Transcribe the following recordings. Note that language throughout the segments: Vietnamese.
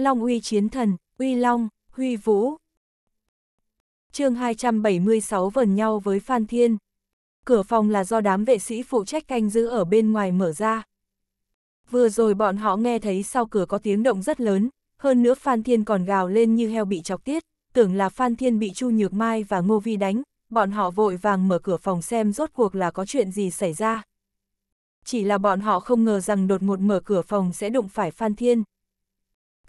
Long uy chiến thần, uy long, huy vũ. chương 276 vần nhau với Phan Thiên. Cửa phòng là do đám vệ sĩ phụ trách canh giữ ở bên ngoài mở ra. Vừa rồi bọn họ nghe thấy sau cửa có tiếng động rất lớn, hơn nữa Phan Thiên còn gào lên như heo bị chọc tiết, tưởng là Phan Thiên bị Chu Nhược Mai và Ngô Vi đánh, bọn họ vội vàng mở cửa phòng xem rốt cuộc là có chuyện gì xảy ra. Chỉ là bọn họ không ngờ rằng đột ngột mở cửa phòng sẽ đụng phải Phan Thiên,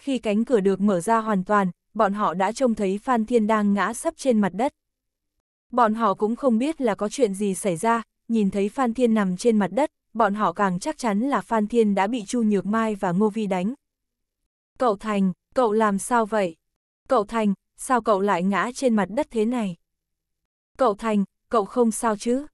khi cánh cửa được mở ra hoàn toàn, bọn họ đã trông thấy Phan Thiên đang ngã sấp trên mặt đất. Bọn họ cũng không biết là có chuyện gì xảy ra, nhìn thấy Phan Thiên nằm trên mặt đất, bọn họ càng chắc chắn là Phan Thiên đã bị Chu Nhược Mai và Ngô Vi đánh. Cậu Thành, cậu làm sao vậy? Cậu Thành, sao cậu lại ngã trên mặt đất thế này? Cậu Thành, cậu không sao chứ?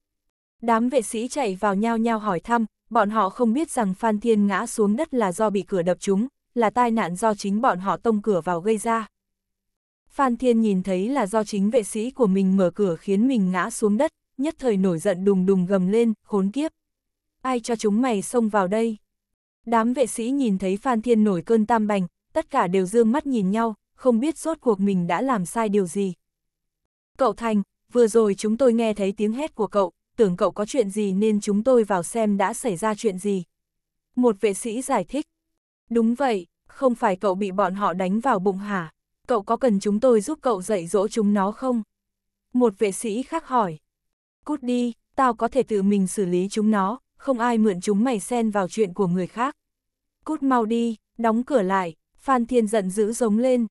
Đám vệ sĩ chạy vào nhau nhau hỏi thăm, bọn họ không biết rằng Phan Thiên ngã xuống đất là do bị cửa đập trúng, là tai nạn do chính bọn họ tông cửa vào gây ra. Phan Thiên nhìn thấy là do chính vệ sĩ của mình mở cửa khiến mình ngã xuống đất, nhất thời nổi giận đùng đùng gầm lên, khốn kiếp. Ai cho chúng mày xông vào đây? Đám vệ sĩ nhìn thấy Phan Thiên nổi cơn tam bành, tất cả đều dương mắt nhìn nhau, không biết rốt cuộc mình đã làm sai điều gì. Cậu Thành, vừa rồi chúng tôi nghe thấy tiếng hét của cậu, tưởng cậu có chuyện gì nên chúng tôi vào xem đã xảy ra chuyện gì. Một vệ sĩ giải thích, Đúng vậy, không phải cậu bị bọn họ đánh vào bụng hả? Cậu có cần chúng tôi giúp cậu dạy dỗ chúng nó không? Một vệ sĩ khác hỏi. Cút đi, tao có thể tự mình xử lý chúng nó, không ai mượn chúng mày xen vào chuyện của người khác. Cút mau đi, đóng cửa lại, Phan Thiên giận dữ giống lên.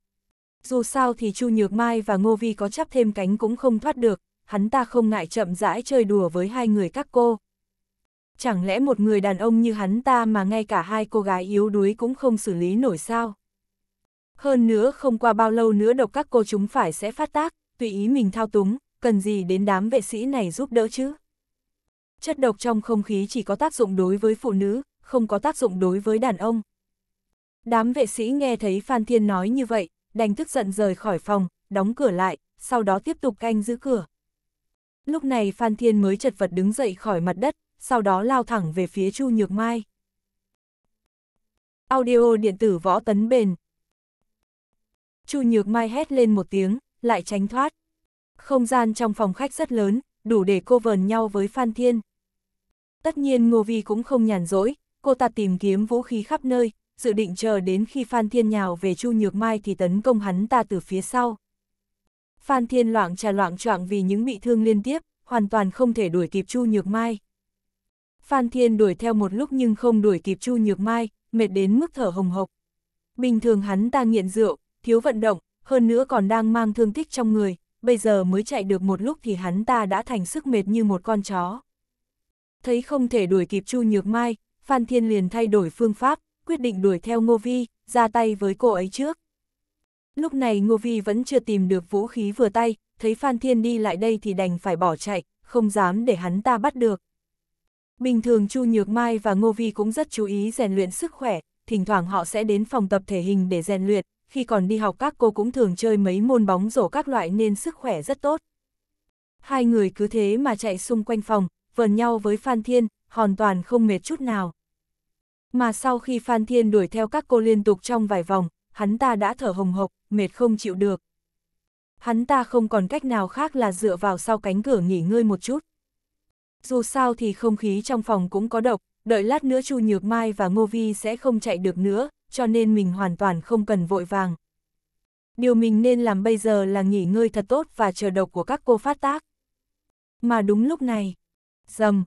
Dù sao thì Chu Nhược Mai và Ngô Vi có chắp thêm cánh cũng không thoát được, hắn ta không ngại chậm rãi chơi đùa với hai người các cô chẳng lẽ một người đàn ông như hắn ta mà ngay cả hai cô gái yếu đuối cũng không xử lý nổi sao? Hơn nữa không qua bao lâu nữa độc các cô chúng phải sẽ phát tác, tùy ý mình thao túng, cần gì đến đám vệ sĩ này giúp đỡ chứ? Chất độc trong không khí chỉ có tác dụng đối với phụ nữ, không có tác dụng đối với đàn ông. Đám vệ sĩ nghe thấy Phan Thiên nói như vậy, đành tức giận rời khỏi phòng, đóng cửa lại, sau đó tiếp tục canh giữ cửa. Lúc này Phan Thiên mới chật vật đứng dậy khỏi mặt đất, sau đó lao thẳng về phía Chu Nhược Mai. Audio điện tử võ tấn bền. Chu Nhược Mai hét lên một tiếng, lại tránh thoát. Không gian trong phòng khách rất lớn, đủ để cô vờn nhau với Phan Thiên. Tất nhiên Ngô Vi cũng không nhàn rỗi, cô ta tìm kiếm vũ khí khắp nơi, dự định chờ đến khi Phan Thiên nhào về Chu Nhược Mai thì tấn công hắn ta từ phía sau. Phan Thiên loạn trà loạn choạng vì những bị thương liên tiếp, hoàn toàn không thể đuổi kịp Chu Nhược Mai. Phan Thiên đuổi theo một lúc nhưng không đuổi kịp Chu Nhược Mai, mệt đến mức thở hồng hộc. Bình thường hắn ta nghiện rượu, thiếu vận động, hơn nữa còn đang mang thương tích trong người, bây giờ mới chạy được một lúc thì hắn ta đã thành sức mệt như một con chó. Thấy không thể đuổi kịp Chu Nhược Mai, Phan Thiên liền thay đổi phương pháp, quyết định đuổi theo Ngô Vi, ra tay với cô ấy trước. Lúc này Ngô Vi vẫn chưa tìm được vũ khí vừa tay, thấy Phan Thiên đi lại đây thì đành phải bỏ chạy, không dám để hắn ta bắt được, Bình thường Chu Nhược Mai và Ngô Vi cũng rất chú ý rèn luyện sức khỏe, thỉnh thoảng họ sẽ đến phòng tập thể hình để rèn luyện, khi còn đi học các cô cũng thường chơi mấy môn bóng rổ các loại nên sức khỏe rất tốt. Hai người cứ thế mà chạy xung quanh phòng, vờn nhau với Phan Thiên, hoàn toàn không mệt chút nào. Mà sau khi Phan Thiên đuổi theo các cô liên tục trong vài vòng, hắn ta đã thở hồng hộc, mệt không chịu được. Hắn ta không còn cách nào khác là dựa vào sau cánh cửa nghỉ ngơi một chút dù sao thì không khí trong phòng cũng có độc, đợi lát nữa Chu Nhược Mai và Ngô Vi sẽ không chạy được nữa, cho nên mình hoàn toàn không cần vội vàng. Điều mình nên làm bây giờ là nghỉ ngơi thật tốt và chờ độc của các cô phát tác. Mà đúng lúc này, dầm,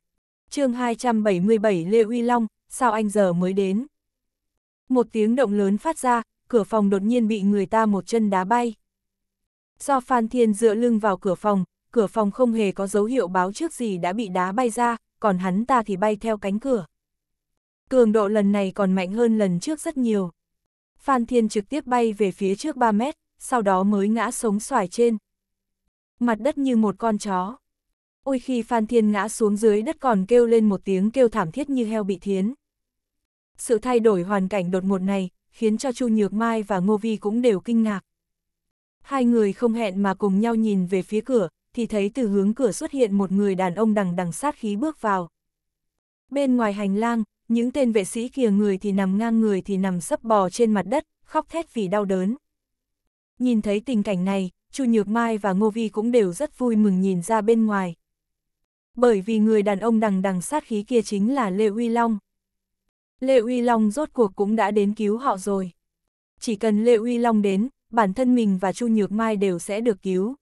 chương 277 Lê Uy Long, sao anh giờ mới đến? Một tiếng động lớn phát ra, cửa phòng đột nhiên bị người ta một chân đá bay. Do Phan Thiên dựa lưng vào cửa phòng, cửa phòng không hề có dấu hiệu báo trước gì đã bị đá bay ra, còn hắn ta thì bay theo cánh cửa. Cường độ lần này còn mạnh hơn lần trước rất nhiều. Phan Thiên trực tiếp bay về phía trước 3 mét, sau đó mới ngã sống xoài trên. Mặt đất như một con chó. Ôi khi Phan Thiên ngã xuống dưới đất còn kêu lên một tiếng kêu thảm thiết như heo bị thiến. Sự thay đổi hoàn cảnh đột ngột này, khiến cho Chu Nhược Mai và Ngô Vi cũng đều kinh ngạc. Hai người không hẹn mà cùng nhau nhìn về phía cửa, thì thấy từ hướng cửa xuất hiện một người đàn ông đằng đằng sát khí bước vào. Bên ngoài hành lang, những tên vệ sĩ kia người thì nằm ngang người thì nằm sấp bò trên mặt đất, khóc thét vì đau đớn. Nhìn thấy tình cảnh này, Chu Nhược Mai và Ngô Vi cũng đều rất vui mừng nhìn ra bên ngoài. Bởi vì người đàn ông đằng đằng sát khí kia chính là Lê Uy Long. Lê Uy Long rốt cuộc cũng đã đến cứu họ rồi. Chỉ cần Lê Uy Long đến, bản thân mình và Chu Nhược Mai đều sẽ được cứu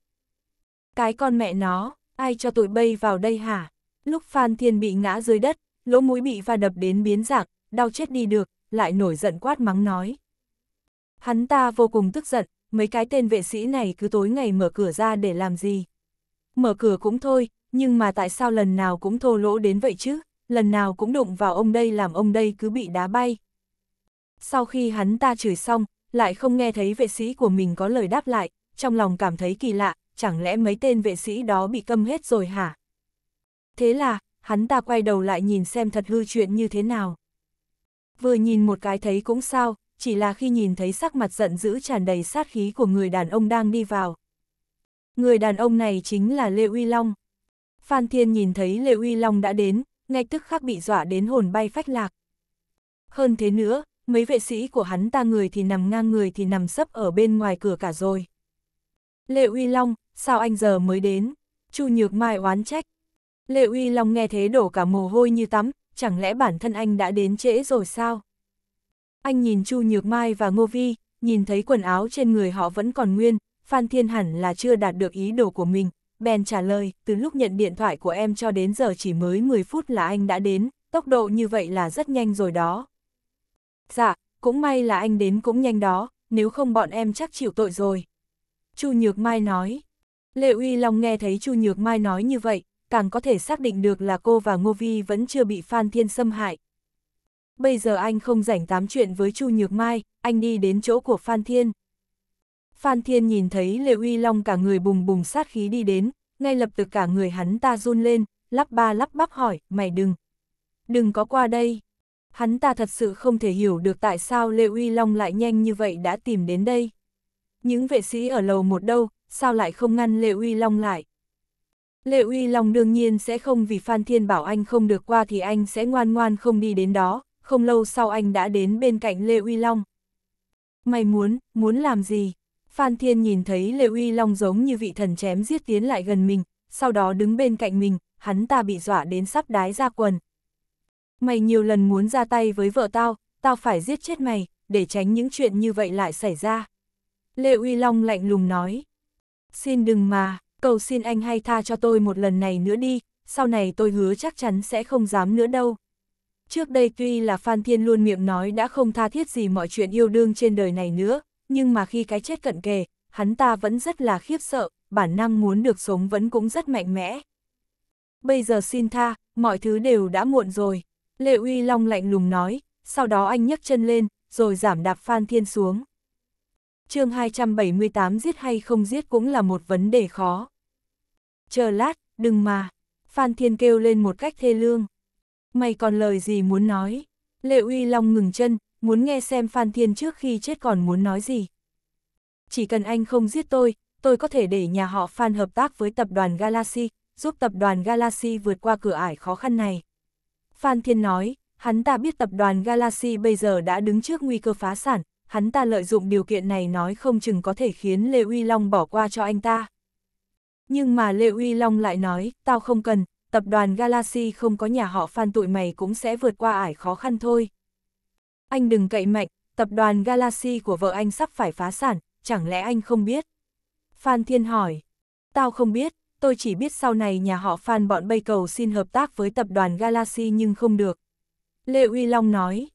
cái con mẹ nó, ai cho tụi bay vào đây hả? Lúc Phan Thiên bị ngã dưới đất, lỗ mũi bị va đập đến biến dạng, đau chết đi được, lại nổi giận quát mắng nói. Hắn ta vô cùng tức giận, mấy cái tên vệ sĩ này cứ tối ngày mở cửa ra để làm gì? Mở cửa cũng thôi, nhưng mà tại sao lần nào cũng thô lỗ đến vậy chứ? Lần nào cũng đụng vào ông đây làm ông đây cứ bị đá bay. Sau khi hắn ta chửi xong, lại không nghe thấy vệ sĩ của mình có lời đáp lại, trong lòng cảm thấy kỳ lạ, chẳng lẽ mấy tên vệ sĩ đó bị câm hết rồi hả? Thế là, hắn ta quay đầu lại nhìn xem thật hư chuyện như thế nào. Vừa nhìn một cái thấy cũng sao, chỉ là khi nhìn thấy sắc mặt giận dữ tràn đầy sát khí của người đàn ông đang đi vào. Người đàn ông này chính là Lê Uy Long. Phan Thiên nhìn thấy Lê Uy Long đã đến, ngay tức khắc bị dọa đến hồn bay phách lạc. Hơn thế nữa, mấy vệ sĩ của hắn ta người thì nằm ngang người thì nằm sấp ở bên ngoài cửa cả rồi. Lê Uy Long, sao anh giờ mới đến? Chu Nhược Mai oán trách. Lệ Uy Long nghe thế đổ cả mồ hôi như tắm, chẳng lẽ bản thân anh đã đến trễ rồi sao? Anh nhìn Chu Nhược Mai và Ngô Vi, nhìn thấy quần áo trên người họ vẫn còn nguyên, Phan Thiên hẳn là chưa đạt được ý đồ của mình, Ben trả lời, từ lúc nhận điện thoại của em cho đến giờ chỉ mới 10 phút là anh đã đến, tốc độ như vậy là rất nhanh rồi đó. Dạ, cũng may là anh đến cũng nhanh đó, nếu không bọn em chắc chịu tội rồi. Chu Nhược Mai nói. Lê Uy Long nghe thấy Chu Nhược Mai nói như vậy, càng có thể xác định được là cô và Ngô Vi vẫn chưa bị Phan Thiên xâm hại. Bây giờ anh không rảnh tám chuyện với Chu Nhược Mai, anh đi đến chỗ của Phan Thiên. Phan Thiên nhìn thấy Lê Uy Long cả người bùng bùng sát khí đi đến, ngay lập tức cả người hắn ta run lên, lắp ba lắp bắp hỏi, mày đừng, đừng có qua đây. Hắn ta thật sự không thể hiểu được tại sao Lê Uy Long lại nhanh như vậy đã tìm đến đây. Những vệ sĩ ở lầu một đâu, sao lại không ngăn Lệ Uy Long lại? Lệ Uy Long đương nhiên sẽ không vì Phan Thiên bảo anh không được qua thì anh sẽ ngoan ngoan không đi đến đó, không lâu sau anh đã đến bên cạnh Lê Uy Long. Mày muốn, muốn làm gì? Phan Thiên nhìn thấy Lê Uy Long giống như vị thần chém giết tiến lại gần mình, sau đó đứng bên cạnh mình, hắn ta bị dọa đến sắp đái ra quần. Mày nhiều lần muốn ra tay với vợ tao, tao phải giết chết mày, để tránh những chuyện như vậy lại xảy ra. Lê Uy Long lạnh lùng nói. Xin đừng mà, cầu xin anh hay tha cho tôi một lần này nữa đi, sau này tôi hứa chắc chắn sẽ không dám nữa đâu. Trước đây tuy là Phan Thiên luôn miệng nói đã không tha thiết gì mọi chuyện yêu đương trên đời này nữa, nhưng mà khi cái chết cận kề, hắn ta vẫn rất là khiếp sợ, bản năng muốn được sống vẫn cũng rất mạnh mẽ. Bây giờ xin tha, mọi thứ đều đã muộn rồi. Lệ Uy Long lạnh lùng nói, sau đó anh nhấc chân lên, rồi giảm đạp Phan Thiên xuống chương 278 giết hay không giết cũng là một vấn đề khó. Chờ lát, đừng mà, Phan Thiên kêu lên một cách thê lương. Mày còn lời gì muốn nói? Lệ Uy Long ngừng chân, muốn nghe xem Phan Thiên trước khi chết còn muốn nói gì. Chỉ cần anh không giết tôi, tôi có thể để nhà họ Phan hợp tác với tập đoàn Galaxy, giúp tập đoàn Galaxy vượt qua cửa ải khó khăn này. Phan Thiên nói, hắn ta biết tập đoàn Galaxy bây giờ đã đứng trước nguy cơ phá sản, hắn ta lợi dụng điều kiện này nói không chừng có thể khiến Lê Uy Long bỏ qua cho anh ta. Nhưng mà Lê Uy Long lại nói, tao không cần, tập đoàn Galaxy không có nhà họ Phan tụi mày cũng sẽ vượt qua ải khó khăn thôi. Anh đừng cậy mạnh, tập đoàn Galaxy của vợ anh sắp phải phá sản, chẳng lẽ anh không biết? Phan Thiên hỏi, tao không biết, tôi chỉ biết sau này nhà họ Phan bọn bay cầu xin hợp tác với tập đoàn Galaxy nhưng không được. Lê Uy Long nói,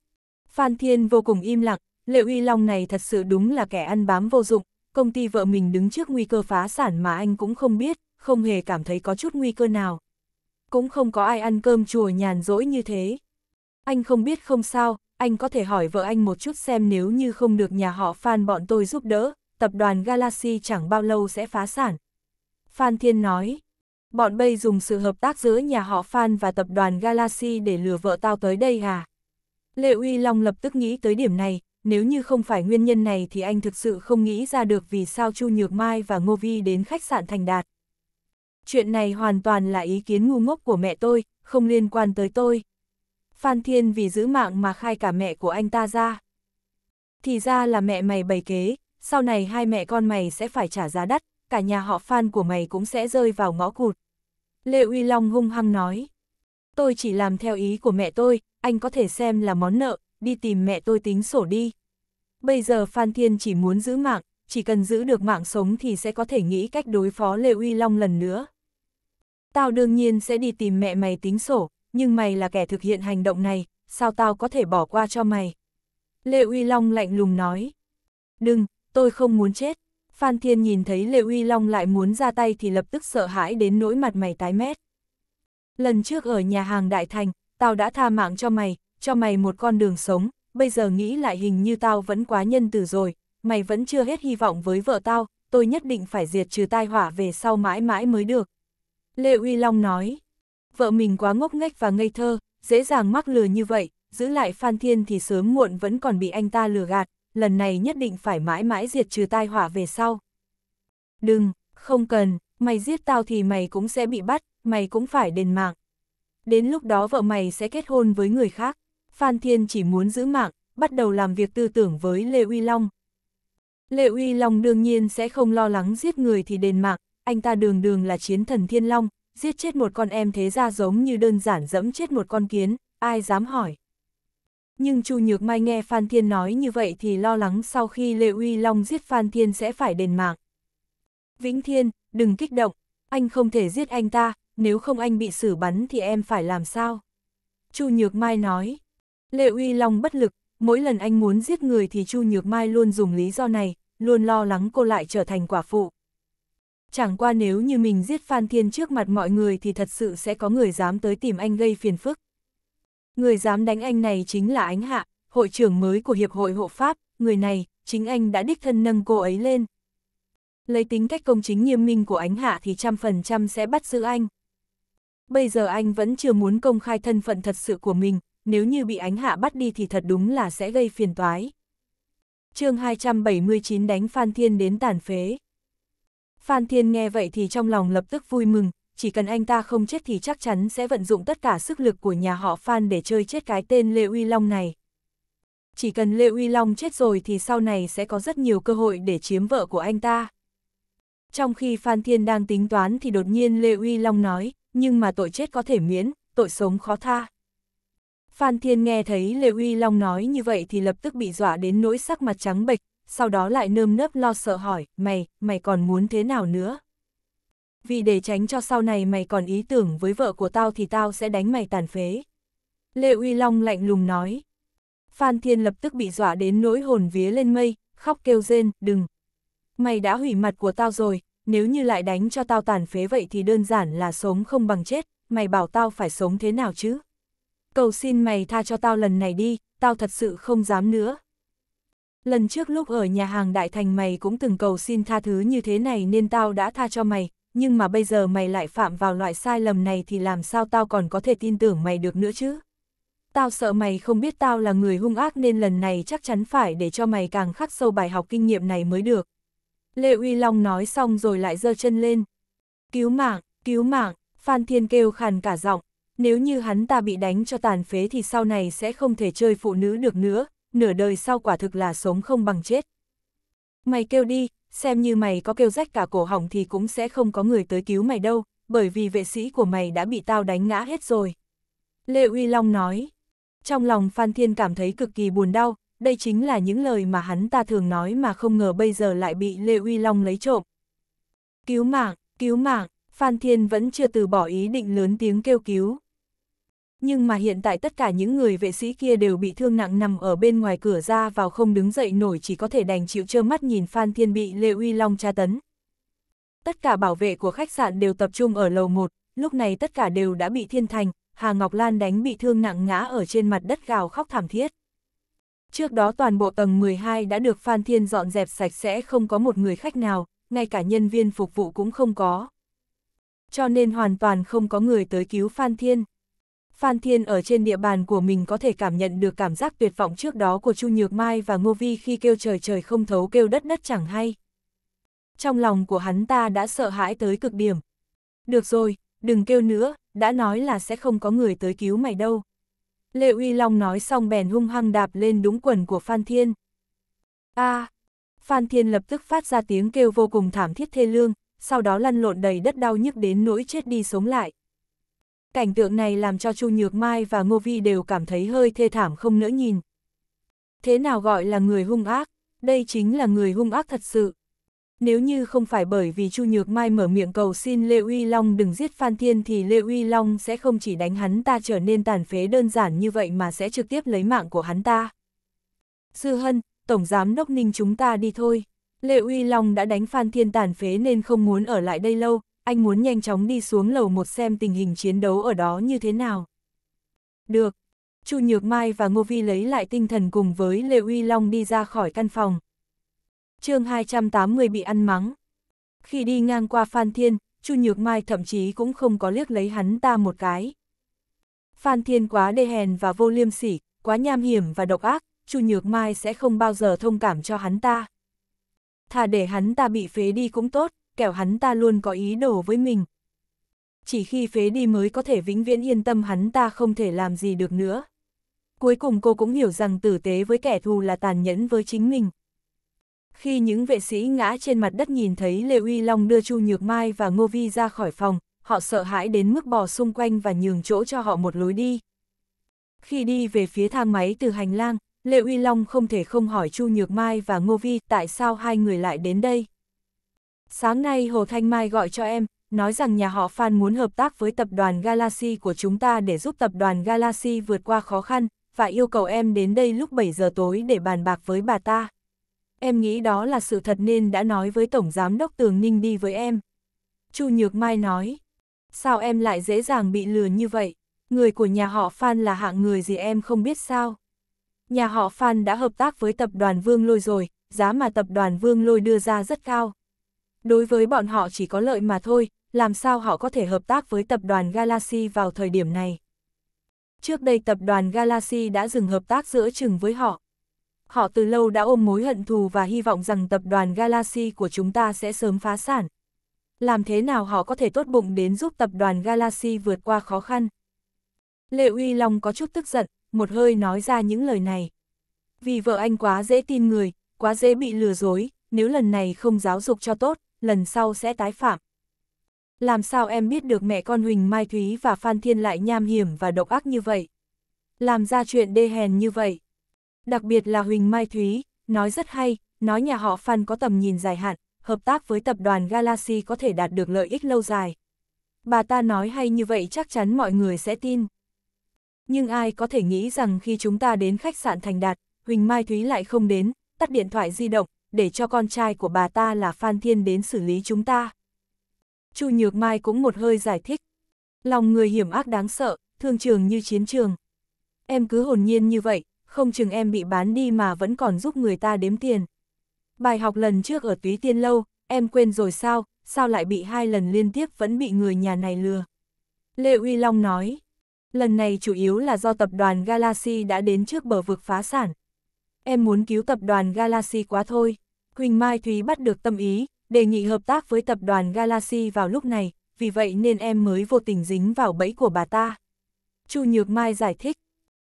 Phan Thiên vô cùng im lặng, Liệu Uy Long này thật sự đúng là kẻ ăn bám vô dụng, công ty vợ mình đứng trước nguy cơ phá sản mà anh cũng không biết, không hề cảm thấy có chút nguy cơ nào. Cũng không có ai ăn cơm chùa nhàn rỗi như thế. Anh không biết không sao, anh có thể hỏi vợ anh một chút xem nếu như không được nhà họ Phan bọn tôi giúp đỡ, tập đoàn Galaxy chẳng bao lâu sẽ phá sản. Phan Thiên nói, bọn bây dùng sự hợp tác giữa nhà họ Phan và tập đoàn Galaxy để lừa vợ tao tới đây à? Lệ Uy Long lập tức nghĩ tới điểm này, nếu như không phải nguyên nhân này thì anh thực sự không nghĩ ra được vì sao Chu Nhược Mai và Ngô Vi đến khách sạn Thành Đạt. Chuyện này hoàn toàn là ý kiến ngu ngốc của mẹ tôi, không liên quan tới tôi. Phan Thiên vì giữ mạng mà khai cả mẹ của anh ta ra. Thì ra là mẹ mày bày kế, sau này hai mẹ con mày sẽ phải trả giá đắt, cả nhà họ Phan của mày cũng sẽ rơi vào ngõ cụt. Lệ Uy Long hung hăng nói. Tôi chỉ làm theo ý của mẹ tôi, anh có thể xem là món nợ, đi tìm mẹ tôi tính sổ đi. Bây giờ Phan Thiên chỉ muốn giữ mạng, chỉ cần giữ được mạng sống thì sẽ có thể nghĩ cách đối phó Lê Uy Long lần nữa. Tao đương nhiên sẽ đi tìm mẹ mày tính sổ, nhưng mày là kẻ thực hiện hành động này, sao tao có thể bỏ qua cho mày? Lê Uy Long lạnh lùng nói. Đừng, tôi không muốn chết. Phan Thiên nhìn thấy Lê Uy Long lại muốn ra tay thì lập tức sợ hãi đến nỗi mặt mày tái mét. Lần trước ở nhà hàng Đại Thành, tao đã tha mạng cho mày, cho mày một con đường sống, bây giờ nghĩ lại hình như tao vẫn quá nhân từ rồi, mày vẫn chưa hết hy vọng với vợ tao, tôi nhất định phải diệt trừ tai họa về sau mãi mãi mới được. Lệ Uy Long nói, vợ mình quá ngốc nghếch và ngây thơ, dễ dàng mắc lừa như vậy, giữ lại Phan Thiên thì sớm muộn vẫn còn bị anh ta lừa gạt, lần này nhất định phải mãi mãi diệt trừ tai họa về sau. Đừng, không cần, mày giết tao thì mày cũng sẽ bị bắt, mày cũng phải đền mạng. Đến lúc đó vợ mày sẽ kết hôn với người khác. Phan Thiên chỉ muốn giữ mạng, bắt đầu làm việc tư tưởng với Lê Uy Long. Lê Uy Long đương nhiên sẽ không lo lắng giết người thì đền mạng, anh ta đường đường là chiến thần Thiên Long, giết chết một con em thế ra giống như đơn giản dẫm chết một con kiến, ai dám hỏi. Nhưng Chu Nhược Mai nghe Phan Thiên nói như vậy thì lo lắng sau khi Lê Uy Long giết Phan Thiên sẽ phải đền mạng. Vĩnh Thiên, đừng kích động, anh không thể giết anh ta, nếu không anh bị xử bắn thì em phải làm sao? Chu Nhược Mai nói. Lệ Uy Long bất lực, mỗi lần anh muốn giết người thì Chu Nhược Mai luôn dùng lý do này, luôn lo lắng cô lại trở thành quả phụ. Chẳng qua nếu như mình giết Phan Thiên trước mặt mọi người thì thật sự sẽ có người dám tới tìm anh gây phiền phức. Người dám đánh anh này chính là Ánh Hạ, hội trưởng mới của Hiệp hội Hộ Pháp, người này, chính anh đã đích thân nâng cô ấy lên. Lấy tính cách công chính nghiêm minh của Ánh Hạ thì trăm phần trăm sẽ bắt giữ anh. Bây giờ anh vẫn chưa muốn công khai thân phận thật sự của mình, nếu như bị ánh hạ bắt đi thì thật đúng là sẽ gây phiền toái. chương 279 đánh Phan Thiên đến tàn phế. Phan Thiên nghe vậy thì trong lòng lập tức vui mừng, chỉ cần anh ta không chết thì chắc chắn sẽ vận dụng tất cả sức lực của nhà họ Phan để chơi chết cái tên Lê Uy Long này. Chỉ cần Lê Uy Long chết rồi thì sau này sẽ có rất nhiều cơ hội để chiếm vợ của anh ta. Trong khi Phan Thiên đang tính toán thì đột nhiên Lê Uy Long nói, nhưng mà tội chết có thể miễn, tội sống khó tha. Phan Thiên nghe thấy Lê Uy Long nói như vậy thì lập tức bị dọa đến nỗi sắc mặt trắng bệch, sau đó lại nơm nớp lo sợ hỏi, mày, mày còn muốn thế nào nữa? Vì để tránh cho sau này mày còn ý tưởng với vợ của tao thì tao sẽ đánh mày tàn phế. Lê Uy Long lạnh lùng nói. Phan Thiên lập tức bị dọa đến nỗi hồn vía lên mây, khóc kêu rên, đừng. Mày đã hủy mặt của tao rồi, nếu như lại đánh cho tao tàn phế vậy thì đơn giản là sống không bằng chết, mày bảo tao phải sống thế nào chứ? cầu xin mày tha cho tao lần này đi, tao thật sự không dám nữa. Lần trước lúc ở nhà hàng đại thành mày cũng từng cầu xin tha thứ như thế này nên tao đã tha cho mày, nhưng mà bây giờ mày lại phạm vào loại sai lầm này thì làm sao tao còn có thể tin tưởng mày được nữa chứ? Tao sợ mày không biết tao là người hung ác nên lần này chắc chắn phải để cho mày càng khắc sâu bài học kinh nghiệm này mới được. Lê Uy Long nói xong rồi lại giơ chân lên. Cứu mạng, cứu mạng, Phan Thiên kêu khàn cả giọng, nếu như hắn ta bị đánh cho tàn phế thì sau này sẽ không thể chơi phụ nữ được nữa, nửa đời sau quả thực là sống không bằng chết. Mày kêu đi, xem như mày có kêu rách cả cổ hỏng thì cũng sẽ không có người tới cứu mày đâu, bởi vì vệ sĩ của mày đã bị tao đánh ngã hết rồi. Lê Uy Long nói, trong lòng Phan Thiên cảm thấy cực kỳ buồn đau, đây chính là những lời mà hắn ta thường nói mà không ngờ bây giờ lại bị Lê Uy Long lấy trộm. Cứu mạng, cứu mạng, Phan Thiên vẫn chưa từ bỏ ý định lớn tiếng kêu cứu nhưng mà hiện tại tất cả những người vệ sĩ kia đều bị thương nặng nằm ở bên ngoài cửa ra vào không đứng dậy nổi chỉ có thể đành chịu trơ mắt nhìn Phan Thiên bị Lê Uy Long tra tấn. Tất cả bảo vệ của khách sạn đều tập trung ở lầu 1, lúc này tất cả đều đã bị thiên thành, Hà Ngọc Lan đánh bị thương nặng ngã ở trên mặt đất gào khóc thảm thiết. Trước đó toàn bộ tầng 12 đã được Phan Thiên dọn dẹp sạch sẽ không có một người khách nào, ngay cả nhân viên phục vụ cũng không có. Cho nên hoàn toàn không có người tới cứu Phan Thiên. Phan Thiên ở trên địa bàn của mình có thể cảm nhận được cảm giác tuyệt vọng trước đó của Chu Nhược Mai và Ngô Vi khi kêu trời trời không thấu kêu đất đất chẳng hay. Trong lòng của hắn ta đã sợ hãi tới cực điểm. Được rồi, đừng kêu nữa, đã nói là sẽ không có người tới cứu mày đâu. Lệ Uy Long nói xong bèn hung hăng đạp lên đúng quần của Phan Thiên. A! À, Phan Thiên lập tức phát ra tiếng kêu vô cùng thảm thiết thê lương, sau đó lăn lộn đầy đất đau nhức đến nỗi chết đi sống lại. Cảnh tượng này làm cho Chu Nhược Mai và Ngô Vi đều cảm thấy hơi thê thảm không nỡ nhìn. Thế nào gọi là người hung ác? Đây chính là người hung ác thật sự. Nếu như không phải bởi vì Chu Nhược Mai mở miệng cầu xin Lê Uy Long đừng giết Phan Thiên thì Lê Uy Long sẽ không chỉ đánh hắn ta trở nên tàn phế đơn giản như vậy mà sẽ trực tiếp lấy mạng của hắn ta. Sư Hân, Tổng Giám Đốc Ninh chúng ta đi thôi. Lê Uy Long đã đánh Phan Thiên tàn phế nên không muốn ở lại đây lâu, anh muốn nhanh chóng đi xuống lầu một xem tình hình chiến đấu ở đó như thế nào. Được. Chu Nhược Mai và Ngô Vi lấy lại tinh thần cùng với Lê Uy Long đi ra khỏi căn phòng. chương 280 bị ăn mắng. Khi đi ngang qua Phan Thiên, Chu Nhược Mai thậm chí cũng không có liếc lấy hắn ta một cái. Phan Thiên quá đê hèn và vô liêm sỉ, quá nham hiểm và độc ác, Chu Nhược Mai sẽ không bao giờ thông cảm cho hắn ta. Thà để hắn ta bị phế đi cũng tốt, kẻo hắn ta luôn có ý đồ với mình. Chỉ khi phế đi mới có thể vĩnh viễn yên tâm hắn ta không thể làm gì được nữa. Cuối cùng cô cũng hiểu rằng tử tế với kẻ thù là tàn nhẫn với chính mình. Khi những vệ sĩ ngã trên mặt đất nhìn thấy Lê Uy Long đưa Chu Nhược Mai và Ngô Vi ra khỏi phòng, họ sợ hãi đến mức bò xung quanh và nhường chỗ cho họ một lối đi. Khi đi về phía thang máy từ hành lang, Lê Uy Long không thể không hỏi Chu Nhược Mai và Ngô Vi tại sao hai người lại đến đây. Sáng nay Hồ Thanh Mai gọi cho em, nói rằng nhà họ Phan muốn hợp tác với tập đoàn Galaxy của chúng ta để giúp tập đoàn Galaxy vượt qua khó khăn, và yêu cầu em đến đây lúc 7 giờ tối để bàn bạc với bà ta. Em nghĩ đó là sự thật nên đã nói với Tổng Giám đốc Tường Ninh đi với em. Chu Nhược Mai nói, sao em lại dễ dàng bị lừa như vậy? Người của nhà họ Phan là hạng người gì em không biết sao? Nhà họ Phan đã hợp tác với tập đoàn Vương Lôi rồi, giá mà tập đoàn Vương Lôi đưa ra rất cao đối với bọn họ chỉ có lợi mà thôi, làm sao họ có thể hợp tác với tập đoàn Galaxy vào thời điểm này. Trước đây tập đoàn Galaxy đã dừng hợp tác giữa chừng với họ. Họ từ lâu đã ôm mối hận thù và hy vọng rằng tập đoàn Galaxy của chúng ta sẽ sớm phá sản. Làm thế nào họ có thể tốt bụng đến giúp tập đoàn Galaxy vượt qua khó khăn? Lệ Uy Long có chút tức giận, một hơi nói ra những lời này. Vì vợ anh quá dễ tin người, quá dễ bị lừa dối, nếu lần này không giáo dục cho tốt, lần sau sẽ tái phạm. Làm sao em biết được mẹ con Huỳnh Mai Thúy và Phan Thiên lại nham hiểm và độc ác như vậy? Làm ra chuyện đê hèn như vậy? Đặc biệt là Huỳnh Mai Thúy, nói rất hay, nói nhà họ Phan có tầm nhìn dài hạn, hợp tác với tập đoàn Galaxy có thể đạt được lợi ích lâu dài. Bà ta nói hay như vậy chắc chắn mọi người sẽ tin. Nhưng ai có thể nghĩ rằng khi chúng ta đến khách sạn Thành Đạt, Huỳnh Mai Thúy lại không đến, tắt điện thoại di động, để cho con trai của bà ta là Phan Thiên đến xử lý chúng ta. Chu Nhược Mai cũng một hơi giải thích. Lòng người hiểm ác đáng sợ, thương trường như chiến trường. Em cứ hồn nhiên như vậy, không chừng em bị bán đi mà vẫn còn giúp người ta đếm tiền. Bài học lần trước ở túy tiên lâu, em quên rồi sao, sao lại bị hai lần liên tiếp vẫn bị người nhà này lừa. Lê Uy Long nói, lần này chủ yếu là do tập đoàn Galaxy đã đến trước bờ vực phá sản. Em muốn cứu tập đoàn Galaxy quá thôi. Quỳnh Mai Thúy bắt được tâm ý, đề nghị hợp tác với tập đoàn Galaxy vào lúc này, vì vậy nên em mới vô tình dính vào bẫy của bà ta. Chu Nhược Mai giải thích.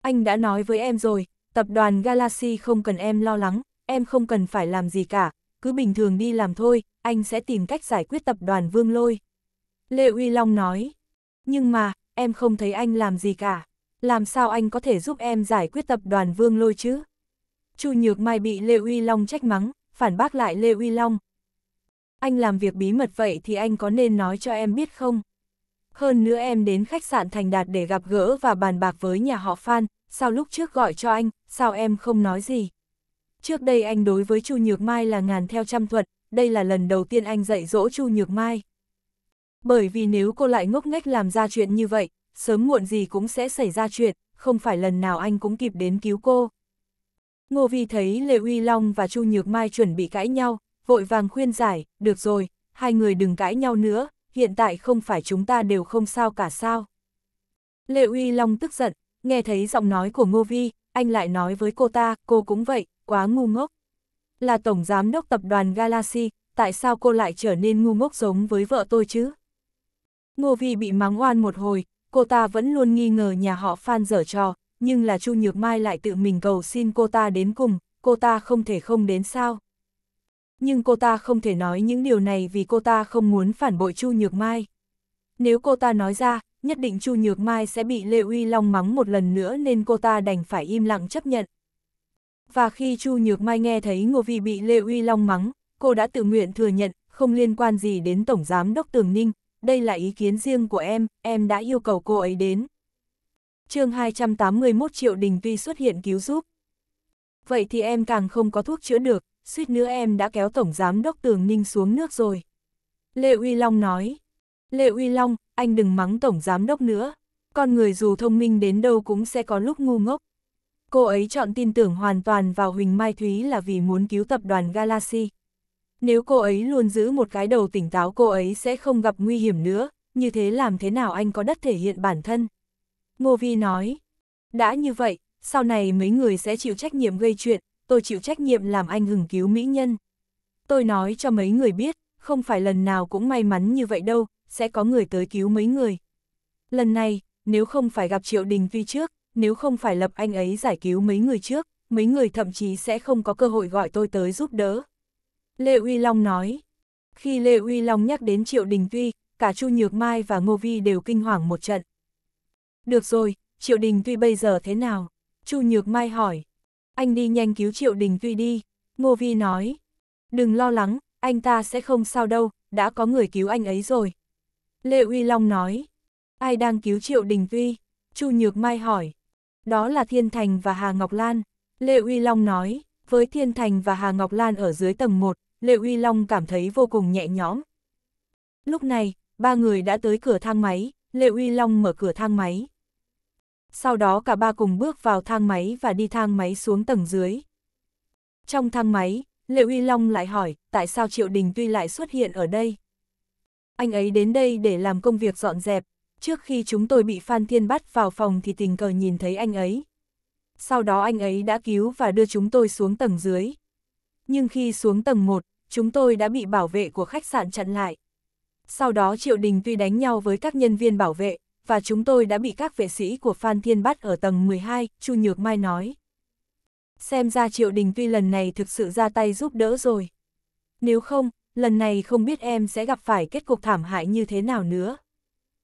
Anh đã nói với em rồi, tập đoàn Galaxy không cần em lo lắng, em không cần phải làm gì cả, cứ bình thường đi làm thôi, anh sẽ tìm cách giải quyết tập đoàn Vương Lôi. Lê Uy Long nói. Nhưng mà, em không thấy anh làm gì cả. Làm sao anh có thể giúp em giải quyết tập đoàn Vương Lôi chứ? Chu Nhược Mai bị Lê Uy Long trách mắng, phản bác lại Lê Uy Long. Anh làm việc bí mật vậy thì anh có nên nói cho em biết không? Hơn nữa em đến khách sạn Thành Đạt để gặp gỡ và bàn bạc với nhà họ Phan, sao lúc trước gọi cho anh, sao em không nói gì? Trước đây anh đối với Chu Nhược Mai là ngàn theo trăm thuật, đây là lần đầu tiên anh dạy dỗ Chu Nhược Mai. Bởi vì nếu cô lại ngốc nghếch làm ra chuyện như vậy, sớm muộn gì cũng sẽ xảy ra chuyện, không phải lần nào anh cũng kịp đến cứu cô. Ngô Vi thấy Lê Uy Long và Chu Nhược Mai chuẩn bị cãi nhau, vội vàng khuyên giải, được rồi, hai người đừng cãi nhau nữa, hiện tại không phải chúng ta đều không sao cả sao. Lê Uy Long tức giận, nghe thấy giọng nói của Ngô Vi, anh lại nói với cô ta, cô cũng vậy, quá ngu ngốc. Là Tổng Giám đốc Tập đoàn Galaxy, tại sao cô lại trở nên ngu ngốc giống với vợ tôi chứ? Ngô Vi bị mắng oan một hồi, cô ta vẫn luôn nghi ngờ nhà họ Phan dở trò, nhưng là Chu Nhược Mai lại tự mình cầu xin cô ta đến cùng, cô ta không thể không đến sao. Nhưng cô ta không thể nói những điều này vì cô ta không muốn phản bội Chu Nhược Mai. Nếu cô ta nói ra, nhất định Chu Nhược Mai sẽ bị Lê Uy Long mắng một lần nữa nên cô ta đành phải im lặng chấp nhận. Và khi Chu Nhược Mai nghe thấy Ngô Vi bị Lê Uy Long mắng, cô đã tự nguyện thừa nhận, không liên quan gì đến Tổng Giám Đốc Tường Ninh, đây là ý kiến riêng của em, em đã yêu cầu cô ấy đến chương 281 triệu đình tuy xuất hiện cứu giúp. Vậy thì em càng không có thuốc chữa được, suýt nữa em đã kéo Tổng Giám Đốc Tường Ninh xuống nước rồi. Lê Uy Long nói, Lê Uy Long, anh đừng mắng Tổng Giám Đốc nữa, con người dù thông minh đến đâu cũng sẽ có lúc ngu ngốc. Cô ấy chọn tin tưởng hoàn toàn vào Huỳnh Mai Thúy là vì muốn cứu tập đoàn Galaxy. Nếu cô ấy luôn giữ một cái đầu tỉnh táo cô ấy sẽ không gặp nguy hiểm nữa, như thế làm thế nào anh có đất thể hiện bản thân. Ngô Vi nói. Đã như vậy, sau này mấy người sẽ chịu trách nhiệm gây chuyện, tôi chịu trách nhiệm làm anh hừng cứu mỹ nhân. Tôi nói cho mấy người biết, không phải lần nào cũng may mắn như vậy đâu, sẽ có người tới cứu mấy người. Lần này, nếu không phải gặp Triệu Đình Vi trước, nếu không phải lập anh ấy giải cứu mấy người trước, mấy người thậm chí sẽ không có cơ hội gọi tôi tới giúp đỡ. Lê Uy Long nói. Khi Lê Uy Long nhắc đến Triệu Đình Vi, cả Chu Nhược Mai và Ngô Vi đều kinh hoàng một trận. Được rồi, Triệu Đình Tuy bây giờ thế nào? Chu Nhược Mai hỏi. Anh đi nhanh cứu Triệu Đình Tuy đi, Ngô Vi nói. Đừng lo lắng, anh ta sẽ không sao đâu, đã có người cứu anh ấy rồi. Lê Uy Long nói. Ai đang cứu Triệu Đình Tuy? Chu Nhược Mai hỏi. Đó là Thiên Thành và Hà Ngọc Lan. Lê Uy Long nói, với Thiên Thành và Hà Ngọc Lan ở dưới tầng 1, Lê Uy Long cảm thấy vô cùng nhẹ nhõm. Lúc này, ba người đã tới cửa thang máy, Lê Uy Long mở cửa thang máy sau đó cả ba cùng bước vào thang máy và đi thang máy xuống tầng dưới. Trong thang máy, Liệu Y Long lại hỏi, tại sao Triệu Đình Tuy lại xuất hiện ở đây? Anh ấy đến đây để làm công việc dọn dẹp, trước khi chúng tôi bị Phan Thiên bắt vào phòng thì tình cờ nhìn thấy anh ấy. Sau đó anh ấy đã cứu và đưa chúng tôi xuống tầng dưới. Nhưng khi xuống tầng 1, chúng tôi đã bị bảo vệ của khách sạn chặn lại. Sau đó Triệu Đình Tuy đánh nhau với các nhân viên bảo vệ, và chúng tôi đã bị các vệ sĩ của Phan Thiên bắt ở tầng 12, Chu Nhược Mai nói. Xem ra Triệu Đình tuy lần này thực sự ra tay giúp đỡ rồi. Nếu không, lần này không biết em sẽ gặp phải kết cục thảm hại như thế nào nữa.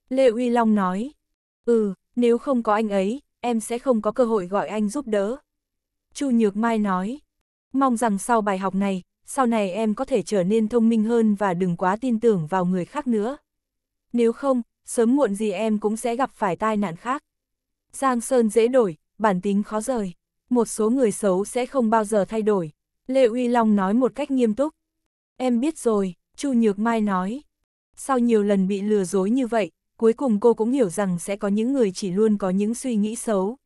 Lê Uy Long nói, ừ, nếu không có anh ấy, em sẽ không có cơ hội gọi anh giúp đỡ. Chu Nhược Mai nói, mong rằng sau bài học này, sau này em có thể trở nên thông minh hơn và đừng quá tin tưởng vào người khác nữa. Nếu không, sớm muộn gì em cũng sẽ gặp phải tai nạn khác. Giang Sơn dễ đổi, bản tính khó rời. Một số người xấu sẽ không bao giờ thay đổi. Lê Uy Long nói một cách nghiêm túc. Em biết rồi, Chu Nhược Mai nói. Sau nhiều lần bị lừa dối như vậy, cuối cùng cô cũng hiểu rằng sẽ có những người chỉ luôn có những suy nghĩ xấu.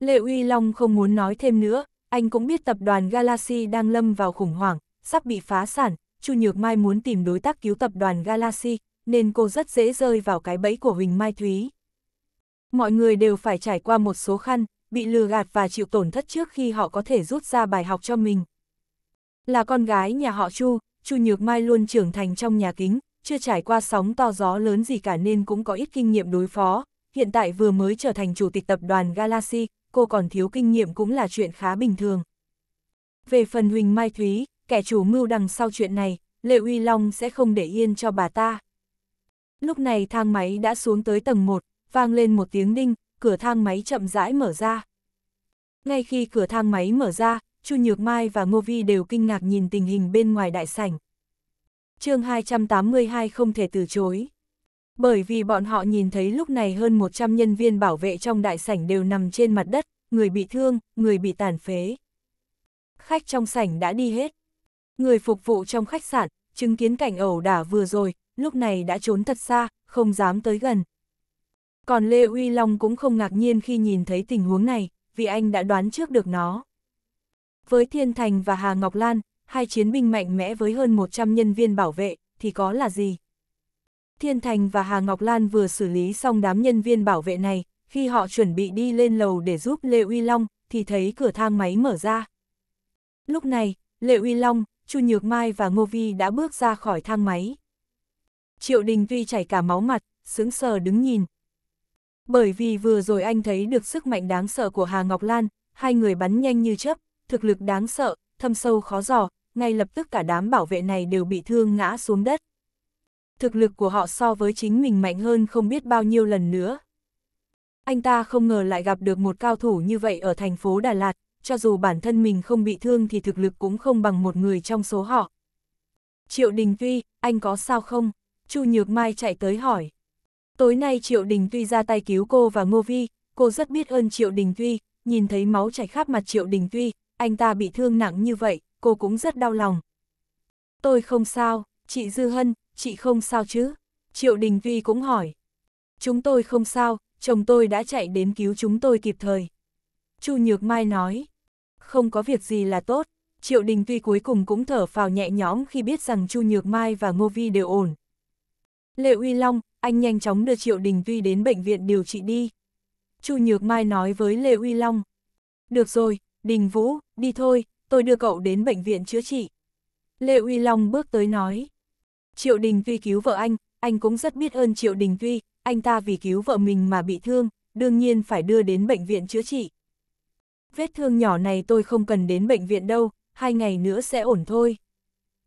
Lệ Uy Long không muốn nói thêm nữa, anh cũng biết tập đoàn Galaxy đang lâm vào khủng hoảng, sắp bị phá sản, Chu Nhược Mai muốn tìm đối tác cứu tập đoàn Galaxy, nên cô rất dễ rơi vào cái bẫy của Huỳnh Mai Thúy. Mọi người đều phải trải qua một số khăn, bị lừa gạt và chịu tổn thất trước khi họ có thể rút ra bài học cho mình. Là con gái nhà họ Chu, Chu Nhược Mai luôn trưởng thành trong nhà kính, chưa trải qua sóng to gió lớn gì cả nên cũng có ít kinh nghiệm đối phó. Hiện tại vừa mới trở thành chủ tịch tập đoàn Galaxy, cô còn thiếu kinh nghiệm cũng là chuyện khá bình thường. Về phần Huỳnh Mai Thúy, kẻ chủ mưu đằng sau chuyện này, Lệ Uy Long sẽ không để yên cho bà ta. Lúc này thang máy đã xuống tới tầng 1, vang lên một tiếng đinh, cửa thang máy chậm rãi mở ra. Ngay khi cửa thang máy mở ra, Chu Nhược Mai và Ngô Vi đều kinh ngạc nhìn tình hình bên ngoài đại sảnh. chương 282 không thể từ chối. Bởi vì bọn họ nhìn thấy lúc này hơn 100 nhân viên bảo vệ trong đại sảnh đều nằm trên mặt đất, người bị thương, người bị tàn phế. Khách trong sảnh đã đi hết. Người phục vụ trong khách sạn, chứng kiến cảnh ẩu đả vừa rồi, lúc này đã trốn thật xa, không dám tới gần. Còn Lê Uy Long cũng không ngạc nhiên khi nhìn thấy tình huống này, vì anh đã đoán trước được nó. Với Thiên Thành và Hà Ngọc Lan, hai chiến binh mạnh mẽ với hơn 100 nhân viên bảo vệ, thì có là gì? Thiên Thành và Hà Ngọc Lan vừa xử lý xong đám nhân viên bảo vệ này, khi họ chuẩn bị đi lên lầu để giúp Lê Uy Long, thì thấy cửa thang máy mở ra. Lúc này, Lê Uy Long, Chu Nhược Mai và Ngô Vi đã bước ra khỏi thang máy. Triệu Đình Vi chảy cả máu mặt, sững sờ đứng nhìn. Bởi vì vừa rồi anh thấy được sức mạnh đáng sợ của Hà Ngọc Lan, hai người bắn nhanh như chớp, thực lực đáng sợ, thâm sâu khó dò, ngay lập tức cả đám bảo vệ này đều bị thương ngã xuống đất. Thực lực của họ so với chính mình mạnh hơn không biết bao nhiêu lần nữa. Anh ta không ngờ lại gặp được một cao thủ như vậy ở thành phố Đà Lạt, cho dù bản thân mình không bị thương thì thực lực cũng không bằng một người trong số họ. Triệu Đình Tuy, anh có sao không? Chu Nhược Mai chạy tới hỏi. Tối nay Triệu Đình Tuy ra tay cứu cô và Ngô Vi, cô rất biết ơn Triệu Đình Tuy, nhìn thấy máu chảy khắp mặt Triệu Đình Tuy, anh ta bị thương nặng như vậy, cô cũng rất đau lòng. Tôi không sao, chị Dư Hân, chị không sao chứ? Triệu Đình Tuy cũng hỏi. Chúng tôi không sao, chồng tôi đã chạy đến cứu chúng tôi kịp thời. Chu Nhược Mai nói. Không có việc gì là tốt, Triệu Đình Tuy cuối cùng cũng thở phào nhẹ nhõm khi biết rằng Chu Nhược Mai và Ngô Vi đều ổn, Lệ Uy Long, anh nhanh chóng đưa Triệu Đình Tuy đến bệnh viện điều trị đi. Chu Nhược Mai nói với Lệ Uy Long. Được rồi, Đình Vũ, đi thôi, tôi đưa cậu đến bệnh viện chữa trị. Lệ Uy Long bước tới nói. Triệu Đình Tuy cứu vợ anh, anh cũng rất biết ơn Triệu Đình Tuy, anh ta vì cứu vợ mình mà bị thương, đương nhiên phải đưa đến bệnh viện chữa trị. Vết thương nhỏ này tôi không cần đến bệnh viện đâu, hai ngày nữa sẽ ổn thôi.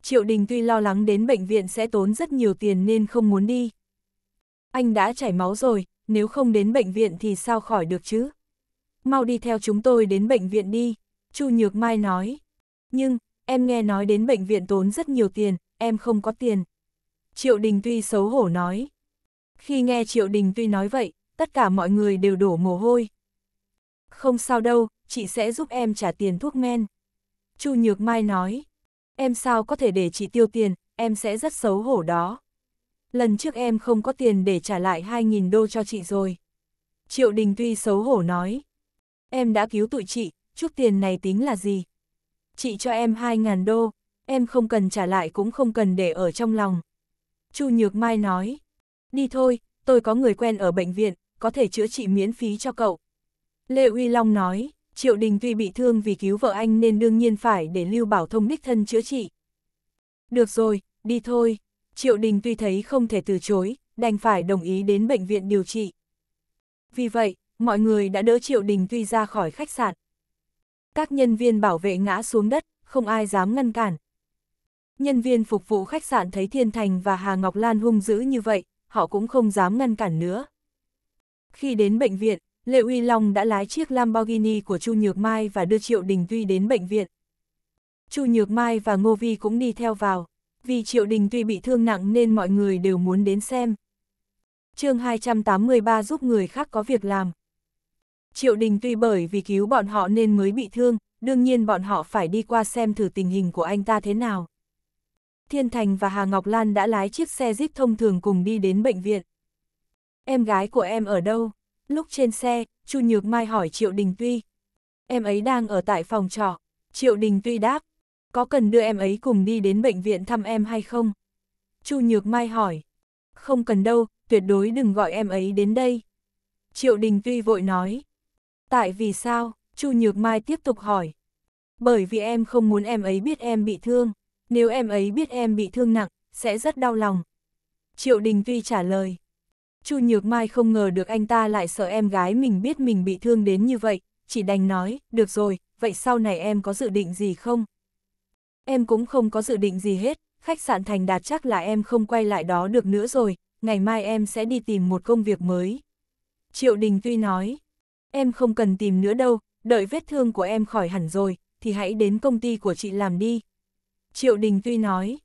Triệu Đình tuy lo lắng đến bệnh viện sẽ tốn rất nhiều tiền nên không muốn đi. Anh đã chảy máu rồi, nếu không đến bệnh viện thì sao khỏi được chứ? Mau đi theo chúng tôi đến bệnh viện đi, Chu Nhược Mai nói. Nhưng, em nghe nói đến bệnh viện tốn rất nhiều tiền, em không có tiền. Triệu Đình tuy xấu hổ nói. Khi nghe Triệu Đình tuy nói vậy, tất cả mọi người đều đổ mồ hôi. Không sao đâu, chị sẽ giúp em trả tiền thuốc men. Chu Nhược Mai nói em sao có thể để chị tiêu tiền, em sẽ rất xấu hổ đó. Lần trước em không có tiền để trả lại 2.000 đô cho chị rồi. Triệu Đình tuy xấu hổ nói, em đã cứu tụi chị, chút tiền này tính là gì? Chị cho em 2.000 đô, em không cần trả lại cũng không cần để ở trong lòng. Chu Nhược Mai nói, đi thôi, tôi có người quen ở bệnh viện, có thể chữa trị miễn phí cho cậu. Lê Uy Long nói, Triệu Đình tuy bị thương vì cứu vợ anh nên đương nhiên phải để Lưu Bảo Thông đích thân chữa trị. Được rồi, đi thôi. Triệu Đình tuy thấy không thể từ chối, đành phải đồng ý đến bệnh viện điều trị. Vì vậy, mọi người đã đỡ Triệu Đình tuy ra khỏi khách sạn. Các nhân viên bảo vệ ngã xuống đất, không ai dám ngăn cản. Nhân viên phục vụ khách sạn thấy Thiên Thành và Hà Ngọc Lan hung dữ như vậy, họ cũng không dám ngăn cản nữa. Khi đến bệnh viện, Lệ Uy Long đã lái chiếc Lamborghini của Chu Nhược Mai và đưa Triệu Đình Tuy đến bệnh viện. Chu Nhược Mai và Ngô Vi cũng đi theo vào, vì Triệu Đình Tuy bị thương nặng nên mọi người đều muốn đến xem. chương 283 giúp người khác có việc làm. Triệu Đình Tuy bởi vì cứu bọn họ nên mới bị thương, đương nhiên bọn họ phải đi qua xem thử tình hình của anh ta thế nào. Thiên Thành và Hà Ngọc Lan đã lái chiếc xe jeep thông thường cùng đi đến bệnh viện. Em gái của em ở đâu? Lúc trên xe, Chu Nhược Mai hỏi Triệu Đình Tuy. Em ấy đang ở tại phòng trọ. Triệu Đình Tuy đáp. Có cần đưa em ấy cùng đi đến bệnh viện thăm em hay không? Chu Nhược Mai hỏi. Không cần đâu, tuyệt đối đừng gọi em ấy đến đây. Triệu Đình Tuy vội nói. Tại vì sao? Chu Nhược Mai tiếp tục hỏi. Bởi vì em không muốn em ấy biết em bị thương. Nếu em ấy biết em bị thương nặng, sẽ rất đau lòng. Triệu Đình Tuy trả lời. Chu Nhược Mai không ngờ được anh ta lại sợ em gái mình biết mình bị thương đến như vậy, chỉ đành nói, được rồi, vậy sau này em có dự định gì không? Em cũng không có dự định gì hết, khách sạn thành đạt chắc là em không quay lại đó được nữa rồi, ngày mai em sẽ đi tìm một công việc mới. Triệu Đình tuy nói, em không cần tìm nữa đâu, đợi vết thương của em khỏi hẳn rồi, thì hãy đến công ty của chị làm đi. Triệu Đình tuy nói,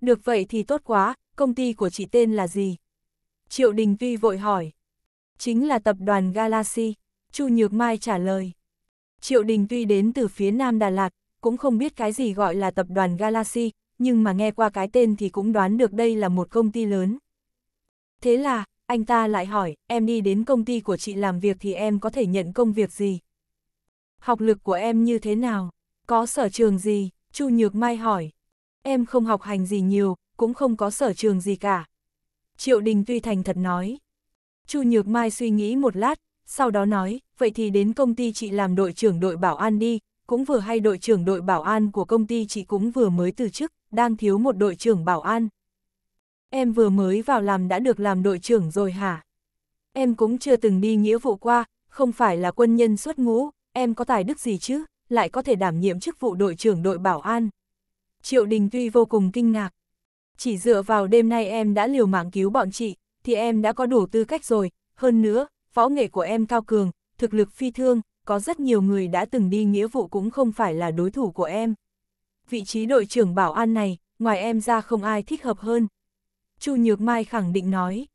được vậy thì tốt quá, công ty của chị tên là gì? Triệu Đình Vi vội hỏi. Chính là tập đoàn Galaxy, Chu Nhược Mai trả lời. Triệu Đình Vi đến từ phía Nam Đà Lạt, cũng không biết cái gì gọi là tập đoàn Galaxy, nhưng mà nghe qua cái tên thì cũng đoán được đây là một công ty lớn. Thế là, anh ta lại hỏi, em đi đến công ty của chị làm việc thì em có thể nhận công việc gì? Học lực của em như thế nào? Có sở trường gì? Chu Nhược Mai hỏi. Em không học hành gì nhiều, cũng không có sở trường gì cả, Triệu Đình tuy thành thật nói. Chu Nhược Mai suy nghĩ một lát, sau đó nói, vậy thì đến công ty chị làm đội trưởng đội bảo an đi, cũng vừa hay đội trưởng đội bảo an của công ty chị cũng vừa mới từ chức, đang thiếu một đội trưởng bảo an. Em vừa mới vào làm đã được làm đội trưởng rồi hả? Em cũng chưa từng đi nghĩa vụ qua, không phải là quân nhân xuất ngũ, em có tài đức gì chứ, lại có thể đảm nhiệm chức vụ đội trưởng đội bảo an. Triệu Đình tuy vô cùng kinh ngạc, chỉ dựa vào đêm nay em đã liều mạng cứu bọn chị, thì em đã có đủ tư cách rồi, hơn nữa, võ nghệ của em cao cường, thực lực phi thương, có rất nhiều người đã từng đi nghĩa vụ cũng không phải là đối thủ của em. Vị trí đội trưởng bảo an này, ngoài em ra không ai thích hợp hơn. Chu Nhược Mai khẳng định nói.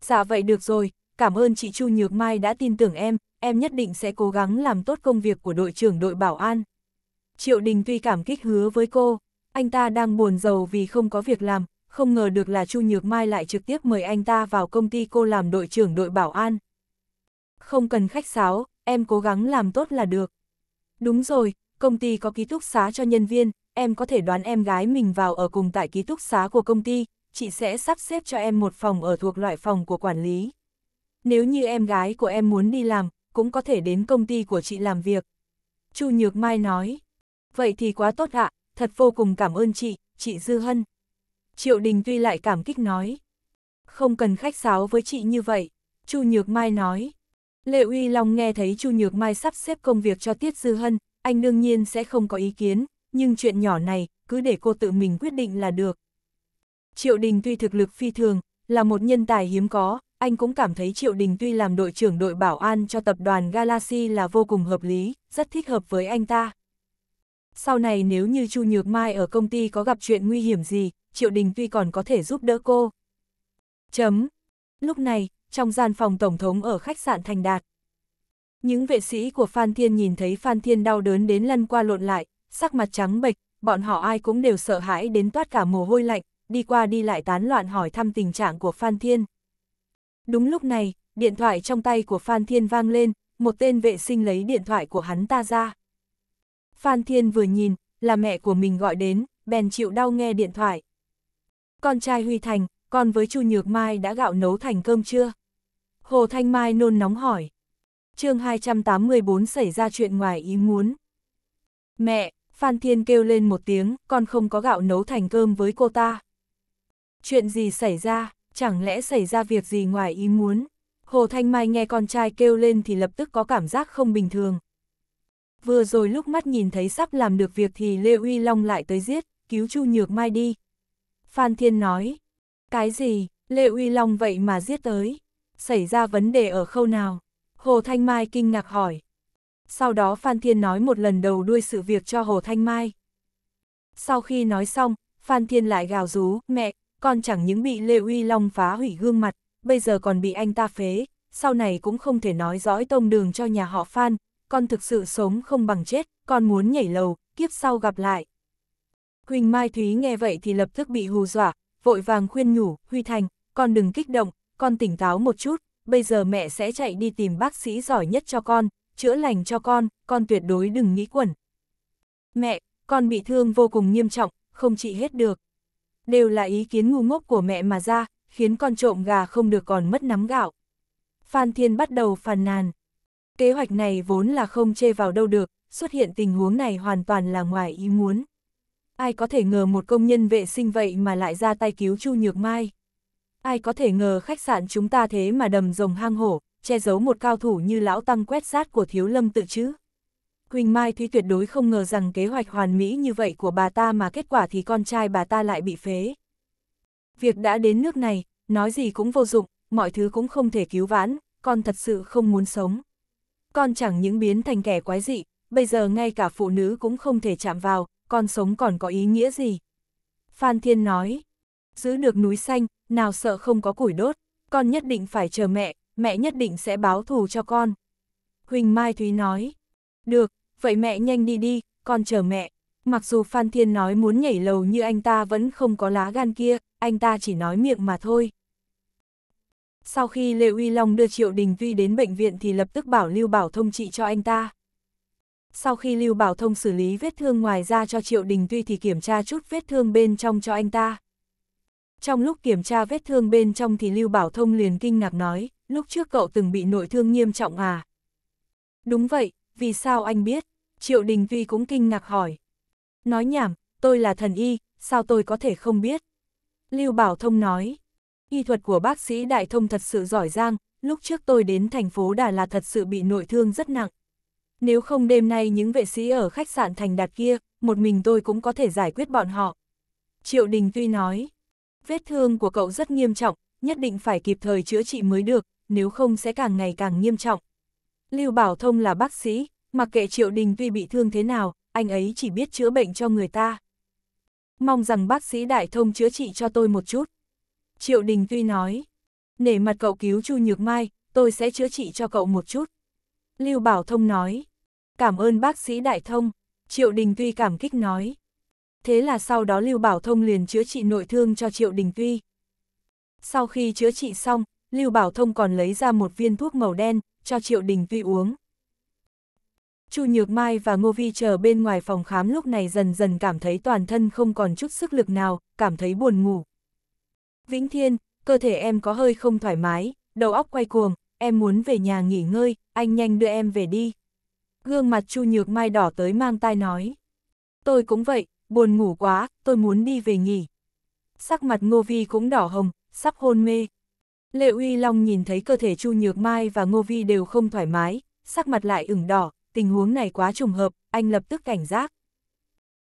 Dạ vậy được rồi, cảm ơn chị Chu Nhược Mai đã tin tưởng em, em nhất định sẽ cố gắng làm tốt công việc của đội trưởng đội bảo an. Triệu Đình tuy cảm kích hứa với cô, anh ta đang buồn giàu vì không có việc làm, không ngờ được là Chu Nhược Mai lại trực tiếp mời anh ta vào công ty cô làm đội trưởng đội bảo an. Không cần khách sáo, em cố gắng làm tốt là được. Đúng rồi, công ty có ký túc xá cho nhân viên, em có thể đoán em gái mình vào ở cùng tại ký túc xá của công ty, chị sẽ sắp xếp cho em một phòng ở thuộc loại phòng của quản lý. Nếu như em gái của em muốn đi làm, cũng có thể đến công ty của chị làm việc. Chu Nhược Mai nói, vậy thì quá tốt ạ, thật vô cùng cảm ơn chị, chị Dư Hân. Triệu Đình tuy lại cảm kích nói. Không cần khách sáo với chị như vậy, Chu Nhược Mai nói. Lệ Uy Long nghe thấy Chu Nhược Mai sắp xếp công việc cho Tiết Dư Hân, anh đương nhiên sẽ không có ý kiến, nhưng chuyện nhỏ này, cứ để cô tự mình quyết định là được. Triệu Đình tuy thực lực phi thường, là một nhân tài hiếm có, anh cũng cảm thấy Triệu Đình tuy làm đội trưởng đội bảo an cho tập đoàn Galaxy là vô cùng hợp lý, rất thích hợp với anh ta sau này nếu như Chu Nhược Mai ở công ty có gặp chuyện nguy hiểm gì, Triệu Đình tuy còn có thể giúp đỡ cô. Chấm. Lúc này, trong gian phòng Tổng thống ở khách sạn Thành Đạt. Những vệ sĩ của Phan Thiên nhìn thấy Phan Thiên đau đớn đến lăn qua lộn lại, sắc mặt trắng bệch, bọn họ ai cũng đều sợ hãi đến toát cả mồ hôi lạnh, đi qua đi lại tán loạn hỏi thăm tình trạng của Phan Thiên. Đúng lúc này, điện thoại trong tay của Phan Thiên vang lên, một tên vệ sinh lấy điện thoại của hắn ta ra. Phan Thiên vừa nhìn, là mẹ của mình gọi đến, bèn chịu đau nghe điện thoại. Con trai Huy Thành, con với Chu Nhược Mai đã gạo nấu thành cơm chưa? Hồ Thanh Mai nôn nóng hỏi. chương 284 xảy ra chuyện ngoài ý muốn. Mẹ, Phan Thiên kêu lên một tiếng, con không có gạo nấu thành cơm với cô ta. Chuyện gì xảy ra, chẳng lẽ xảy ra việc gì ngoài ý muốn? Hồ Thanh Mai nghe con trai kêu lên thì lập tức có cảm giác không bình thường, vừa rồi lúc mắt nhìn thấy sắp làm được việc thì Lê Uy Long lại tới giết, cứu Chu Nhược Mai đi. Phan Thiên nói, cái gì, Lê Uy Long vậy mà giết tới, xảy ra vấn đề ở khâu nào? Hồ Thanh Mai kinh ngạc hỏi. Sau đó Phan Thiên nói một lần đầu đuôi sự việc cho Hồ Thanh Mai. Sau khi nói xong, Phan Thiên lại gào rú, mẹ, con chẳng những bị Lê Uy Long phá hủy gương mặt, bây giờ còn bị anh ta phế, sau này cũng không thể nói dõi tông đường cho nhà họ Phan, con thực sự sống không bằng chết, con muốn nhảy lầu, kiếp sau gặp lại. Huỳnh Mai Thúy nghe vậy thì lập tức bị hù dọa, vội vàng khuyên nhủ, Huy Thành, con đừng kích động, con tỉnh táo một chút, bây giờ mẹ sẽ chạy đi tìm bác sĩ giỏi nhất cho con, chữa lành cho con, con tuyệt đối đừng nghĩ quẩn. Mẹ, con bị thương vô cùng nghiêm trọng, không trị hết được. Đều là ý kiến ngu ngốc của mẹ mà ra, khiến con trộm gà không được còn mất nắm gạo. Phan Thiên bắt đầu phàn nàn. Kế hoạch này vốn là không chê vào đâu được, xuất hiện tình huống này hoàn toàn là ngoài ý muốn. Ai có thể ngờ một công nhân vệ sinh vậy mà lại ra tay cứu Chu Nhược Mai. Ai có thể ngờ khách sạn chúng ta thế mà đầm rồng hang hổ, che giấu một cao thủ như lão tăng quét sát của thiếu lâm tự chứ. Quỳnh Mai Thúy tuyệt đối không ngờ rằng kế hoạch hoàn mỹ như vậy của bà ta mà kết quả thì con trai bà ta lại bị phế. Việc đã đến nước này, nói gì cũng vô dụng, mọi thứ cũng không thể cứu vãn, con thật sự không muốn sống con chẳng những biến thành kẻ quái dị, bây giờ ngay cả phụ nữ cũng không thể chạm vào, con sống còn có ý nghĩa gì? Phan Thiên nói, giữ được núi xanh, nào sợ không có củi đốt, con nhất định phải chờ mẹ, mẹ nhất định sẽ báo thù cho con. Huỳnh Mai Thúy nói, được, vậy mẹ nhanh đi đi, con chờ mẹ. Mặc dù Phan Thiên nói muốn nhảy lầu như anh ta vẫn không có lá gan kia, anh ta chỉ nói miệng mà thôi. Sau khi Lê Uy Long đưa Triệu Đình Tuy đến bệnh viện thì lập tức bảo Lưu Bảo Thông trị cho anh ta. Sau khi Lưu Bảo Thông xử lý vết thương ngoài ra cho Triệu Đình Tuy thì kiểm tra chút vết thương bên trong cho anh ta. Trong lúc kiểm tra vết thương bên trong thì Lưu Bảo Thông liền kinh ngạc nói, lúc trước cậu từng bị nội thương nghiêm trọng à? Đúng vậy, vì sao anh biết? Triệu Đình Tuy cũng kinh ngạc hỏi. Nói nhảm, tôi là thần y, sao tôi có thể không biết? Lưu Bảo Thông nói y thuật của bác sĩ Đại Thông thật sự giỏi giang, lúc trước tôi đến thành phố Đà Lạt thật sự bị nội thương rất nặng. Nếu không đêm nay những vệ sĩ ở khách sạn thành đạt kia, một mình tôi cũng có thể giải quyết bọn họ. Triệu Đình tuy nói, vết thương của cậu rất nghiêm trọng, nhất định phải kịp thời chữa trị mới được, nếu không sẽ càng ngày càng nghiêm trọng. Lưu Bảo Thông là bác sĩ, mặc kệ Triệu Đình tuy bị thương thế nào, anh ấy chỉ biết chữa bệnh cho người ta. Mong rằng bác sĩ Đại Thông chữa trị cho tôi một chút. Triệu Đình tuy nói, nể mặt cậu cứu Chu Nhược Mai, tôi sẽ chữa trị cho cậu một chút. Lưu Bảo Thông nói, cảm ơn bác sĩ Đại Thông, Triệu Đình tuy cảm kích nói. Thế là sau đó Lưu Bảo Thông liền chữa trị nội thương cho Triệu Đình tuy. Sau khi chữa trị xong, Lưu Bảo Thông còn lấy ra một viên thuốc màu đen, cho Triệu Đình tuy uống. Chu Nhược Mai và Ngô Vi chờ bên ngoài phòng khám lúc này dần dần cảm thấy toàn thân không còn chút sức lực nào, cảm thấy buồn ngủ. Vĩnh Thiên, cơ thể em có hơi không thoải mái, đầu óc quay cuồng, em muốn về nhà nghỉ ngơi, anh nhanh đưa em về đi. Gương mặt Chu Nhược Mai đỏ tới mang tai nói. Tôi cũng vậy, buồn ngủ quá, tôi muốn đi về nghỉ. Sắc mặt Ngô Vi cũng đỏ hồng, sắp hôn mê. Lệ Uy Long nhìn thấy cơ thể Chu Nhược Mai và Ngô Vi đều không thoải mái, sắc mặt lại ửng đỏ, tình huống này quá trùng hợp, anh lập tức cảnh giác.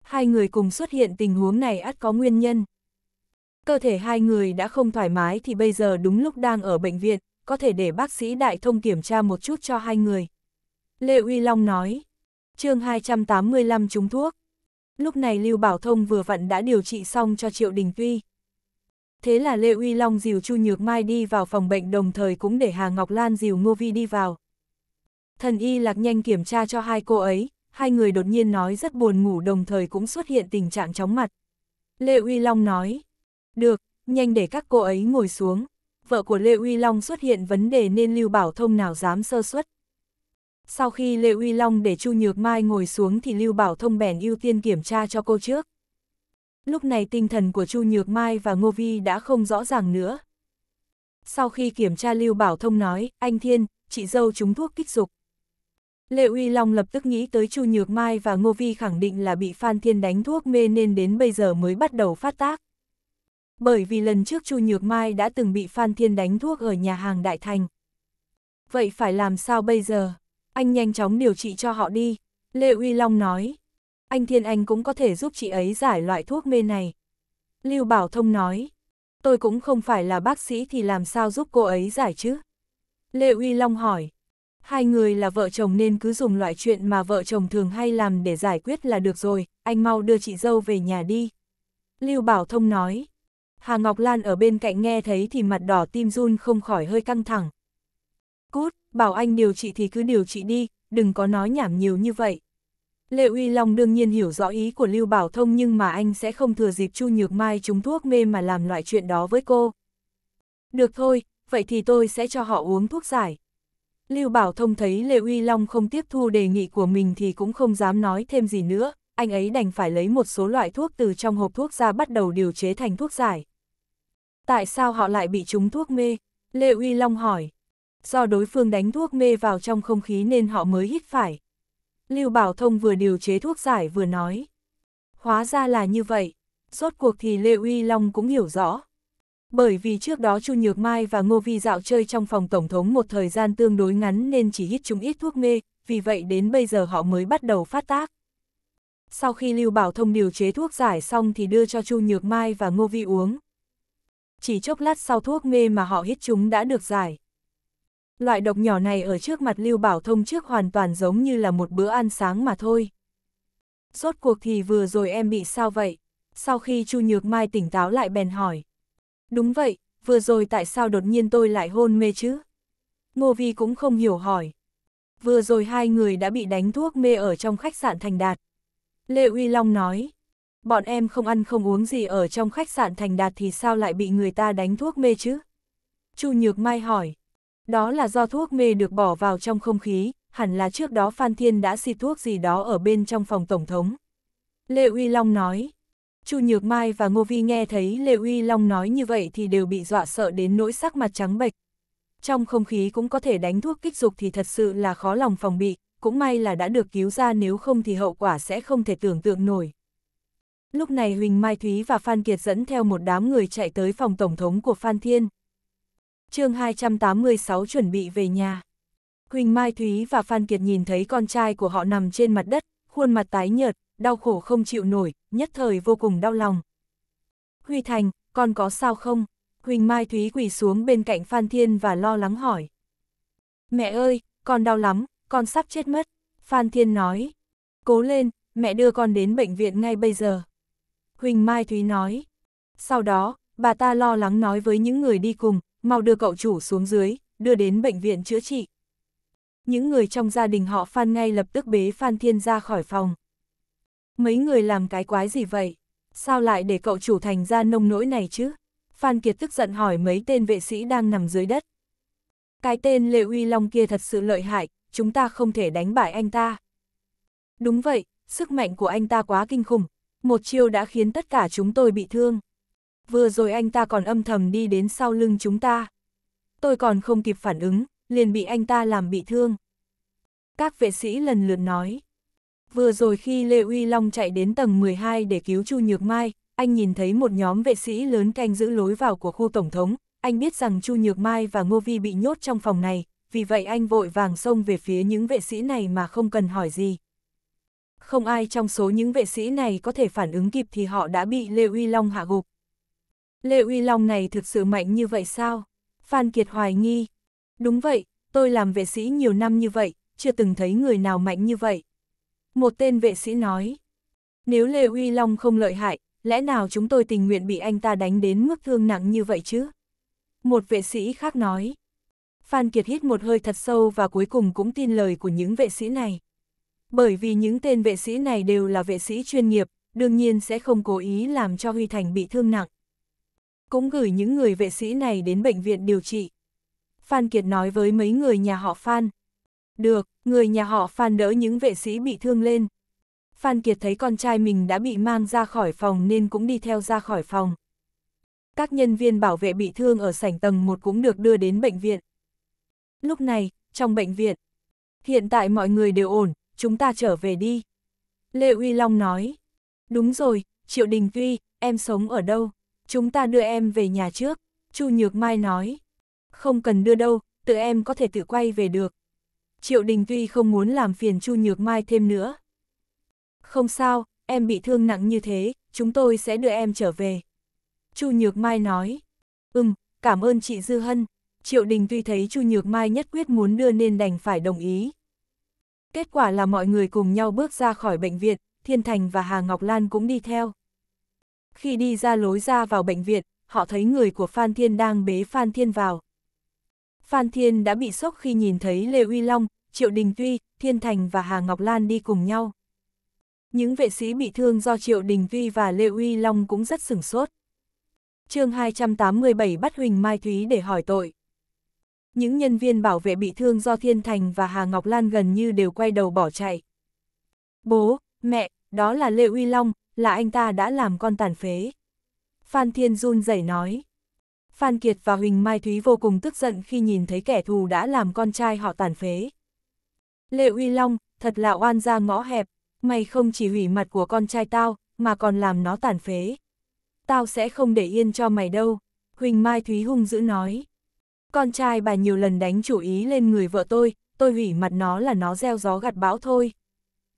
Hai người cùng xuất hiện tình huống này ắt có nguyên nhân. Cơ thể hai người đã không thoải mái thì bây giờ đúng lúc đang ở bệnh viện, có thể để bác sĩ đại thông kiểm tra một chút cho hai người. Lê Uy Long nói, chương 285 trúng thuốc. Lúc này Lưu Bảo Thông vừa vặn đã điều trị xong cho Triệu Đình Tuy. Thế là Lê Uy Long dìu Chu Nhược Mai đi vào phòng bệnh đồng thời cũng để Hà Ngọc Lan dìu Ngô Vi đi vào. Thần y lạc nhanh kiểm tra cho hai cô ấy, hai người đột nhiên nói rất buồn ngủ đồng thời cũng xuất hiện tình trạng chóng mặt. Lê Uy Long nói, được, nhanh để các cô ấy ngồi xuống. Vợ của Lê Uy Long xuất hiện vấn đề nên Lưu Bảo Thông nào dám sơ suất. Sau khi Lê Uy Long để Chu Nhược Mai ngồi xuống thì Lưu Bảo Thông bèn ưu tiên kiểm tra cho cô trước. Lúc này tinh thần của Chu Nhược Mai và Ngô Vi đã không rõ ràng nữa. Sau khi kiểm tra Lưu Bảo Thông nói, anh Thiên, chị dâu chúng thuốc kích dục. Lệ Uy Long lập tức nghĩ tới Chu Nhược Mai và Ngô Vi khẳng định là bị Phan Thiên đánh thuốc mê nên đến bây giờ mới bắt đầu phát tác bởi vì lần trước Chu Nhược Mai đã từng bị Phan Thiên đánh thuốc ở nhà hàng Đại Thành. Vậy phải làm sao bây giờ? Anh nhanh chóng điều trị cho họ đi, Lê Uy Long nói. Anh Thiên Anh cũng có thể giúp chị ấy giải loại thuốc mê này. Lưu Bảo Thông nói, tôi cũng không phải là bác sĩ thì làm sao giúp cô ấy giải chứ? Lê Uy Long hỏi, hai người là vợ chồng nên cứ dùng loại chuyện mà vợ chồng thường hay làm để giải quyết là được rồi, anh mau đưa chị dâu về nhà đi. Lưu Bảo Thông nói, Hà Ngọc Lan ở bên cạnh nghe thấy thì mặt đỏ tim run không khỏi hơi căng thẳng. Cút, bảo anh điều trị thì cứ điều trị đi, đừng có nói nhảm nhiều như vậy. Lệ Uy Long đương nhiên hiểu rõ ý của Lưu Bảo Thông nhưng mà anh sẽ không thừa dịp Chu Nhược Mai trúng thuốc mê mà làm loại chuyện đó với cô. Được thôi, vậy thì tôi sẽ cho họ uống thuốc giải. Lưu Bảo Thông thấy Lệ Uy Long không tiếp thu đề nghị của mình thì cũng không dám nói thêm gì nữa, anh ấy đành phải lấy một số loại thuốc từ trong hộp thuốc ra bắt đầu điều chế thành thuốc giải. Tại sao họ lại bị trúng thuốc mê? Lê Uy Long hỏi. Do đối phương đánh thuốc mê vào trong không khí nên họ mới hít phải. Lưu Bảo Thông vừa điều chế thuốc giải vừa nói. Hóa ra là như vậy, rốt cuộc thì Lê Uy Long cũng hiểu rõ. Bởi vì trước đó Chu Nhược Mai và Ngô Vi dạo chơi trong phòng Tổng thống một thời gian tương đối ngắn nên chỉ hít chúng ít thuốc mê, vì vậy đến bây giờ họ mới bắt đầu phát tác. Sau khi Lưu Bảo Thông điều chế thuốc giải xong thì đưa cho Chu Nhược Mai và Ngô Vi uống, chỉ chốc lát sau thuốc mê mà họ hít chúng đã được giải. Loại độc nhỏ này ở trước mặt Lưu Bảo Thông trước hoàn toàn giống như là một bữa ăn sáng mà thôi. Rốt cuộc thì vừa rồi em bị sao vậy? Sau khi Chu Nhược Mai tỉnh táo lại bèn hỏi. Đúng vậy, vừa rồi tại sao đột nhiên tôi lại hôn mê chứ? Ngô Vi cũng không hiểu hỏi. Vừa rồi hai người đã bị đánh thuốc mê ở trong khách sạn Thành Đạt. Lê Uy Long nói, bọn em không ăn không uống gì ở trong khách sạn thành đạt thì sao lại bị người ta đánh thuốc mê chứ? Chu Nhược Mai hỏi. Đó là do thuốc mê được bỏ vào trong không khí, hẳn là trước đó Phan Thiên đã xịt thuốc gì đó ở bên trong phòng Tổng thống. Lê Uy Long nói. Chu Nhược Mai và Ngô Vi nghe thấy Lê Uy Long nói như vậy thì đều bị dọa sợ đến nỗi sắc mặt trắng bệch. Trong không khí cũng có thể đánh thuốc kích dục thì thật sự là khó lòng phòng bị, cũng may là đã được cứu ra nếu không thì hậu quả sẽ không thể tưởng tượng nổi. Lúc này Huỳnh Mai Thúy và Phan Kiệt dẫn theo một đám người chạy tới phòng Tổng thống của Phan Thiên. chương 286 chuẩn bị về nhà. Huỳnh Mai Thúy và Phan Kiệt nhìn thấy con trai của họ nằm trên mặt đất, khuôn mặt tái nhợt, đau khổ không chịu nổi, nhất thời vô cùng đau lòng. Huy Thành, con có sao không? Huỳnh Mai Thúy quỳ xuống bên cạnh Phan Thiên và lo lắng hỏi. Mẹ ơi, con đau lắm, con sắp chết mất. Phan Thiên nói. Cố lên, mẹ đưa con đến bệnh viện ngay bây giờ. Huỳnh Mai Thúy nói. Sau đó, bà ta lo lắng nói với những người đi cùng, mau đưa cậu chủ xuống dưới, đưa đến bệnh viện chữa trị. Những người trong gia đình họ Phan ngay lập tức bế Phan Thiên ra khỏi phòng. Mấy người làm cái quái gì vậy? Sao lại để cậu chủ thành ra nông nỗi này chứ? Phan Kiệt tức giận hỏi mấy tên vệ sĩ đang nằm dưới đất. Cái tên Lệ Uy Long kia thật sự lợi hại, chúng ta không thể đánh bại anh ta. Đúng vậy, sức mạnh của anh ta quá kinh khủng, một chiêu đã khiến tất cả chúng tôi bị thương. Vừa rồi anh ta còn âm thầm đi đến sau lưng chúng ta. Tôi còn không kịp phản ứng, liền bị anh ta làm bị thương. Các vệ sĩ lần lượt nói. Vừa rồi khi Lê Uy Long chạy đến tầng 12 để cứu Chu Nhược Mai, anh nhìn thấy một nhóm vệ sĩ lớn canh giữ lối vào của khu Tổng thống. Anh biết rằng Chu Nhược Mai và Ngô Vi bị nhốt trong phòng này, vì vậy anh vội vàng xông về phía những vệ sĩ này mà không cần hỏi gì không ai trong số những vệ sĩ này có thể phản ứng kịp thì họ đã bị Lê Uy Long hạ gục. Lê Uy Long này thực sự mạnh như vậy sao? Phan Kiệt hoài nghi. Đúng vậy, tôi làm vệ sĩ nhiều năm như vậy, chưa từng thấy người nào mạnh như vậy. Một tên vệ sĩ nói. Nếu Lê Uy Long không lợi hại, lẽ nào chúng tôi tình nguyện bị anh ta đánh đến mức thương nặng như vậy chứ? Một vệ sĩ khác nói. Phan Kiệt hít một hơi thật sâu và cuối cùng cũng tin lời của những vệ sĩ này bởi vì những tên vệ sĩ này đều là vệ sĩ chuyên nghiệp, đương nhiên sẽ không cố ý làm cho Huy Thành bị thương nặng. Cũng gửi những người vệ sĩ này đến bệnh viện điều trị. Phan Kiệt nói với mấy người nhà họ Phan. Được, người nhà họ Phan đỡ những vệ sĩ bị thương lên. Phan Kiệt thấy con trai mình đã bị mang ra khỏi phòng nên cũng đi theo ra khỏi phòng. Các nhân viên bảo vệ bị thương ở sảnh tầng 1 cũng được đưa đến bệnh viện. Lúc này, trong bệnh viện, hiện tại mọi người đều ổn, chúng ta trở về đi. Lê Uy Long nói, đúng rồi, Triệu Đình Tuy, em sống ở đâu, chúng ta đưa em về nhà trước, Chu Nhược Mai nói, không cần đưa đâu, tự em có thể tự quay về được. Triệu Đình Tuy không muốn làm phiền Chu Nhược Mai thêm nữa. Không sao, em bị thương nặng như thế, chúng tôi sẽ đưa em trở về. Chu Nhược Mai nói, ừm, cảm ơn chị Dư Hân. Triệu Đình Tuy thấy Chu Nhược Mai nhất quyết muốn đưa nên đành phải đồng ý. Kết quả là mọi người cùng nhau bước ra khỏi bệnh viện, Thiên Thành và Hà Ngọc Lan cũng đi theo. Khi đi ra lối ra vào bệnh viện, họ thấy người của Phan Thiên đang bế Phan Thiên vào. Phan Thiên đã bị sốc khi nhìn thấy Lê Uy Long, Triệu Đình Tuy, Thiên Thành và Hà Ngọc Lan đi cùng nhau. Những vệ sĩ bị thương do Triệu Đình Tuy và Lê Uy Long cũng rất sửng sốt. chương 287 bắt Huỳnh Mai Thúy để hỏi tội những nhân viên bảo vệ bị thương do Thiên Thành và Hà Ngọc Lan gần như đều quay đầu bỏ chạy. Bố, mẹ, đó là Lê Uy Long, là anh ta đã làm con tàn phế. Phan Thiên run rẩy nói. Phan Kiệt và Huỳnh Mai Thúy vô cùng tức giận khi nhìn thấy kẻ thù đã làm con trai họ tàn phế. Lê Uy Long, thật là oan ra ngõ hẹp, mày không chỉ hủy mặt của con trai tao, mà còn làm nó tàn phế. Tao sẽ không để yên cho mày đâu, Huỳnh Mai Thúy hung dữ nói con trai bà nhiều lần đánh chủ ý lên người vợ tôi, tôi hủy mặt nó là nó gieo gió gặt bão thôi.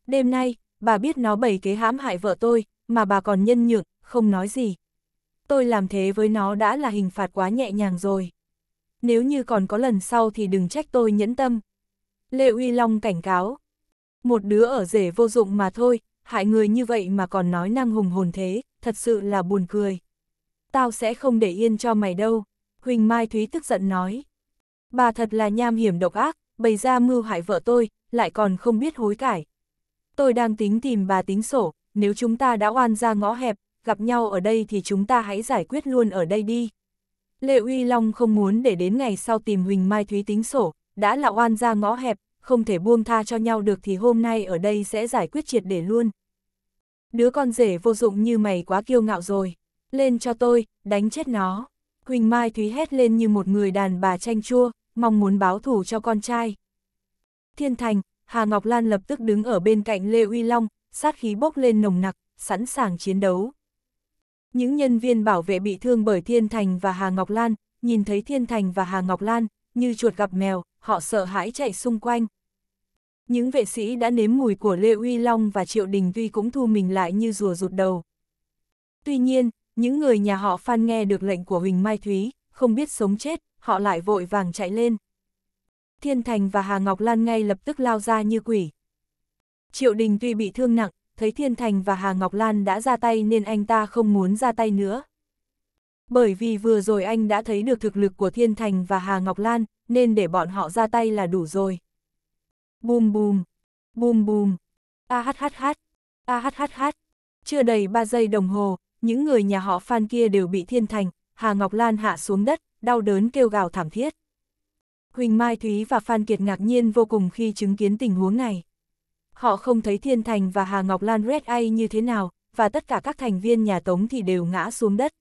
Đêm nay, bà biết nó bày kế hãm hại vợ tôi, mà bà còn nhân nhượng, không nói gì. Tôi làm thế với nó đã là hình phạt quá nhẹ nhàng rồi. Nếu như còn có lần sau thì đừng trách tôi nhẫn tâm. Lê Uy Long cảnh cáo. Một đứa ở rể vô dụng mà thôi, hại người như vậy mà còn nói năng hùng hồn thế, thật sự là buồn cười. Tao sẽ không để yên cho mày đâu. Huỳnh Mai Thúy tức giận nói. Bà thật là nham hiểm độc ác, bày ra mưu hại vợ tôi, lại còn không biết hối cải. Tôi đang tính tìm bà tính sổ, nếu chúng ta đã oan ra ngõ hẹp, gặp nhau ở đây thì chúng ta hãy giải quyết luôn ở đây đi. Lệ Uy Long không muốn để đến ngày sau tìm Huỳnh Mai Thúy tính sổ, đã là oan ra ngõ hẹp, không thể buông tha cho nhau được thì hôm nay ở đây sẽ giải quyết triệt để luôn. Đứa con rể vô dụng như mày quá kiêu ngạo rồi, lên cho tôi, đánh chết nó. Huỳnh Mai Thúy hét lên như một người đàn bà tranh chua, mong muốn báo thủ cho con trai. Thiên Thành, Hà Ngọc Lan lập tức đứng ở bên cạnh Lê Uy Long, sát khí bốc lên nồng nặc, sẵn sàng chiến đấu. Những nhân viên bảo vệ bị thương bởi Thiên Thành và Hà Ngọc Lan, nhìn thấy Thiên Thành và Hà Ngọc Lan, như chuột gặp mèo, họ sợ hãi chạy xung quanh. Những vệ sĩ đã nếm mùi của Lê Uy Long và Triệu Đình Tuy cũng thu mình lại như rùa rụt đầu. Tuy nhiên, những người nhà họ Phan nghe được lệnh của Huỳnh Mai Thúy, không biết sống chết, họ lại vội vàng chạy lên. Thiên Thành và Hà Ngọc Lan ngay lập tức lao ra như quỷ. Triệu Đình tuy bị thương nặng, thấy Thiên Thành và Hà Ngọc Lan đã ra tay nên anh ta không muốn ra tay nữa. Bởi vì vừa rồi anh đã thấy được thực lực của Thiên Thành và Hà Ngọc Lan, nên để bọn họ ra tay là đủ rồi. Bùm bùm, bùm bùm, a hát hát hát, a hát hát hát. Chưa đầy 3 giây đồng hồ, những người nhà họ Phan kia đều bị thiên thành, Hà Ngọc Lan hạ xuống đất, đau đớn kêu gào thảm thiết. Huỳnh Mai Thúy và Phan Kiệt ngạc nhiên vô cùng khi chứng kiến tình huống này. Họ không thấy Thiên Thành và Hà Ngọc Lan Red Eye như thế nào, và tất cả các thành viên nhà Tống thì đều ngã xuống đất.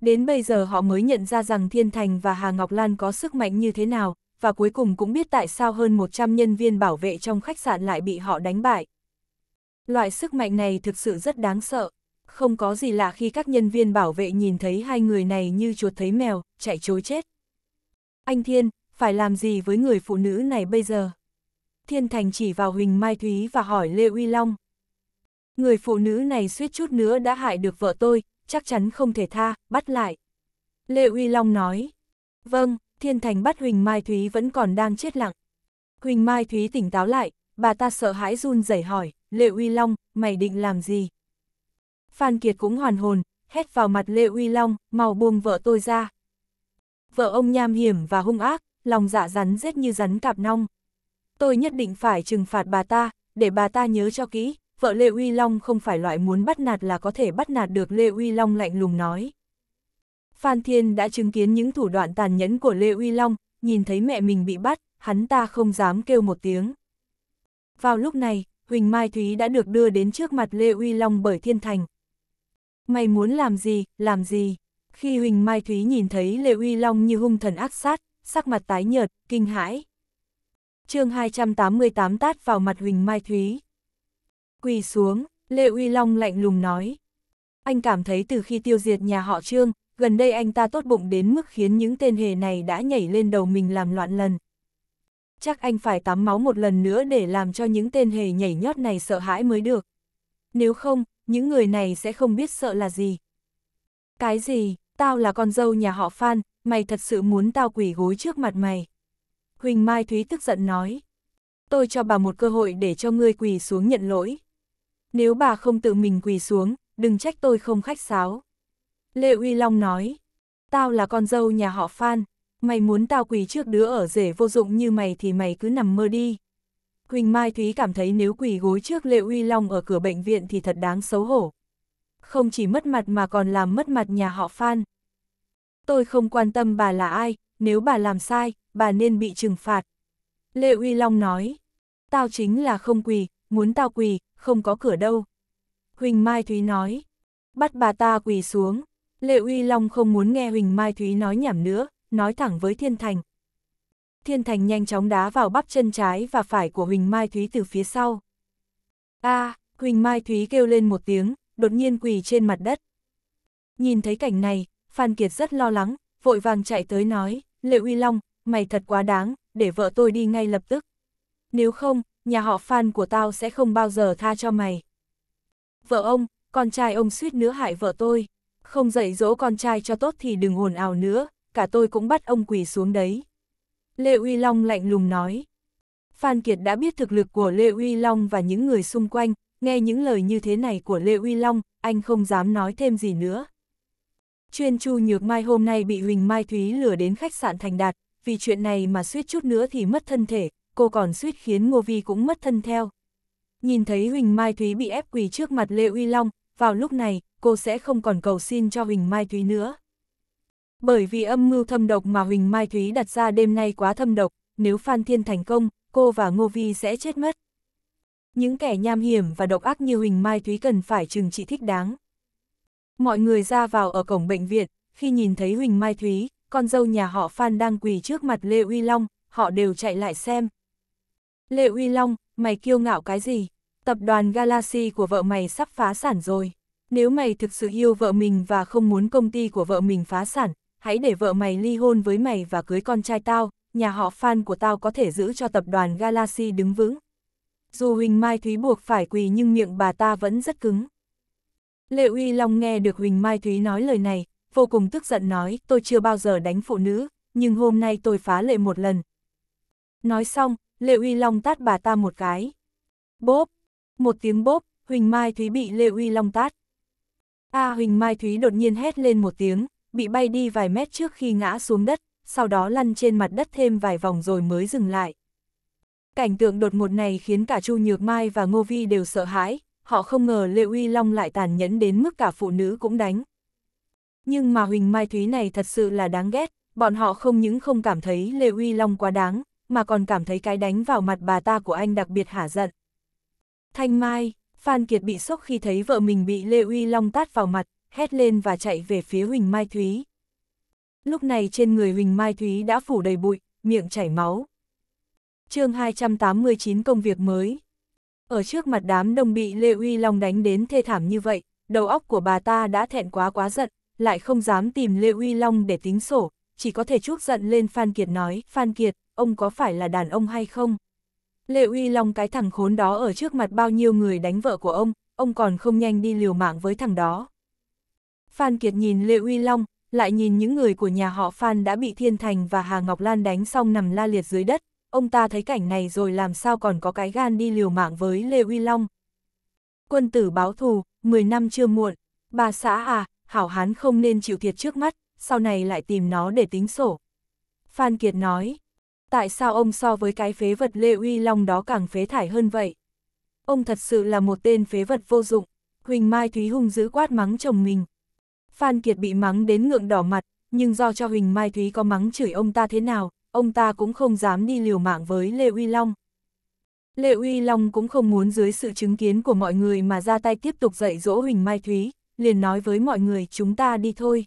Đến bây giờ họ mới nhận ra rằng Thiên Thành và Hà Ngọc Lan có sức mạnh như thế nào, và cuối cùng cũng biết tại sao hơn 100 nhân viên bảo vệ trong khách sạn lại bị họ đánh bại. Loại sức mạnh này thực sự rất đáng sợ không có gì lạ khi các nhân viên bảo vệ nhìn thấy hai người này như chuột thấy mèo, chạy chối chết. Anh Thiên, phải làm gì với người phụ nữ này bây giờ? Thiên Thành chỉ vào Huỳnh Mai Thúy và hỏi Lê Uy Long. Người phụ nữ này suýt chút nữa đã hại được vợ tôi, chắc chắn không thể tha, bắt lại. Lê Uy Long nói. Vâng, Thiên Thành bắt Huỳnh Mai Thúy vẫn còn đang chết lặng. Huỳnh Mai Thúy tỉnh táo lại, bà ta sợ hãi run rẩy hỏi, Lê Uy Long, mày định làm gì? Phan Kiệt cũng hoàn hồn, hét vào mặt Lê Uy Long, mau buông vợ tôi ra. Vợ ông nham hiểm và hung ác, lòng dạ rắn rết như rắn cạp nong. Tôi nhất định phải trừng phạt bà ta, để bà ta nhớ cho kỹ, vợ Lê Uy Long không phải loại muốn bắt nạt là có thể bắt nạt được Lê Uy Long lạnh lùng nói. Phan Thiên đã chứng kiến những thủ đoạn tàn nhẫn của Lê Uy Long, nhìn thấy mẹ mình bị bắt, hắn ta không dám kêu một tiếng. Vào lúc này, Huỳnh Mai Thúy đã được đưa đến trước mặt Lê Uy Long bởi Thiên Thành. Mày muốn làm gì, làm gì? Khi Huỳnh Mai Thúy nhìn thấy Lệ Uy Long như hung thần ác sát, sắc mặt tái nhợt, kinh hãi. chương 288 tát vào mặt Huỳnh Mai Thúy. Quỳ xuống, Lệ Uy Long lạnh lùng nói. Anh cảm thấy từ khi tiêu diệt nhà họ Trương, gần đây anh ta tốt bụng đến mức khiến những tên hề này đã nhảy lên đầu mình làm loạn lần. Chắc anh phải tắm máu một lần nữa để làm cho những tên hề nhảy nhót này sợ hãi mới được. Nếu không, những người này sẽ không biết sợ là gì. Cái gì, tao là con dâu nhà họ Phan, mày thật sự muốn tao quỷ gối trước mặt mày. Huỳnh Mai Thúy tức giận nói. Tôi cho bà một cơ hội để cho ngươi quỳ xuống nhận lỗi. Nếu bà không tự mình quỳ xuống, đừng trách tôi không khách sáo. Lê Uy Long nói. Tao là con dâu nhà họ Phan, mày muốn tao quỳ trước đứa ở rể vô dụng như mày thì mày cứ nằm mơ đi. Huỳnh Mai Thúy cảm thấy nếu quỳ gối trước Lệ Uy Long ở cửa bệnh viện thì thật đáng xấu hổ. Không chỉ mất mặt mà còn làm mất mặt nhà họ Phan. Tôi không quan tâm bà là ai, nếu bà làm sai, bà nên bị trừng phạt. Lệ Uy Long nói, tao chính là không quỳ, muốn tao quỳ, không có cửa đâu. Huỳnh Mai Thúy nói, bắt bà ta quỳ xuống. Lệ Uy Long không muốn nghe Huỳnh Mai Thúy nói nhảm nữa, nói thẳng với Thiên Thành, Thiên Thành nhanh chóng đá vào bắp chân trái và phải của Huỳnh Mai Thúy từ phía sau. A, à, Huỳnh Mai Thúy kêu lên một tiếng, đột nhiên quỳ trên mặt đất. Nhìn thấy cảnh này, Phan Kiệt rất lo lắng, vội vàng chạy tới nói, Lệ Uy Long, mày thật quá đáng, để vợ tôi đi ngay lập tức. Nếu không, nhà họ Phan của tao sẽ không bao giờ tha cho mày. Vợ ông, con trai ông suýt nữa hại vợ tôi. Không dạy dỗ con trai cho tốt thì đừng hồn ào nữa, cả tôi cũng bắt ông quỳ xuống đấy. Lê Uy Long lạnh lùng nói. Phan Kiệt đã biết thực lực của Lê Uy Long và những người xung quanh, nghe những lời như thế này của Lê Uy Long, anh không dám nói thêm gì nữa. Chuyên Chu Nhược Mai hôm nay bị Huỳnh Mai Thúy lừa đến khách sạn Thành Đạt, vì chuyện này mà suýt chút nữa thì mất thân thể, cô còn suýt khiến Ngô Vi cũng mất thân theo. Nhìn thấy Huỳnh Mai Thúy bị ép quỳ trước mặt Lê Uy Long, vào lúc này, cô sẽ không còn cầu xin cho Huỳnh Mai Thúy nữa bởi vì âm mưu thâm độc mà Huỳnh Mai Thúy đặt ra đêm nay quá thâm độc, nếu Phan Thiên thành công, cô và Ngô Vi sẽ chết mất. Những kẻ nham hiểm và độc ác như Huỳnh Mai Thúy cần phải trừng trị thích đáng. Mọi người ra vào ở cổng bệnh viện, khi nhìn thấy Huỳnh Mai Thúy, con dâu nhà họ Phan đang quỳ trước mặt Lê Uy Long, họ đều chạy lại xem. Lê Uy Long, mày kiêu ngạo cái gì? Tập đoàn Galaxy của vợ mày sắp phá sản rồi. Nếu mày thực sự yêu vợ mình và không muốn công ty của vợ mình phá sản, hãy để vợ mày ly hôn với mày và cưới con trai tao, nhà họ Phan của tao có thể giữ cho tập đoàn Galaxy đứng vững. Dù Huỳnh Mai Thúy buộc phải quỳ nhưng miệng bà ta vẫn rất cứng. Lệ Uy Long nghe được Huỳnh Mai Thúy nói lời này, vô cùng tức giận nói, tôi chưa bao giờ đánh phụ nữ, nhưng hôm nay tôi phá lệ một lần. Nói xong, Lệ Uy Long tát bà ta một cái. Bốp! Một tiếng bốp, Huỳnh Mai Thúy bị Lệ Uy Long tát. A à, Huỳnh Mai Thúy đột nhiên hét lên một tiếng, bị bay đi vài mét trước khi ngã xuống đất, sau đó lăn trên mặt đất thêm vài vòng rồi mới dừng lại. Cảnh tượng đột ngột này khiến cả Chu Nhược Mai và Ngô Vi đều sợ hãi, họ không ngờ Lệ Uy Long lại tàn nhẫn đến mức cả phụ nữ cũng đánh. Nhưng mà Huỳnh Mai Thúy này thật sự là đáng ghét, bọn họ không những không cảm thấy Lệ Uy Long quá đáng, mà còn cảm thấy cái đánh vào mặt bà ta của anh đặc biệt hả giận. Thanh Mai, Phan Kiệt bị sốc khi thấy vợ mình bị Lê Uy Long tát vào mặt, hét lên và chạy về phía Huỳnh Mai Thúy. Lúc này trên người Huỳnh Mai Thúy đã phủ đầy bụi, miệng chảy máu. chương 289 công việc mới. Ở trước mặt đám đông bị Lê Uy Long đánh đến thê thảm như vậy, đầu óc của bà ta đã thẹn quá quá giận, lại không dám tìm Lê Uy Long để tính sổ, chỉ có thể chuốc giận lên Phan Kiệt nói, Phan Kiệt, ông có phải là đàn ông hay không? Lê Uy Long cái thằng khốn đó ở trước mặt bao nhiêu người đánh vợ của ông, ông còn không nhanh đi liều mạng với thằng đó. Phan Kiệt nhìn Lê Uy Long, lại nhìn những người của nhà họ Phan đã bị Thiên Thành và Hà Ngọc Lan đánh xong nằm la liệt dưới đất, ông ta thấy cảnh này rồi làm sao còn có cái gan đi liều mạng với Lê Uy Long. Quân tử báo thù, 10 năm chưa muộn, bà xã à, hảo hán không nên chịu thiệt trước mắt, sau này lại tìm nó để tính sổ. Phan Kiệt nói, tại sao ông so với cái phế vật Lê Uy Long đó càng phế thải hơn vậy? Ông thật sự là một tên phế vật vô dụng, Huỳnh Mai Thúy hung dữ quát mắng chồng mình. Phan Kiệt bị mắng đến ngượng đỏ mặt, nhưng do cho Huỳnh Mai Thúy có mắng chửi ông ta thế nào, ông ta cũng không dám đi liều mạng với Lê Uy Long. Lê Uy Long cũng không muốn dưới sự chứng kiến của mọi người mà ra tay tiếp tục dạy dỗ Huỳnh Mai Thúy, liền nói với mọi người chúng ta đi thôi.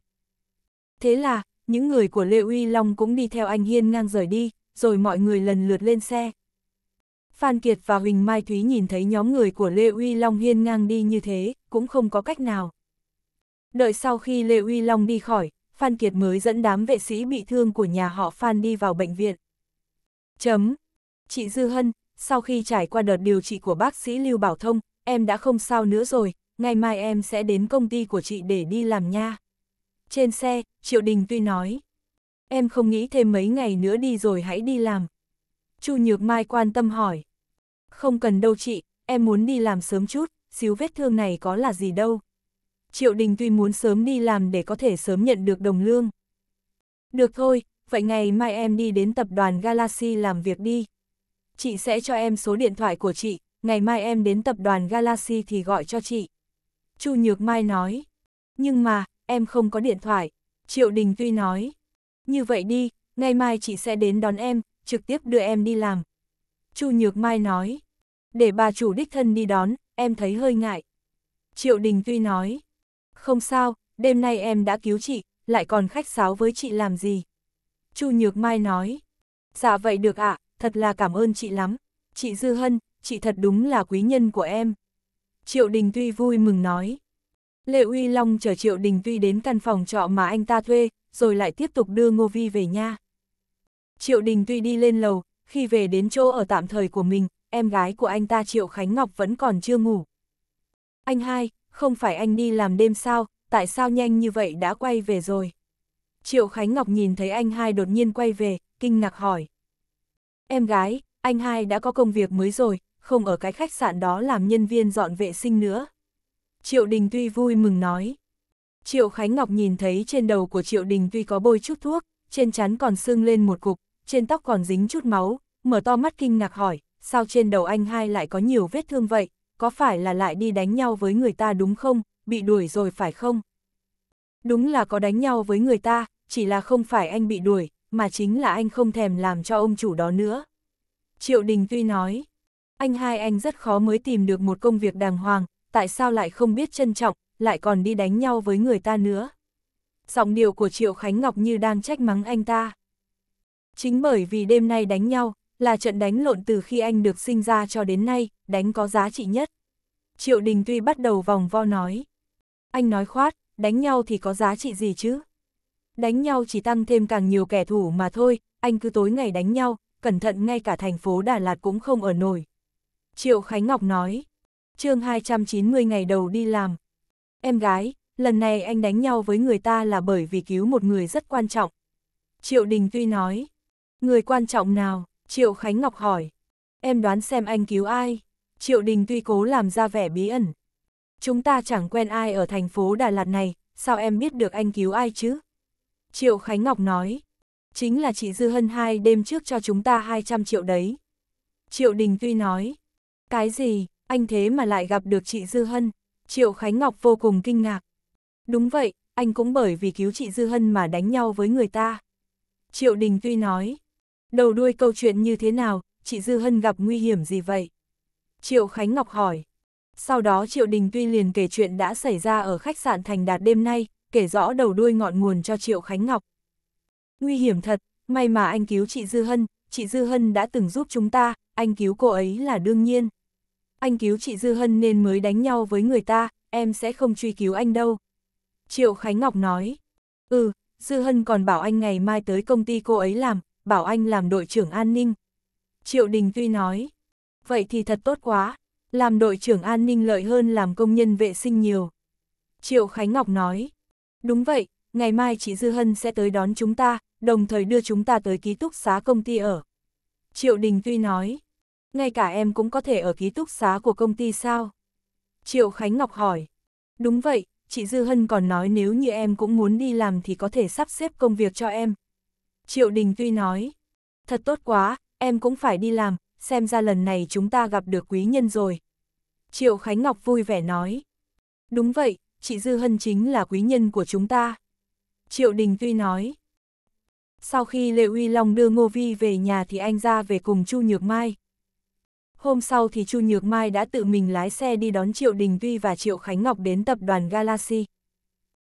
Thế là, những người của Lê Uy Long cũng đi theo anh Hiên ngang rời đi, rồi mọi người lần lượt lên xe. Phan Kiệt và Huỳnh Mai Thúy nhìn thấy nhóm người của Lê Uy Long hiên ngang đi như thế, cũng không có cách nào. Đợi sau khi Lê Uy Long đi khỏi, Phan Kiệt mới dẫn đám vệ sĩ bị thương của nhà họ Phan đi vào bệnh viện. Chấm. Chị Dư Hân, sau khi trải qua đợt điều trị của bác sĩ Lưu Bảo Thông, em đã không sao nữa rồi, ngày mai em sẽ đến công ty của chị để đi làm nha. Trên xe, Triệu Đình tuy nói, em không nghĩ thêm mấy ngày nữa đi rồi hãy đi làm. Chu Nhược Mai quan tâm hỏi, không cần đâu chị, em muốn đi làm sớm chút, xíu vết thương này có là gì đâu. Triệu Đình tuy muốn sớm đi làm để có thể sớm nhận được đồng lương. Được thôi, vậy ngày mai em đi đến tập đoàn Galaxy làm việc đi. Chị sẽ cho em số điện thoại của chị, ngày mai em đến tập đoàn Galaxy thì gọi cho chị. Chu Nhược Mai nói, nhưng mà, em không có điện thoại. Triệu Đình tuy nói, như vậy đi, ngày mai chị sẽ đến đón em, trực tiếp đưa em đi làm. Chu Nhược Mai nói, để bà chủ đích thân đi đón, em thấy hơi ngại. Triệu Đình tuy nói, không sao, đêm nay em đã cứu chị, lại còn khách sáo với chị làm gì? Chu Nhược Mai nói. Dạ vậy được ạ, thật là cảm ơn chị lắm. Chị Dư Hân, chị thật đúng là quý nhân của em. Triệu Đình Tuy vui mừng nói. Lệ Uy Long chờ Triệu Đình Tuy đến căn phòng trọ mà anh ta thuê, rồi lại tiếp tục đưa Ngô Vi về nhà. Triệu Đình Tuy đi lên lầu, khi về đến chỗ ở tạm thời của mình, em gái của anh ta Triệu Khánh Ngọc vẫn còn chưa ngủ. Anh hai, không phải anh đi làm đêm sao, tại sao nhanh như vậy đã quay về rồi? Triệu Khánh Ngọc nhìn thấy anh hai đột nhiên quay về, kinh ngạc hỏi. Em gái, anh hai đã có công việc mới rồi, không ở cái khách sạn đó làm nhân viên dọn vệ sinh nữa. Triệu Đình Tuy vui mừng nói. Triệu Khánh Ngọc nhìn thấy trên đầu của Triệu Đình Tuy có bôi chút thuốc, trên chắn còn sưng lên một cục, trên tóc còn dính chút máu, mở to mắt kinh ngạc hỏi, sao trên đầu anh hai lại có nhiều vết thương vậy, có phải là lại đi đánh nhau với người ta đúng không, bị đuổi rồi phải không? Đúng là có đánh nhau với người ta, chỉ là không phải anh bị đuổi, mà chính là anh không thèm làm cho ông chủ đó nữa. Triệu Đình tuy nói, anh hai anh rất khó mới tìm được một công việc đàng hoàng, tại sao lại không biết trân trọng, lại còn đi đánh nhau với người ta nữa. Giọng điệu của Triệu Khánh Ngọc như đang trách mắng anh ta. Chính bởi vì đêm nay đánh nhau, là trận đánh lộn từ khi anh được sinh ra cho đến nay, đánh có giá trị nhất. Triệu Đình tuy bắt đầu vòng vo nói. Anh nói khoát, đánh nhau thì có giá trị gì chứ? Đánh nhau chỉ tăng thêm càng nhiều kẻ thù mà thôi, anh cứ tối ngày đánh nhau, cẩn thận ngay cả thành phố Đà Lạt cũng không ở nổi. Triệu Khánh Ngọc nói, chương 290 ngày đầu đi làm. Em gái, lần này anh đánh nhau với người ta là bởi vì cứu một người rất quan trọng. Triệu Đình tuy nói, người quan trọng nào? Triệu Khánh Ngọc hỏi, em đoán xem anh cứu ai? Triệu Đình tuy cố làm ra vẻ bí ẩn. Chúng ta chẳng quen ai ở thành phố Đà Lạt này, sao em biết được anh cứu ai chứ? Triệu Khánh Ngọc nói, chính là chị Dư Hân hai đêm trước cho chúng ta 200 triệu đấy. Triệu Đình tuy nói, cái gì, anh thế mà lại gặp được chị Dư Hân? Triệu Khánh Ngọc vô cùng kinh ngạc. Đúng vậy, anh cũng bởi vì cứu chị Dư Hân mà đánh nhau với người ta. Triệu Đình tuy nói, Đầu đuôi câu chuyện như thế nào, chị Dư Hân gặp nguy hiểm gì vậy? Triệu Khánh Ngọc hỏi. Sau đó Triệu Đình Tuy liền kể chuyện đã xảy ra ở khách sạn Thành Đạt đêm nay, kể rõ đầu đuôi ngọn nguồn cho Triệu Khánh Ngọc. Nguy hiểm thật, may mà anh cứu chị Dư Hân, chị Dư Hân đã từng giúp chúng ta, anh cứu cô ấy là đương nhiên. Anh cứu chị Dư Hân nên mới đánh nhau với người ta, em sẽ không truy cứu anh đâu. Triệu Khánh Ngọc nói, ừ, Dư Hân còn bảo anh ngày mai tới công ty cô ấy làm, bảo anh làm đội trưởng an ninh. Triệu Đình tuy nói, vậy thì thật tốt quá, làm đội trưởng an ninh lợi hơn làm công nhân vệ sinh nhiều. Triệu Khánh Ngọc nói, đúng vậy, ngày mai chị Dư Hân sẽ tới đón chúng ta, đồng thời đưa chúng ta tới ký túc xá công ty ở. Triệu Đình tuy nói, ngay cả em cũng có thể ở ký túc xá của công ty sao? Triệu Khánh Ngọc hỏi, đúng vậy, chị Dư Hân còn nói nếu như em cũng muốn đi làm thì có thể sắp xếp công việc cho em, Triệu Đình tuy nói, thật tốt quá, em cũng phải đi làm, xem ra lần này chúng ta gặp được quý nhân rồi. Triệu Khánh Ngọc vui vẻ nói, đúng vậy, chị Dư Hân chính là quý nhân của chúng ta. Triệu Đình tuy nói, sau khi Lê Uy Long đưa Ngô Vi về nhà thì anh ra về cùng Chu Nhược Mai. Hôm sau thì Chu Nhược Mai đã tự mình lái xe đi đón Triệu Đình Vi và Triệu Khánh Ngọc đến tập đoàn Galaxy.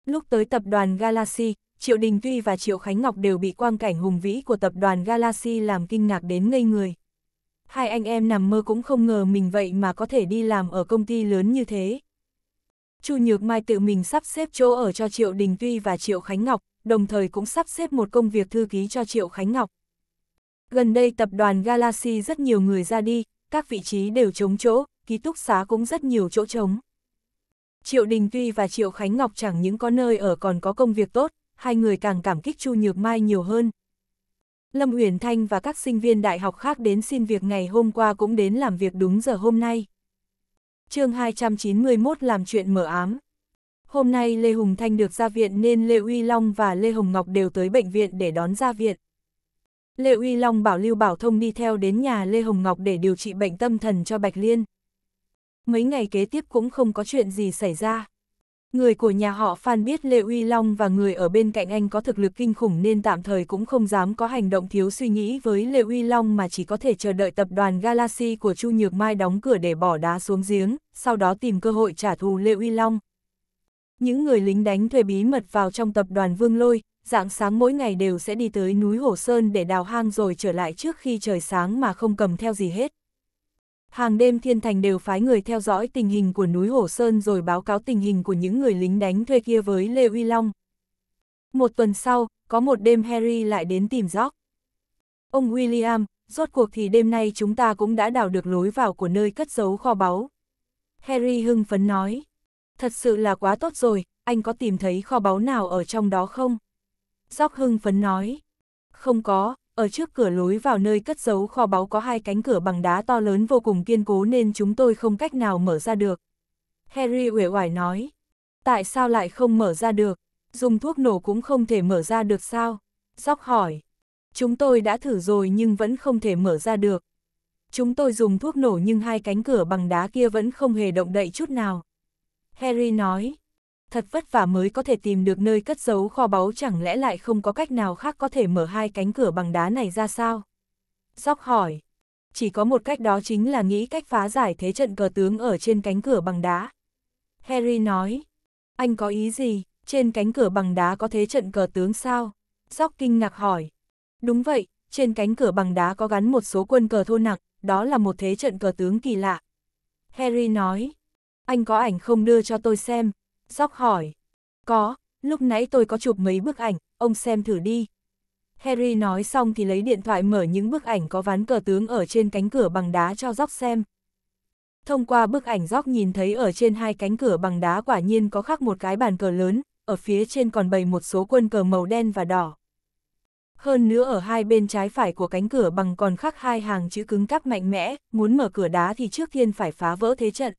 Lúc tới tập đoàn Galaxy, Triệu Đình Tuy và Triệu Khánh Ngọc đều bị quang cảnh hùng vĩ của tập đoàn Galaxy làm kinh ngạc đến ngây người. Hai anh em nằm mơ cũng không ngờ mình vậy mà có thể đi làm ở công ty lớn như thế. Chu Nhược Mai tự mình sắp xếp chỗ ở cho Triệu Đình Tuy và Triệu Khánh Ngọc, đồng thời cũng sắp xếp một công việc thư ký cho Triệu Khánh Ngọc. Gần đây tập đoàn Galaxy rất nhiều người ra đi, các vị trí đều trống chỗ, ký túc xá cũng rất nhiều chỗ trống. Triệu Đình Tuy và Triệu Khánh Ngọc chẳng những có nơi ở còn có công việc tốt, hai người càng cảm kích Chu Nhược Mai nhiều hơn. Lâm Uyển Thanh và các sinh viên đại học khác đến xin việc ngày hôm qua cũng đến làm việc đúng giờ hôm nay. chương 291 làm chuyện mở ám. Hôm nay Lê Hùng Thanh được ra viện nên Lê Uy Long và Lê Hồng Ngọc đều tới bệnh viện để đón ra viện. Lê Uy Long bảo Lưu Bảo Thông đi theo đến nhà Lê Hồng Ngọc để điều trị bệnh tâm thần cho Bạch Liên. Mấy ngày kế tiếp cũng không có chuyện gì xảy ra. Người của nhà họ Phan biết Lê Uy Long và người ở bên cạnh anh có thực lực kinh khủng nên tạm thời cũng không dám có hành động thiếu suy nghĩ với Lê Uy Long mà chỉ có thể chờ đợi tập đoàn Galaxy của Chu Nhược Mai đóng cửa để bỏ đá xuống giếng, sau đó tìm cơ hội trả thù Lê Uy Long. Những người lính đánh thuê bí mật vào trong tập đoàn Vương Lôi, dạng sáng mỗi ngày đều sẽ đi tới núi Hồ Sơn để đào hang rồi trở lại trước khi trời sáng mà không cầm theo gì hết. Hàng đêm thiên thành đều phái người theo dõi tình hình của núi Hổ Sơn rồi báo cáo tình hình của những người lính đánh thuê kia với Lê Uy Long. Một tuần sau, có một đêm Harry lại đến tìm Jock. Ông William, rốt cuộc thì đêm nay chúng ta cũng đã đào được lối vào của nơi cất giấu kho báu. Harry hưng phấn nói, thật sự là quá tốt rồi, anh có tìm thấy kho báu nào ở trong đó không? Jock hưng phấn nói, không có, ở trước cửa lối vào nơi cất giấu kho báu có hai cánh cửa bằng đá to lớn vô cùng kiên cố nên chúng tôi không cách nào mở ra được. Harry uể oải nói. Tại sao lại không mở ra được? Dùng thuốc nổ cũng không thể mở ra được sao? Dóc hỏi. Chúng tôi đã thử rồi nhưng vẫn không thể mở ra được. Chúng tôi dùng thuốc nổ nhưng hai cánh cửa bằng đá kia vẫn không hề động đậy chút nào. Harry nói thật vất vả mới có thể tìm được nơi cất giấu kho báu chẳng lẽ lại không có cách nào khác có thể mở hai cánh cửa bằng đá này ra sao? Dóc hỏi, chỉ có một cách đó chính là nghĩ cách phá giải thế trận cờ tướng ở trên cánh cửa bằng đá. Harry nói, anh có ý gì, trên cánh cửa bằng đá có thế trận cờ tướng sao? Dóc kinh ngạc hỏi, đúng vậy, trên cánh cửa bằng đá có gắn một số quân cờ thô nặng, đó là một thế trận cờ tướng kỳ lạ. Harry nói, anh có ảnh không đưa cho tôi xem, Dóc hỏi. Có, lúc nãy tôi có chụp mấy bức ảnh, ông xem thử đi. Harry nói xong thì lấy điện thoại mở những bức ảnh có ván cờ tướng ở trên cánh cửa bằng đá cho Dóc xem. Thông qua bức ảnh Dóc nhìn thấy ở trên hai cánh cửa bằng đá quả nhiên có khắc một cái bàn cờ lớn, ở phía trên còn bày một số quân cờ màu đen và đỏ. Hơn nữa ở hai bên trái phải của cánh cửa bằng còn khắc hai hàng chữ cứng cắp mạnh mẽ, muốn mở cửa đá thì trước tiên phải phá vỡ thế trận.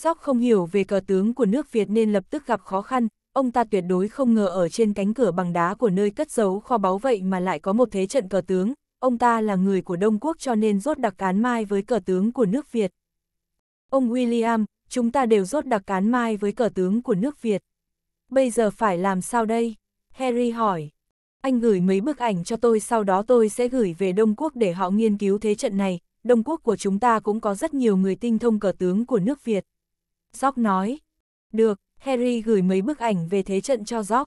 Sóc không hiểu về cờ tướng của nước Việt nên lập tức gặp khó khăn, ông ta tuyệt đối không ngờ ở trên cánh cửa bằng đá của nơi cất giấu kho báu vậy mà lại có một thế trận cờ tướng, ông ta là người của Đông Quốc cho nên rốt đặc cán mai với cờ tướng của nước Việt. Ông William, chúng ta đều rốt đặc cán mai với cờ tướng của nước Việt. Bây giờ phải làm sao đây? Harry hỏi. Anh gửi mấy bức ảnh cho tôi sau đó tôi sẽ gửi về Đông Quốc để họ nghiên cứu thế trận này. Đông Quốc của chúng ta cũng có rất nhiều người tinh thông cờ tướng của nước Việt. Jock nói. Được, Harry gửi mấy bức ảnh về thế trận cho Jock.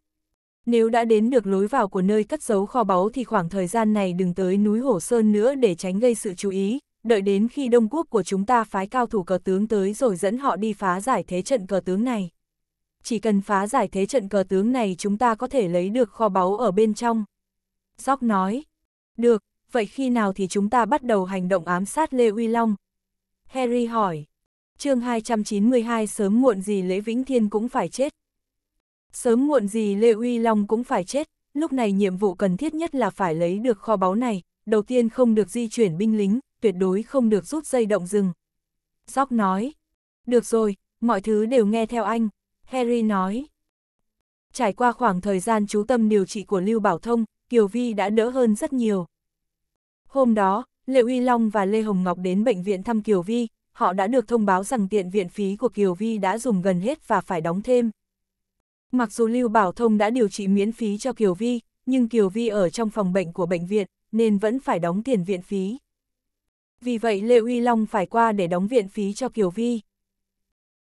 Nếu đã đến được lối vào của nơi cất giấu kho báu thì khoảng thời gian này đừng tới núi Hổ Sơn nữa để tránh gây sự chú ý, đợi đến khi Đông Quốc của chúng ta phái cao thủ cờ tướng tới rồi dẫn họ đi phá giải thế trận cờ tướng này. Chỉ cần phá giải thế trận cờ tướng này chúng ta có thể lấy được kho báu ở bên trong. Jock nói, được, vậy khi nào thì chúng ta bắt đầu hành động ám sát Lê Uy Long? Harry hỏi, chương 292 sớm muộn gì Lễ Vĩnh Thiên cũng phải chết. Sớm muộn gì Lê Uy Long cũng phải chết, lúc này nhiệm vụ cần thiết nhất là phải lấy được kho báu này, đầu tiên không được di chuyển binh lính, tuyệt đối không được rút dây động rừng. Dóc nói, được rồi, mọi thứ đều nghe theo anh, Harry nói. Trải qua khoảng thời gian chú tâm điều trị của Lưu Bảo Thông, Kiều Vi đã đỡ hơn rất nhiều. Hôm đó, Lê Uy Long và Lê Hồng Ngọc đến bệnh viện thăm Kiều Vi, họ đã được thông báo rằng tiện viện phí của Kiều Vi đã dùng gần hết và phải đóng thêm. Mặc dù Lưu Bảo Thông đã điều trị miễn phí cho Kiều Vi, nhưng Kiều Vi ở trong phòng bệnh của bệnh viện, nên vẫn phải đóng tiền viện phí. Vì vậy Lê Uy Long phải qua để đóng viện phí cho Kiều Vi.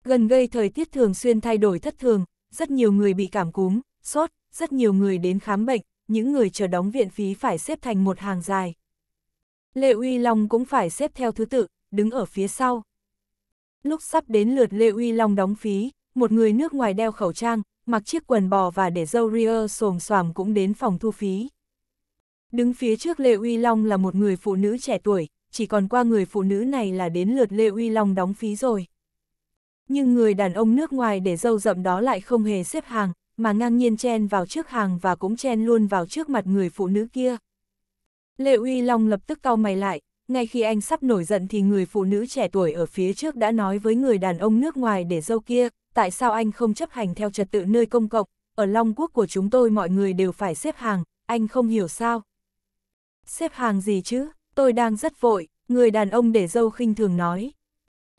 Gần gây thời tiết thường xuyên thay đổi thất thường, rất nhiều người bị cảm cúm, sốt, rất nhiều người đến khám bệnh, những người chờ đóng viện phí phải xếp thành một hàng dài. Lê Uy Long cũng phải xếp theo thứ tự, đứng ở phía sau lúc sắp đến lượt Lê Uy Long đóng phí, một người nước ngoài đeo khẩu trang, mặc chiếc quần bò và để dâu ria xồm xoàm cũng đến phòng thu phí. Đứng phía trước Lê Uy Long là một người phụ nữ trẻ tuổi, chỉ còn qua người phụ nữ này là đến lượt Lê Uy Long đóng phí rồi. Nhưng người đàn ông nước ngoài để dâu rậm đó lại không hề xếp hàng, mà ngang nhiên chen vào trước hàng và cũng chen luôn vào trước mặt người phụ nữ kia. Lê Uy Long lập tức cau mày lại, ngay khi anh sắp nổi giận thì người phụ nữ trẻ tuổi ở phía trước đã nói với người đàn ông nước ngoài để dâu kia, tại sao anh không chấp hành theo trật tự nơi công cộng, ở Long Quốc của chúng tôi mọi người đều phải xếp hàng, anh không hiểu sao. Xếp hàng gì chứ, tôi đang rất vội, người đàn ông để dâu khinh thường nói.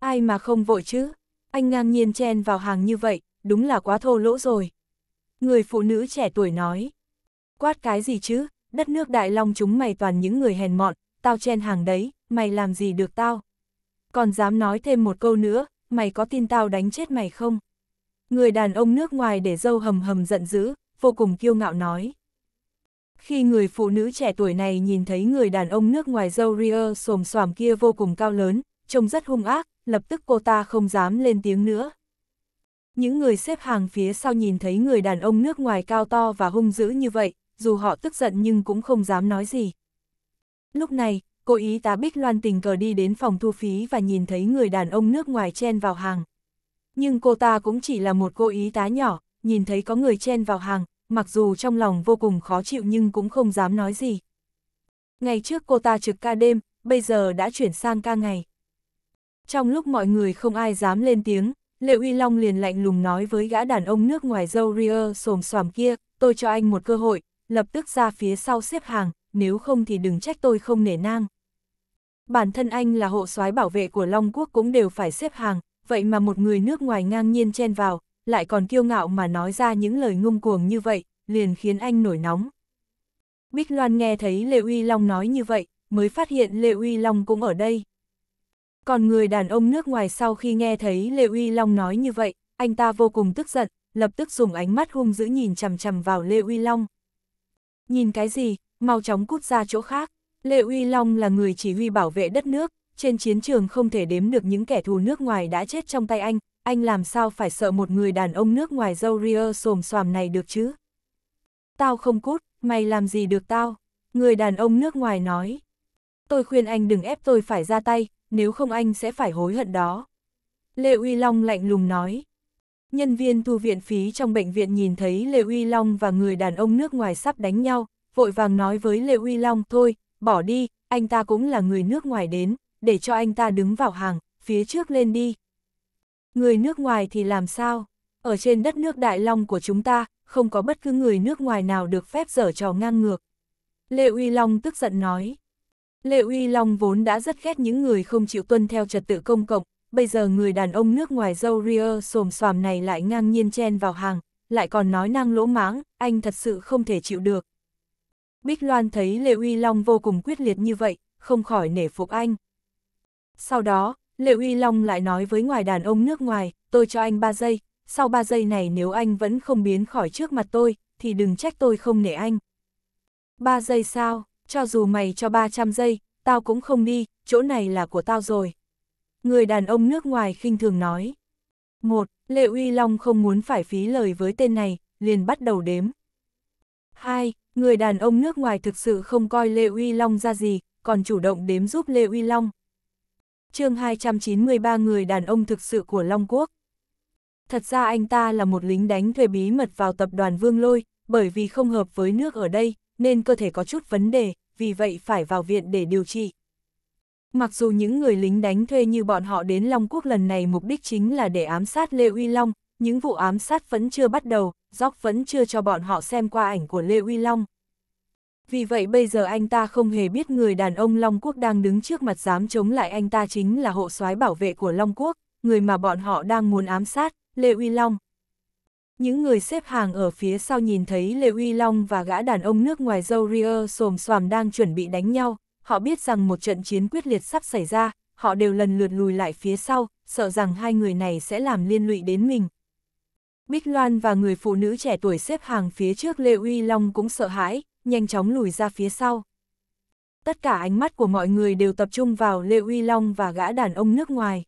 Ai mà không vội chứ, anh ngang nhiên chen vào hàng như vậy, đúng là quá thô lỗ rồi. Người phụ nữ trẻ tuổi nói. Quát cái gì chứ, đất nước Đại Long chúng mày toàn những người hèn mọn, tao chen hàng đấy, mày làm gì được tao? Còn dám nói thêm một câu nữa, mày có tin tao đánh chết mày không? Người đàn ông nước ngoài để dâu hầm hầm giận dữ, vô cùng kiêu ngạo nói. Khi người phụ nữ trẻ tuổi này nhìn thấy người đàn ông nước ngoài dâu ria xồm xoàm kia vô cùng cao lớn, trông rất hung ác, lập tức cô ta không dám lên tiếng nữa. Những người xếp hàng phía sau nhìn thấy người đàn ông nước ngoài cao to và hung dữ như vậy, dù họ tức giận nhưng cũng không dám nói gì. Lúc này, cô ý tá Bích Loan tình cờ đi đến phòng thu phí và nhìn thấy người đàn ông nước ngoài chen vào hàng. Nhưng cô ta cũng chỉ là một cô ý tá nhỏ, nhìn thấy có người chen vào hàng, mặc dù trong lòng vô cùng khó chịu nhưng cũng không dám nói gì. Ngày trước cô ta trực ca đêm, bây giờ đã chuyển sang ca ngày. Trong lúc mọi người không ai dám lên tiếng, Lệ Uy Long liền lạnh lùng nói với gã đàn ông nước ngoài dâu ria xồm xoàm kia, tôi cho anh một cơ hội, lập tức ra phía sau xếp hàng, nếu không thì đừng trách tôi không nể nang. Bản thân anh là hộ soái bảo vệ của Long Quốc cũng đều phải xếp hàng, vậy mà một người nước ngoài ngang nhiên chen vào, lại còn kiêu ngạo mà nói ra những lời ngung cuồng như vậy, liền khiến anh nổi nóng. Bích Loan nghe thấy Lê Uy Long nói như vậy, mới phát hiện Lê Uy Long cũng ở đây. Còn người đàn ông nước ngoài sau khi nghe thấy Lê Uy Long nói như vậy, anh ta vô cùng tức giận, lập tức dùng ánh mắt hung dữ nhìn chằm chằm vào Lê Uy Long. Nhìn cái gì, mau chóng cút ra chỗ khác. Lê Uy Long là người chỉ huy bảo vệ đất nước, trên chiến trường không thể đếm được những kẻ thù nước ngoài đã chết trong tay anh, anh làm sao phải sợ một người đàn ông nước ngoài dâu ria xồm xoàm này được chứ? Tao không cút, mày làm gì được tao? Người đàn ông nước ngoài nói. Tôi khuyên anh đừng ép tôi phải ra tay, nếu không anh sẽ phải hối hận đó. Lê Uy Long lạnh lùng nói. Nhân viên thu viện phí trong bệnh viện nhìn thấy Lê Uy Long và người đàn ông nước ngoài sắp đánh nhau, vội vàng nói với Lệ Uy Long thôi, bỏ đi, anh ta cũng là người nước ngoài đến, để cho anh ta đứng vào hàng, phía trước lên đi. Người nước ngoài thì làm sao? Ở trên đất nước Đại Long của chúng ta, không có bất cứ người nước ngoài nào được phép dở trò ngang ngược. Lệ Uy Long tức giận nói. Lệ Uy Long vốn đã rất ghét những người không chịu tuân theo trật tự công cộng, bây giờ người đàn ông nước ngoài dâu ria xồm xoàm này lại ngang nhiên chen vào hàng, lại còn nói năng lỗ mãng, anh thật sự không thể chịu được. Bích Loan thấy Lệ Uy Long vô cùng quyết liệt như vậy, không khỏi nể phục anh. Sau đó, Lệ Uy Long lại nói với ngoài đàn ông nước ngoài, tôi cho anh 3 giây, sau 3 giây này nếu anh vẫn không biến khỏi trước mặt tôi, thì đừng trách tôi không nể anh. 3 giây sao, cho dù mày cho 300 giây, tao cũng không đi, chỗ này là của tao rồi. Người đàn ông nước ngoài khinh thường nói. Một, Lệ Uy Long không muốn phải phí lời với tên này, liền bắt đầu đếm, 2. Người đàn ông nước ngoài thực sự không coi Lê Uy Long ra gì, còn chủ động đếm giúp Lê Uy Long. chương 293 người đàn ông thực sự của Long Quốc. Thật ra anh ta là một lính đánh thuê bí mật vào tập đoàn Vương Lôi, bởi vì không hợp với nước ở đây, nên cơ thể có chút vấn đề, vì vậy phải vào viện để điều trị. Mặc dù những người lính đánh thuê như bọn họ đến Long Quốc lần này mục đích chính là để ám sát Lê Uy Long, những vụ ám sát vẫn chưa bắt đầu, Jock vẫn chưa cho bọn họ xem qua ảnh của Lê Uy Long. Vì vậy bây giờ anh ta không hề biết người đàn ông Long Quốc đang đứng trước mặt dám chống lại anh ta chính là hộ soái bảo vệ của Long Quốc, người mà bọn họ đang muốn ám sát, Lê Uy Long. Những người xếp hàng ở phía sau nhìn thấy Lê Uy Long và gã đàn ông nước ngoài dâu Rio xồm xoàm đang chuẩn bị đánh nhau, họ biết rằng một trận chiến quyết liệt sắp xảy ra, họ đều lần lượt lùi lại phía sau, sợ rằng hai người này sẽ làm liên lụy đến mình, Bích Loan và người phụ nữ trẻ tuổi xếp hàng phía trước Lê Uy Long cũng sợ hãi, nhanh chóng lùi ra phía sau. Tất cả ánh mắt của mọi người đều tập trung vào Lê Uy Long và gã đàn ông nước ngoài.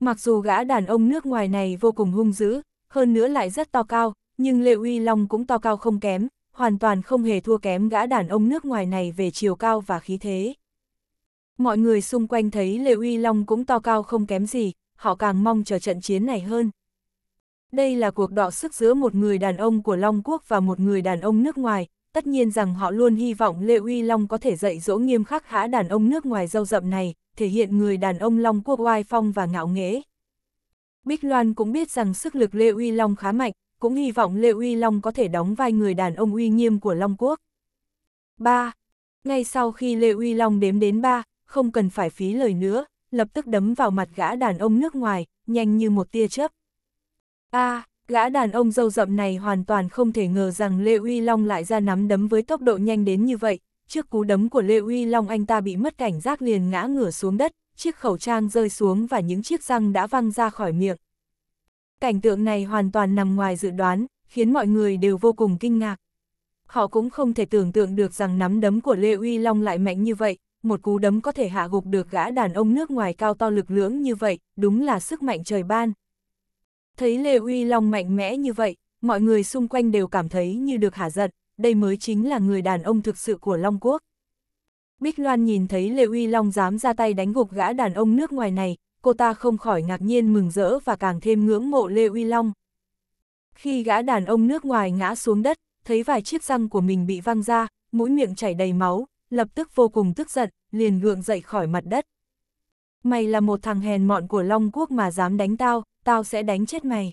Mặc dù gã đàn ông nước ngoài này vô cùng hung dữ, hơn nữa lại rất to cao, nhưng Lê Uy Long cũng to cao không kém, hoàn toàn không hề thua kém gã đàn ông nước ngoài này về chiều cao và khí thế. Mọi người xung quanh thấy Lê Uy Long cũng to cao không kém gì, họ càng mong chờ trận chiến này hơn. Đây là cuộc đọ sức giữa một người đàn ông của Long Quốc và một người đàn ông nước ngoài, tất nhiên rằng họ luôn hy vọng Lê Uy Long có thể dạy dỗ nghiêm khắc hã đàn ông nước ngoài dâu rậm này, thể hiện người đàn ông Long Quốc oai phong và ngạo nghễ. Bích Loan cũng biết rằng sức lực Lê Uy Long khá mạnh, cũng hy vọng Lê Uy Long có thể đóng vai người đàn ông uy nghiêm của Long Quốc. 3. Ngay sau khi Lê Uy Long đếm đến 3, không cần phải phí lời nữa, lập tức đấm vào mặt gã đàn ông nước ngoài, nhanh như một tia chớp a à, gã đàn ông dâu rậm này hoàn toàn không thể ngờ rằng Lê Uy Long lại ra nắm đấm với tốc độ nhanh đến như vậy, trước cú đấm của Lê Uy Long anh ta bị mất cảnh giác liền ngã ngửa xuống đất, chiếc khẩu trang rơi xuống và những chiếc răng đã văng ra khỏi miệng. Cảnh tượng này hoàn toàn nằm ngoài dự đoán, khiến mọi người đều vô cùng kinh ngạc. Họ cũng không thể tưởng tượng được rằng nắm đấm của Lê Uy Long lại mạnh như vậy, một cú đấm có thể hạ gục được gã đàn ông nước ngoài cao to lực lưỡng như vậy, đúng là sức mạnh trời ban, Thấy Lê Uy Long mạnh mẽ như vậy, mọi người xung quanh đều cảm thấy như được hả giận, đây mới chính là người đàn ông thực sự của Long Quốc. Bích Loan nhìn thấy Lê Uy Long dám ra tay đánh gục gã đàn ông nước ngoài này, cô ta không khỏi ngạc nhiên mừng rỡ và càng thêm ngưỡng mộ Lê Uy Long. Khi gã đàn ông nước ngoài ngã xuống đất, thấy vài chiếc răng của mình bị văng ra, mũi miệng chảy đầy máu, lập tức vô cùng tức giận, liền gượng dậy khỏi mặt đất. Mày là một thằng hèn mọn của Long Quốc mà dám đánh tao, tao sẽ đánh chết mày.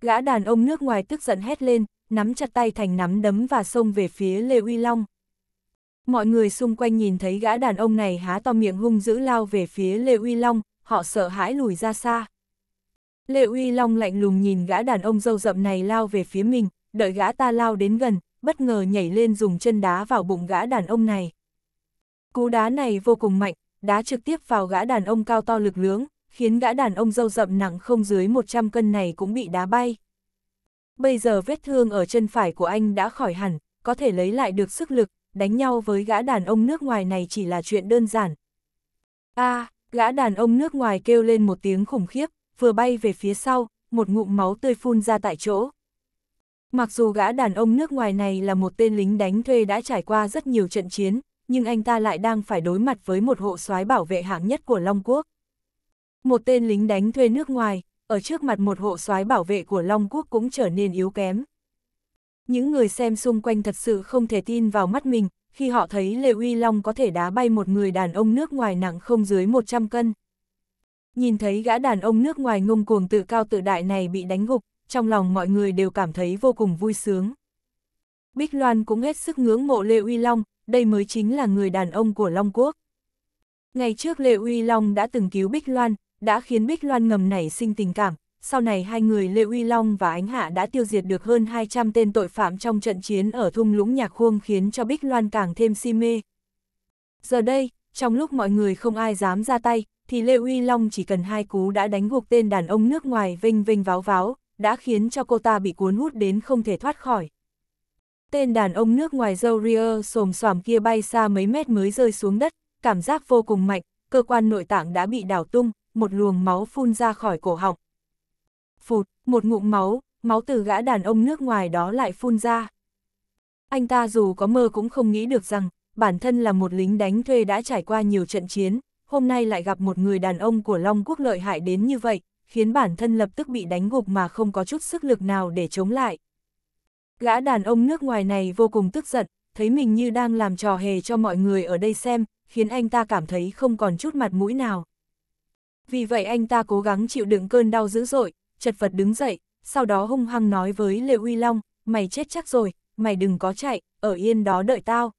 Gã đàn ông nước ngoài tức giận hét lên, nắm chặt tay thành nắm đấm và xông về phía Lê Uy Long. Mọi người xung quanh nhìn thấy gã đàn ông này há to miệng hung dữ lao về phía Lê Uy Long, họ sợ hãi lùi ra xa. Lê Uy Long lạnh lùng nhìn gã đàn ông dâu rậm này lao về phía mình, đợi gã ta lao đến gần, bất ngờ nhảy lên dùng chân đá vào bụng gã đàn ông này. Cú đá này vô cùng mạnh, đá trực tiếp vào gã đàn ông cao to lực lưỡng, khiến gã đàn ông dâu rậm nặng không dưới 100 cân này cũng bị đá bay. Bây giờ vết thương ở chân phải của anh đã khỏi hẳn, có thể lấy lại được sức lực, đánh nhau với gã đàn ông nước ngoài này chỉ là chuyện đơn giản. A, à, gã đàn ông nước ngoài kêu lên một tiếng khủng khiếp, vừa bay về phía sau, một ngụm máu tươi phun ra tại chỗ. Mặc dù gã đàn ông nước ngoài này là một tên lính đánh thuê đã trải qua rất nhiều trận chiến, nhưng anh ta lại đang phải đối mặt với một hộ soái bảo vệ hạng nhất của Long Quốc. Một tên lính đánh thuê nước ngoài, ở trước mặt một hộ soái bảo vệ của Long Quốc cũng trở nên yếu kém. Những người xem xung quanh thật sự không thể tin vào mắt mình, khi họ thấy Lê Uy Long có thể đá bay một người đàn ông nước ngoài nặng không dưới 100 cân. Nhìn thấy gã đàn ông nước ngoài ngông cuồng tự cao tự đại này bị đánh gục, trong lòng mọi người đều cảm thấy vô cùng vui sướng. Bích Loan cũng hết sức ngưỡng mộ Lê Uy Long, đây mới chính là người đàn ông của Long Quốc. Ngày trước Lê Uy Long đã từng cứu Bích Loan, đã khiến Bích Loan ngầm nảy sinh tình cảm. Sau này hai người Lê Uy Long và Ánh Hạ đã tiêu diệt được hơn 200 tên tội phạm trong trận chiến ở thung lũng nhạc khuông khiến cho Bích Loan càng thêm si mê. Giờ đây, trong lúc mọi người không ai dám ra tay, thì Lê Uy Long chỉ cần hai cú đã đánh gục tên đàn ông nước ngoài vinh vinh váo váo, đã khiến cho cô ta bị cuốn hút đến không thể thoát khỏi. Tên đàn ông nước ngoài dâu Ria xồm xoàm kia bay xa mấy mét mới rơi xuống đất, cảm giác vô cùng mạnh, cơ quan nội tạng đã bị đảo tung, một luồng máu phun ra khỏi cổ họng. Phụt, một ngụm máu, máu từ gã đàn ông nước ngoài đó lại phun ra. Anh ta dù có mơ cũng không nghĩ được rằng, bản thân là một lính đánh thuê đã trải qua nhiều trận chiến, hôm nay lại gặp một người đàn ông của Long Quốc lợi hại đến như vậy, khiến bản thân lập tức bị đánh gục mà không có chút sức lực nào để chống lại. Gã đàn ông nước ngoài này vô cùng tức giận, thấy mình như đang làm trò hề cho mọi người ở đây xem, khiến anh ta cảm thấy không còn chút mặt mũi nào. Vì vậy anh ta cố gắng chịu đựng cơn đau dữ dội, chật vật đứng dậy, sau đó hung hăng nói với Lê Uy Long, mày chết chắc rồi, mày đừng có chạy, ở yên đó đợi tao.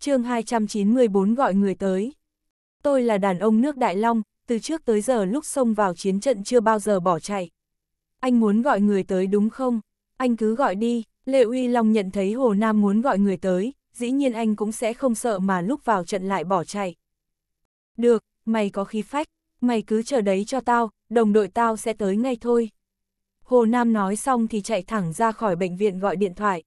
chương 294 gọi người tới. Tôi là đàn ông nước Đại Long, từ trước tới giờ lúc xông vào chiến trận chưa bao giờ bỏ chạy. Anh muốn gọi người tới đúng không? Anh cứ gọi đi, Lê Uy Long nhận thấy Hồ Nam muốn gọi người tới, dĩ nhiên anh cũng sẽ không sợ mà lúc vào trận lại bỏ chạy. Được, mày có khí phách, mày cứ chờ đấy cho tao, đồng đội tao sẽ tới ngay thôi. Hồ Nam nói xong thì chạy thẳng ra khỏi bệnh viện gọi điện thoại.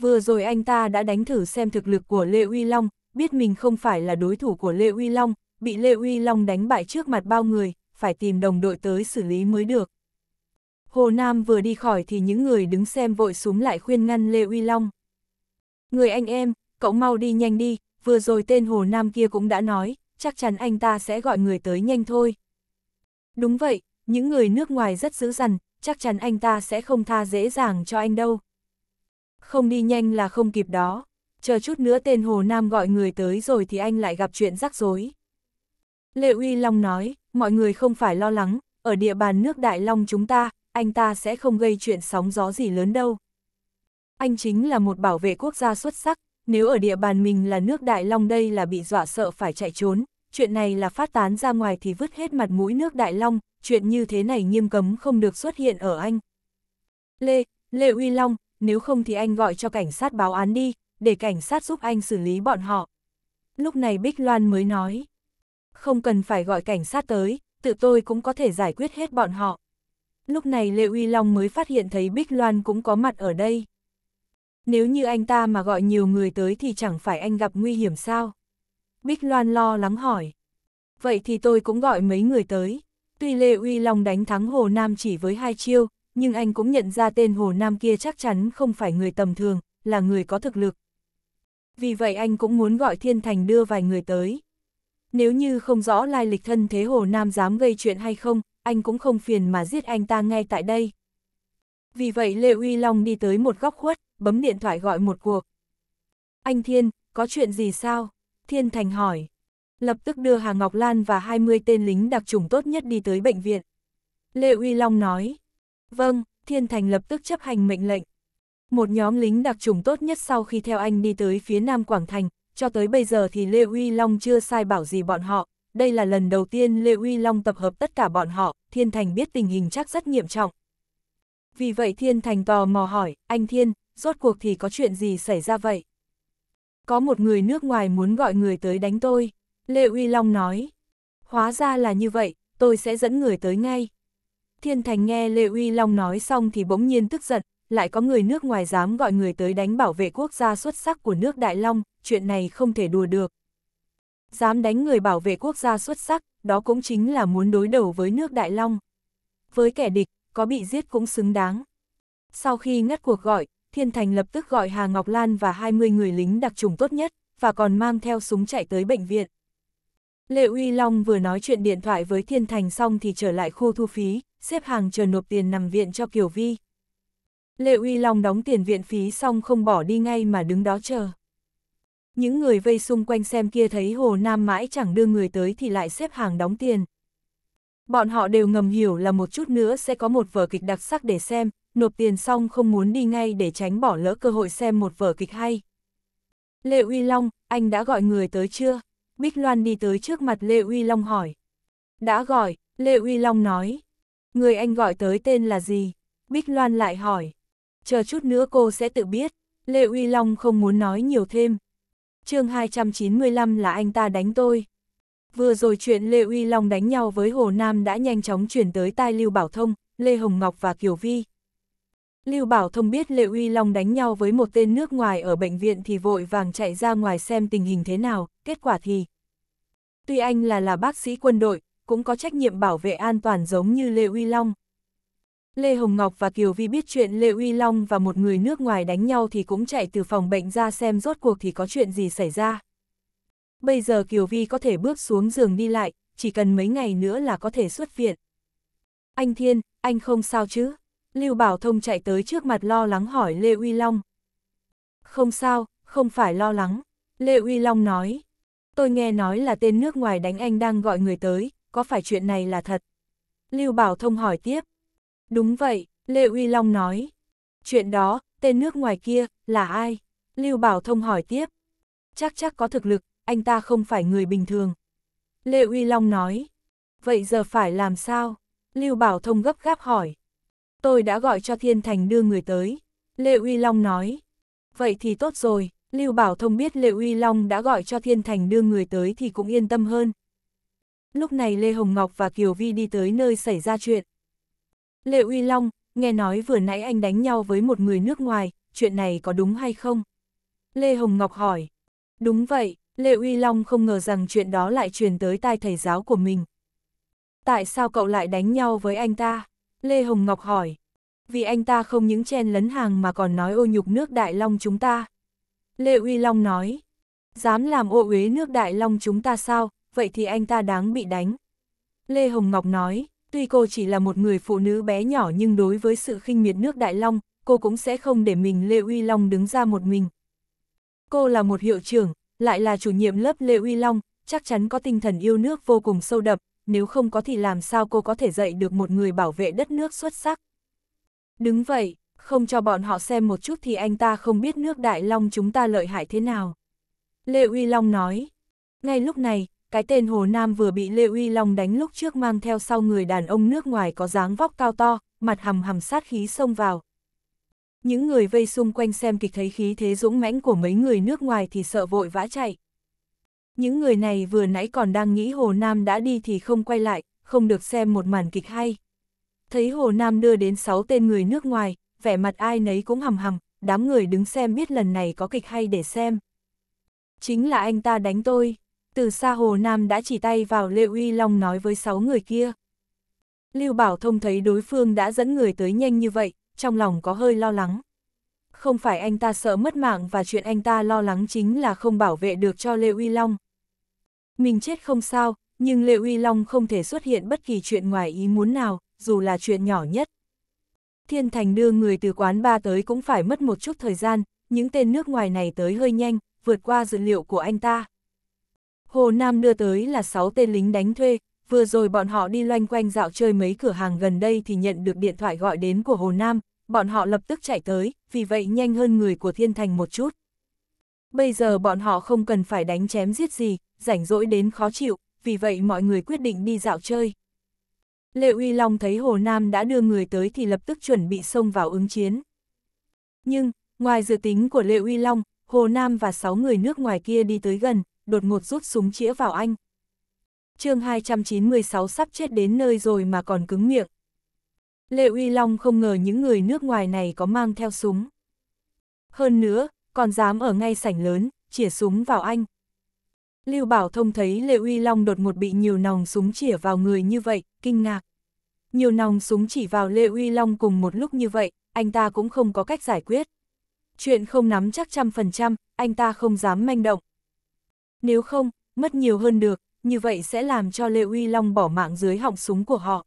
Vừa rồi anh ta đã đánh thử xem thực lực của Lê Uy Long, biết mình không phải là đối thủ của Lê Uy Long, bị Lê Uy Long đánh bại trước mặt bao người, phải tìm đồng đội tới xử lý mới được. Hồ Nam vừa đi khỏi thì những người đứng xem vội súng lại khuyên ngăn Lê Uy Long. Người anh em, cậu mau đi nhanh đi, vừa rồi tên Hồ Nam kia cũng đã nói, chắc chắn anh ta sẽ gọi người tới nhanh thôi. Đúng vậy, những người nước ngoài rất dữ dằn, chắc chắn anh ta sẽ không tha dễ dàng cho anh đâu. Không đi nhanh là không kịp đó, chờ chút nữa tên Hồ Nam gọi người tới rồi thì anh lại gặp chuyện rắc rối. Lệ Uy Long nói, mọi người không phải lo lắng, ở địa bàn nước Đại Long chúng ta, anh ta sẽ không gây chuyện sóng gió gì lớn đâu. Anh chính là một bảo vệ quốc gia xuất sắc, nếu ở địa bàn mình là nước Đại Long đây là bị dọa sợ phải chạy trốn, chuyện này là phát tán ra ngoài thì vứt hết mặt mũi nước Đại Long, chuyện như thế này nghiêm cấm không được xuất hiện ở anh. Lê, Lê Uy Long, nếu không thì anh gọi cho cảnh sát báo án đi, để cảnh sát giúp anh xử lý bọn họ. Lúc này Bích Loan mới nói, không cần phải gọi cảnh sát tới, tự tôi cũng có thể giải quyết hết bọn họ. Lúc này Lê Uy Long mới phát hiện thấy Bích Loan cũng có mặt ở đây. Nếu như anh ta mà gọi nhiều người tới thì chẳng phải anh gặp nguy hiểm sao? Bích Loan lo lắng hỏi. Vậy thì tôi cũng gọi mấy người tới. Tuy Lê Uy Long đánh thắng Hồ Nam chỉ với hai chiêu, nhưng anh cũng nhận ra tên Hồ Nam kia chắc chắn không phải người tầm thường, là người có thực lực. Vì vậy anh cũng muốn gọi Thiên Thành đưa vài người tới. Nếu như không rõ lai lịch thân thế Hồ Nam dám gây chuyện hay không, anh cũng không phiền mà giết anh ta ngay tại đây. Vì vậy Lê Uy Long đi tới một góc khuất, bấm điện thoại gọi một cuộc. Anh Thiên, có chuyện gì sao? Thiên Thành hỏi. Lập tức đưa Hà Ngọc Lan và 20 tên lính đặc trùng tốt nhất đi tới bệnh viện. Lê Uy Long nói. Vâng, Thiên Thành lập tức chấp hành mệnh lệnh. Một nhóm lính đặc trùng tốt nhất sau khi theo anh đi tới phía Nam Quảng Thành, cho tới bây giờ thì Lê Uy Long chưa sai bảo gì bọn họ. Đây là lần đầu tiên Lê Uy Long tập hợp tất cả bọn họ, Thiên Thành biết tình hình chắc rất nghiêm trọng. Vì vậy Thiên Thành tò mò hỏi, anh Thiên, rốt cuộc thì có chuyện gì xảy ra vậy? có một người nước ngoài muốn gọi người tới đánh tôi. Lê Uy Long nói, hóa ra là như vậy, tôi sẽ dẫn người tới ngay. Thiên Thành nghe Lê Uy Long nói xong thì bỗng nhiên tức giận, lại có người nước ngoài dám gọi người tới đánh bảo vệ quốc gia xuất sắc của nước Đại Long, chuyện này không thể đùa được. Dám đánh người bảo vệ quốc gia xuất sắc, đó cũng chính là muốn đối đầu với nước Đại Long. Với kẻ địch, có bị giết cũng xứng đáng. Sau khi ngắt cuộc gọi, Thiên Thành lập tức gọi Hà Ngọc Lan và 20 người lính đặc trùng tốt nhất, và còn mang theo súng chạy tới bệnh viện. Lệ Uy Long vừa nói chuyện điện thoại với Thiên Thành xong thì trở lại khu thu phí, xếp hàng chờ nộp tiền nằm viện cho Kiều Vi. Lệ Uy Long đóng tiền viện phí xong không bỏ đi ngay mà đứng đó chờ. Những người vây xung quanh xem kia thấy Hồ Nam mãi chẳng đưa người tới thì lại xếp hàng đóng tiền. Bọn họ đều ngầm hiểu là một chút nữa sẽ có một vở kịch đặc sắc để xem, nộp tiền xong không muốn đi ngay để tránh bỏ lỡ cơ hội xem một vở kịch hay. Lê Uy Long, anh đã gọi người tới chưa? Bích Loan đi tới trước mặt Lê Uy Long hỏi. Đã gọi, Lê Uy Long nói. Người anh gọi tới tên là gì? Bích Loan lại hỏi. Chờ chút nữa cô sẽ tự biết. Lê Uy Long không muốn nói nhiều thêm. chương 295 là anh ta đánh tôi. Vừa rồi chuyện Lê Uy Long đánh nhau với Hồ Nam đã nhanh chóng chuyển tới tai Lưu Bảo Thông, Lê Hồng Ngọc và Kiều Vi. Lưu Bảo Thông biết Lệ Uy Long đánh nhau với một tên nước ngoài ở bệnh viện thì vội vàng chạy ra ngoài xem tình hình thế nào, kết quả thì... Tuy anh là là bác sĩ quân đội, cũng có trách nhiệm bảo vệ an toàn giống như Lệ Uy Long. Lê Hồng Ngọc và Kiều Vi biết chuyện Lệ Uy Long và một người nước ngoài đánh nhau thì cũng chạy từ phòng bệnh ra xem rốt cuộc thì có chuyện gì xảy ra. Bây giờ Kiều Vi có thể bước xuống giường đi lại, chỉ cần mấy ngày nữa là có thể xuất viện. Anh Thiên, anh không sao chứ? Lưu Bảo Thông chạy tới trước mặt lo lắng hỏi Lê Uy Long. Không sao, không phải lo lắng. Lê Uy Long nói. Tôi nghe nói là tên nước ngoài đánh anh đang gọi người tới, có phải chuyện này là thật? Lưu Bảo Thông hỏi tiếp. Đúng vậy, Lê Uy Long nói. Chuyện đó, tên nước ngoài kia, là ai? Lưu Bảo Thông hỏi tiếp. Chắc chắc có thực lực, anh ta không phải người bình thường. Lê Uy Long nói. Vậy giờ phải làm sao? Lưu Bảo Thông gấp gáp hỏi tôi đã gọi cho Thiên Thành đưa người tới. Lê Uy Long nói, vậy thì tốt rồi, Lưu Bảo Thông biết Lê Uy Long đã gọi cho Thiên Thành đưa người tới thì cũng yên tâm hơn. Lúc này Lê Hồng Ngọc và Kiều Vi đi tới nơi xảy ra chuyện. Lê Uy Long, nghe nói vừa nãy anh đánh nhau với một người nước ngoài, chuyện này có đúng hay không? Lê Hồng Ngọc hỏi. Đúng vậy, Lê Uy Long không ngờ rằng chuyện đó lại truyền tới tai thầy giáo của mình. Tại sao cậu lại đánh nhau với anh ta? Lê Hồng Ngọc hỏi. Vì anh ta không những chen lấn hàng mà còn nói ô nhục nước Đại Long chúng ta. Lê Uy Long nói. Dám làm ô uế nước Đại Long chúng ta sao, vậy thì anh ta đáng bị đánh. Lê Hồng Ngọc nói, tuy cô chỉ là một người phụ nữ bé nhỏ nhưng đối với sự khinh miệt nước Đại Long, cô cũng sẽ không để mình Lê Uy Long đứng ra một mình. Cô là một hiệu trưởng, lại là chủ nhiệm lớp Lê Uy Long, chắc chắn có tinh thần yêu nước vô cùng sâu đậm, nếu không có thì làm sao cô có thể dạy được một người bảo vệ đất nước xuất sắc. Đứng vậy, không cho bọn họ xem một chút thì anh ta không biết nước Đại Long chúng ta lợi hại thế nào. Lê Uy Long nói, ngay lúc này, cái tên Hồ Nam vừa bị Lê Uy Long đánh lúc trước mang theo sau người đàn ông nước ngoài có dáng vóc cao to, mặt hầm hầm sát khí xông vào. Những người vây xung quanh xem kịch thấy khí thế dũng mãnh của mấy người nước ngoài thì sợ vội vã chạy những người này vừa nãy còn đang nghĩ Hồ Nam đã đi thì không quay lại, không được xem một màn kịch hay. Thấy Hồ Nam đưa đến 6 tên người nước ngoài, vẻ mặt ai nấy cũng hầm hầm, đám người đứng xem biết lần này có kịch hay để xem. Chính là anh ta đánh tôi. Từ xa Hồ Nam đã chỉ tay vào Lê Uy Long nói với 6 người kia. Lưu Bảo Thông thấy đối phương đã dẫn người tới nhanh như vậy, trong lòng có hơi lo lắng. Không phải anh ta sợ mất mạng và chuyện anh ta lo lắng chính là không bảo vệ được cho Lê Uy Long, mình chết không sao, nhưng Lệ Uy Long không thể xuất hiện bất kỳ chuyện ngoài ý muốn nào, dù là chuyện nhỏ nhất. Thiên Thành đưa người từ quán ba tới cũng phải mất một chút thời gian, những tên nước ngoài này tới hơi nhanh, vượt qua dữ liệu của anh ta. Hồ Nam đưa tới là 6 tên lính đánh thuê, vừa rồi bọn họ đi loanh quanh dạo chơi mấy cửa hàng gần đây thì nhận được điện thoại gọi đến của Hồ Nam, bọn họ lập tức chạy tới, vì vậy nhanh hơn người của Thiên Thành một chút. Bây giờ bọn họ không cần phải đánh chém giết gì, rảnh rỗi đến khó chịu, vì vậy mọi người quyết định đi dạo chơi. Lệ Uy Long thấy Hồ Nam đã đưa người tới thì lập tức chuẩn bị xông vào ứng chiến. Nhưng, ngoài dự tính của Lệ Uy Long, Hồ Nam và 6 người nước ngoài kia đi tới gần, đột ngột rút súng chĩa vào anh. chương 296 sắp chết đến nơi rồi mà còn cứng miệng. Lệ Uy Long không ngờ những người nước ngoài này có mang theo súng. Hơn nữa, còn dám ở ngay sảnh lớn, chỉa súng vào anh. Lưu Bảo Thông thấy Lệ Uy Long đột ngột bị nhiều nòng súng chỉa vào người như vậy, kinh ngạc. Nhiều nòng súng chỉ vào Lệ Uy Long cùng một lúc như vậy, anh ta cũng không có cách giải quyết. Chuyện không nắm chắc trăm phần trăm, anh ta không dám manh động. Nếu không, mất nhiều hơn được, như vậy sẽ làm cho Lệ Uy Long bỏ mạng dưới họng súng của họ.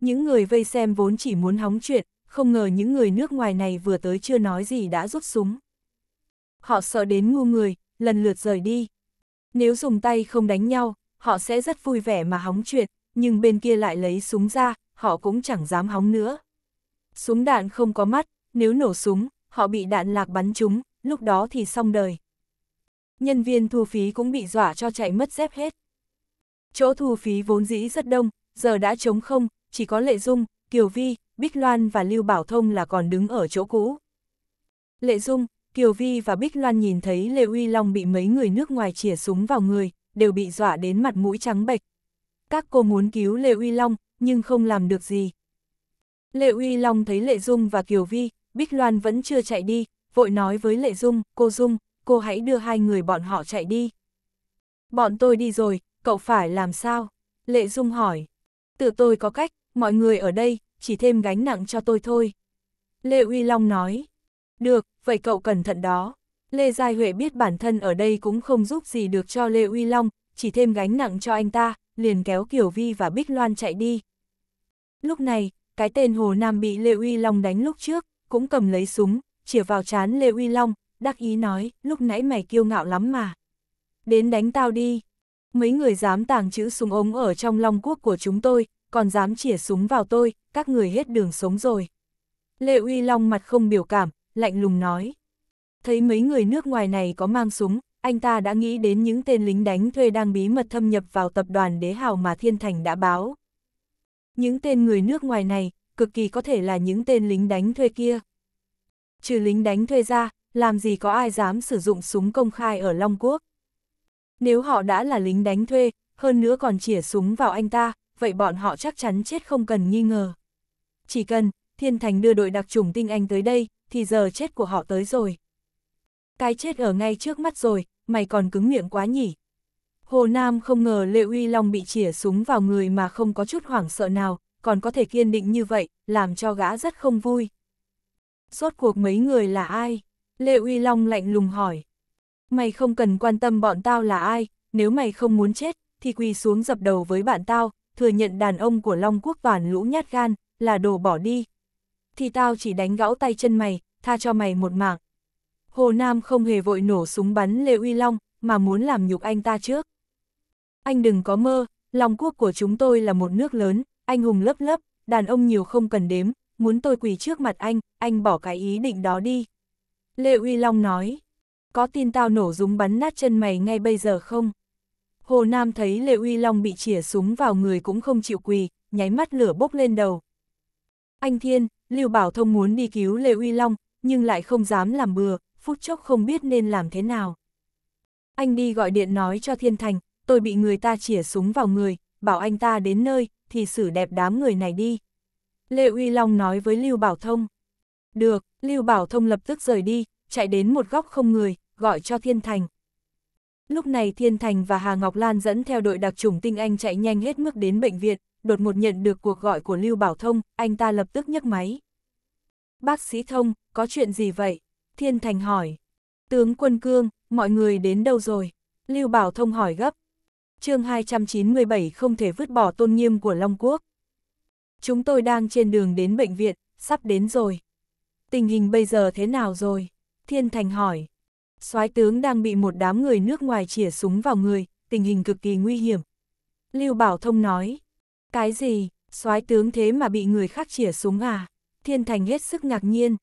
Những người vây xem vốn chỉ muốn hóng chuyện, không ngờ những người nước ngoài này vừa tới chưa nói gì đã rút súng họ sợ đến ngu người, lần lượt rời đi. Nếu dùng tay không đánh nhau, họ sẽ rất vui vẻ mà hóng chuyện, nhưng bên kia lại lấy súng ra, họ cũng chẳng dám hóng nữa. Súng đạn không có mắt, nếu nổ súng, họ bị đạn lạc bắn trúng, lúc đó thì xong đời. Nhân viên thu phí cũng bị dọa cho chạy mất dép hết. Chỗ thu phí vốn dĩ rất đông, giờ đã trống không, chỉ có Lệ Dung, Kiều Vi, Bích Loan và Lưu Bảo Thông là còn đứng ở chỗ cũ. Lệ Dung, Kiều Vi và Bích Loan nhìn thấy Lê Uy Long bị mấy người nước ngoài chỉa súng vào người, đều bị dọa đến mặt mũi trắng bệch. Các cô muốn cứu Lê Uy Long, nhưng không làm được gì. Lệ Uy Long thấy Lệ Dung và Kiều Vi, Bích Loan vẫn chưa chạy đi, vội nói với Lệ Dung, cô Dung, cô hãy đưa hai người bọn họ chạy đi. Bọn tôi đi rồi, cậu phải làm sao? Lệ Dung hỏi. Tự tôi có cách, mọi người ở đây, chỉ thêm gánh nặng cho tôi thôi. Lệ Uy Long nói. Được, vậy cậu cẩn thận đó. Lê Giai Huệ biết bản thân ở đây cũng không giúp gì được cho Lê Uy Long, chỉ thêm gánh nặng cho anh ta, liền kéo Kiều Vi và Bích Loan chạy đi. Lúc này, cái tên Hồ Nam bị Lê Uy Long đánh lúc trước, cũng cầm lấy súng, chỉa vào chán Lê Uy Long, đắc ý nói, lúc nãy mày kiêu ngạo lắm mà. Đến đánh tao đi. Mấy người dám tàng chữ súng ống ở trong long quốc của chúng tôi, còn dám chỉa súng vào tôi, các người hết đường sống rồi. Lê Uy Long mặt không biểu cảm, lạnh lùng nói. Thấy mấy người nước ngoài này có mang súng, anh ta đã nghĩ đến những tên lính đánh thuê đang bí mật thâm nhập vào tập đoàn đế hào mà Thiên Thành đã báo. Những tên người nước ngoài này, cực kỳ có thể là những tên lính đánh thuê kia. Trừ lính đánh thuê ra, làm gì có ai dám sử dụng súng công khai ở Long Quốc. Nếu họ đã là lính đánh thuê, hơn nữa còn chỉa súng vào anh ta, vậy bọn họ chắc chắn chết không cần nghi ngờ. Chỉ cần, Thiên Thành đưa đội đặc chủng tinh anh tới đây, thì giờ chết của họ tới rồi. Cái chết ở ngay trước mắt rồi, mày còn cứng miệng quá nhỉ. Hồ Nam không ngờ Lệ Uy Long bị chỉa súng vào người mà không có chút hoảng sợ nào, còn có thể kiên định như vậy, làm cho gã rất không vui. Rốt cuộc mấy người là ai? Lệ Uy Long lạnh lùng hỏi. Mày không cần quan tâm bọn tao là ai, nếu mày không muốn chết, thì quỳ xuống dập đầu với bạn tao, thừa nhận đàn ông của Long Quốc toàn lũ nhát gan, là đồ bỏ đi, thì tao chỉ đánh gãu tay chân mày, tha cho mày một mạng. Hồ Nam không hề vội nổ súng bắn Lê Uy Long, mà muốn làm nhục anh ta trước. Anh đừng có mơ, lòng quốc của chúng tôi là một nước lớn, anh hùng lấp lấp, đàn ông nhiều không cần đếm, muốn tôi quỳ trước mặt anh, anh bỏ cái ý định đó đi. Lê Uy Long nói, có tin tao nổ súng bắn nát chân mày ngay bây giờ không? Hồ Nam thấy Lê Uy Long bị chỉa súng vào người cũng không chịu quỳ, nháy mắt lửa bốc lên đầu. Anh Thiên, Lưu Bảo Thông muốn đi cứu Lê Uy Long, nhưng lại không dám làm bừa, phút chốc không biết nên làm thế nào. Anh đi gọi điện nói cho Thiên Thành, tôi bị người ta chỉa súng vào người, bảo anh ta đến nơi, thì xử đẹp đám người này đi. Lê Uy Long nói với Lưu Bảo Thông. Được, Lưu Bảo Thông lập tức rời đi, chạy đến một góc không người, gọi cho Thiên Thành. Lúc này Thiên Thành và Hà Ngọc Lan dẫn theo đội đặc chủng tinh anh chạy nhanh hết mức đến bệnh viện, đột ngột nhận được cuộc gọi của Lưu Bảo Thông, anh ta lập tức nhấc máy. Bác sĩ Thông, có chuyện gì vậy? Thiên Thành hỏi. Tướng quân cương, mọi người đến đâu rồi? Lưu Bảo Thông hỏi gấp. chương 297 không thể vứt bỏ tôn nghiêm của Long Quốc. Chúng tôi đang trên đường đến bệnh viện, sắp đến rồi. Tình hình bây giờ thế nào rồi? Thiên Thành hỏi. soái tướng đang bị một đám người nước ngoài chỉa súng vào người, tình hình cực kỳ nguy hiểm. Lưu Bảo Thông nói. Cái gì, soái tướng thế mà bị người khác chỉa súng à? Thiên Thành hết sức ngạc nhiên.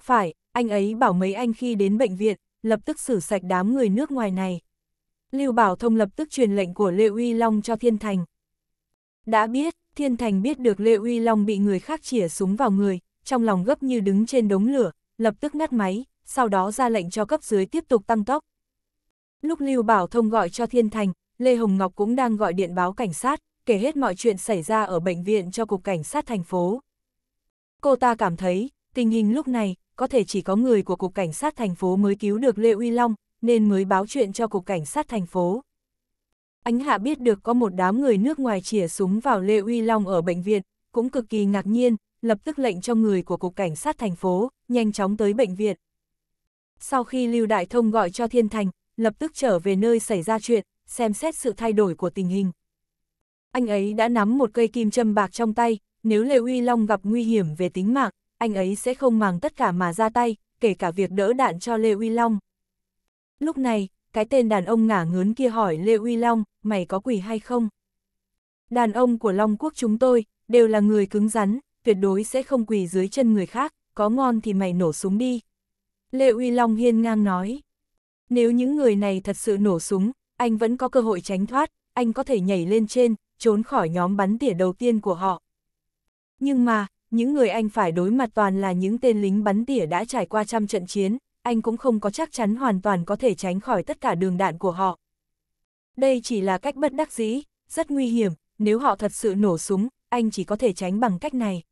Phải, anh ấy bảo mấy anh khi đến bệnh viện, lập tức xử sạch đám người nước ngoài này. Lưu Bảo Thông lập tức truyền lệnh của Lê Uy Long cho Thiên Thành. Đã biết, Thiên Thành biết được Lê Uy Long bị người khác chỉa súng vào người, trong lòng gấp như đứng trên đống lửa, lập tức ngắt máy, sau đó ra lệnh cho cấp dưới tiếp tục tăng tốc. Lúc Lưu Bảo Thông gọi cho Thiên Thành, Lê Hồng Ngọc cũng đang gọi điện báo cảnh sát, kể hết mọi chuyện xảy ra ở bệnh viện cho Cục Cảnh sát thành phố. Cô ta cảm thấy, tình hình lúc này, có thể chỉ có người của Cục Cảnh sát thành phố mới cứu được Lê Uy Long, nên mới báo chuyện cho Cục Cảnh sát thành phố. Ánh Hạ biết được có một đám người nước ngoài chỉa súng vào Lê Uy Long ở bệnh viện, cũng cực kỳ ngạc nhiên, lập tức lệnh cho người của Cục Cảnh sát thành phố, nhanh chóng tới bệnh viện. Sau khi Lưu Đại Thông gọi cho Thiên Thành, lập tức trở về nơi xảy ra chuyện, xem xét sự thay đổi của tình hình anh ấy đã nắm một cây kim châm bạc trong tay, nếu Lê Uy Long gặp nguy hiểm về tính mạng, anh ấy sẽ không màng tất cả mà ra tay, kể cả việc đỡ đạn cho Lê Uy Long. Lúc này, cái tên đàn ông ngả ngớn kia hỏi Lê Uy Long, mày có quỷ hay không? Đàn ông của Long Quốc chúng tôi, đều là người cứng rắn, tuyệt đối sẽ không quỳ dưới chân người khác, có ngon thì mày nổ súng đi. Lê Uy Long hiên ngang nói. Nếu những người này thật sự nổ súng, anh vẫn có cơ hội tránh thoát, anh có thể nhảy lên trên, trốn khỏi nhóm bắn tỉa đầu tiên của họ. Nhưng mà, những người anh phải đối mặt toàn là những tên lính bắn tỉa đã trải qua trăm trận chiến, anh cũng không có chắc chắn hoàn toàn có thể tránh khỏi tất cả đường đạn của họ. Đây chỉ là cách bất đắc dĩ, rất nguy hiểm, nếu họ thật sự nổ súng, anh chỉ có thể tránh bằng cách này.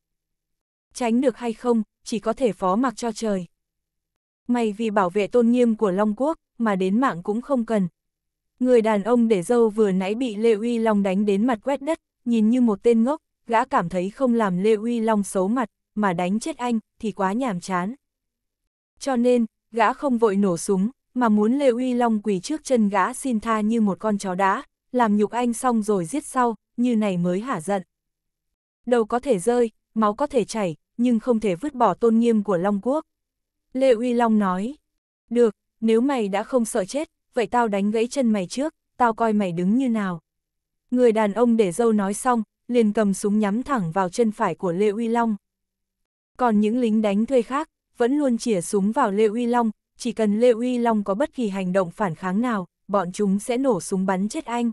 Tránh được hay không, chỉ có thể phó mặc cho trời. May vì bảo vệ tôn nghiêm của Long Quốc, mà đến mạng cũng không cần, Người đàn ông để dâu vừa nãy bị Lê Uy Long đánh đến mặt quét đất, nhìn như một tên ngốc, gã cảm thấy không làm Lê Uy Long xấu mặt, mà đánh chết anh, thì quá nhàm chán. Cho nên, gã không vội nổ súng, mà muốn Lê Uy Long quỳ trước chân gã xin tha như một con chó đá, làm nhục anh xong rồi giết sau, như này mới hả giận. Đầu có thể rơi, máu có thể chảy, nhưng không thể vứt bỏ tôn nghiêm của Long Quốc. Lê Uy Long nói, được, nếu mày đã không sợ chết, vậy tao đánh gãy chân mày trước, tao coi mày đứng như nào. Người đàn ông để dâu nói xong, liền cầm súng nhắm thẳng vào chân phải của Lê Uy Long. Còn những lính đánh thuê khác, vẫn luôn chỉa súng vào Lê Uy Long, chỉ cần Lê Uy Long có bất kỳ hành động phản kháng nào, bọn chúng sẽ nổ súng bắn chết anh.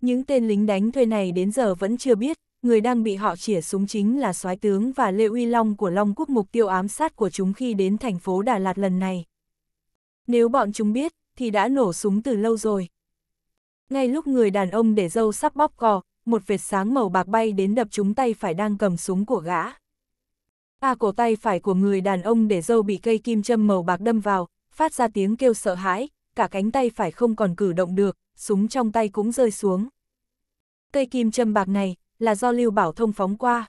Những tên lính đánh thuê này đến giờ vẫn chưa biết, người đang bị họ chỉa súng chính là soái tướng và Lê Uy Long của Long Quốc mục tiêu ám sát của chúng khi đến thành phố Đà Lạt lần này. Nếu bọn chúng biết, thì đã nổ súng từ lâu rồi. Ngay lúc người đàn ông để dâu sắp bóp cò, một vệt sáng màu bạc bay đến đập trúng tay phải đang cầm súng của gã. A à, cổ tay phải của người đàn ông để dâu bị cây kim châm màu bạc đâm vào, phát ra tiếng kêu sợ hãi, cả cánh tay phải không còn cử động được, súng trong tay cũng rơi xuống. Cây kim châm bạc này là do Lưu Bảo Thông phóng qua.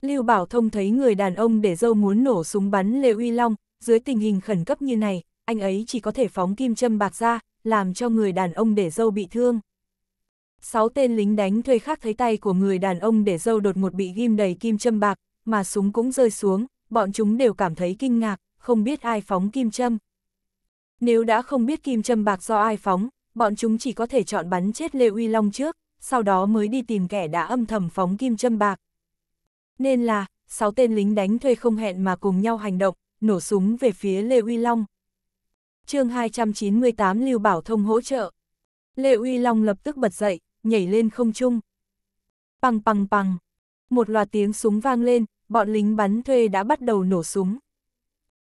Lưu Bảo Thông thấy người đàn ông để dâu muốn nổ súng bắn Lê Uy Long, dưới tình hình khẩn cấp như này, anh ấy chỉ có thể phóng kim châm bạc ra, làm cho người đàn ông để dâu bị thương. Sáu tên lính đánh thuê khác thấy tay của người đàn ông để dâu đột một bị ghim đầy kim châm bạc, mà súng cũng rơi xuống, bọn chúng đều cảm thấy kinh ngạc, không biết ai phóng kim châm. Nếu đã không biết kim châm bạc do ai phóng, bọn chúng chỉ có thể chọn bắn chết Lê Uy Long trước, sau đó mới đi tìm kẻ đã âm thầm phóng kim châm bạc. Nên là, sáu tên lính đánh thuê không hẹn mà cùng nhau hành động, nổ súng về phía Lê Uy Long chương 298 Lưu Bảo Thông hỗ trợ. Lệ Uy Long lập tức bật dậy, nhảy lên không trung. Pằng pằng pằng, một loạt tiếng súng vang lên, bọn lính bắn thuê đã bắt đầu nổ súng.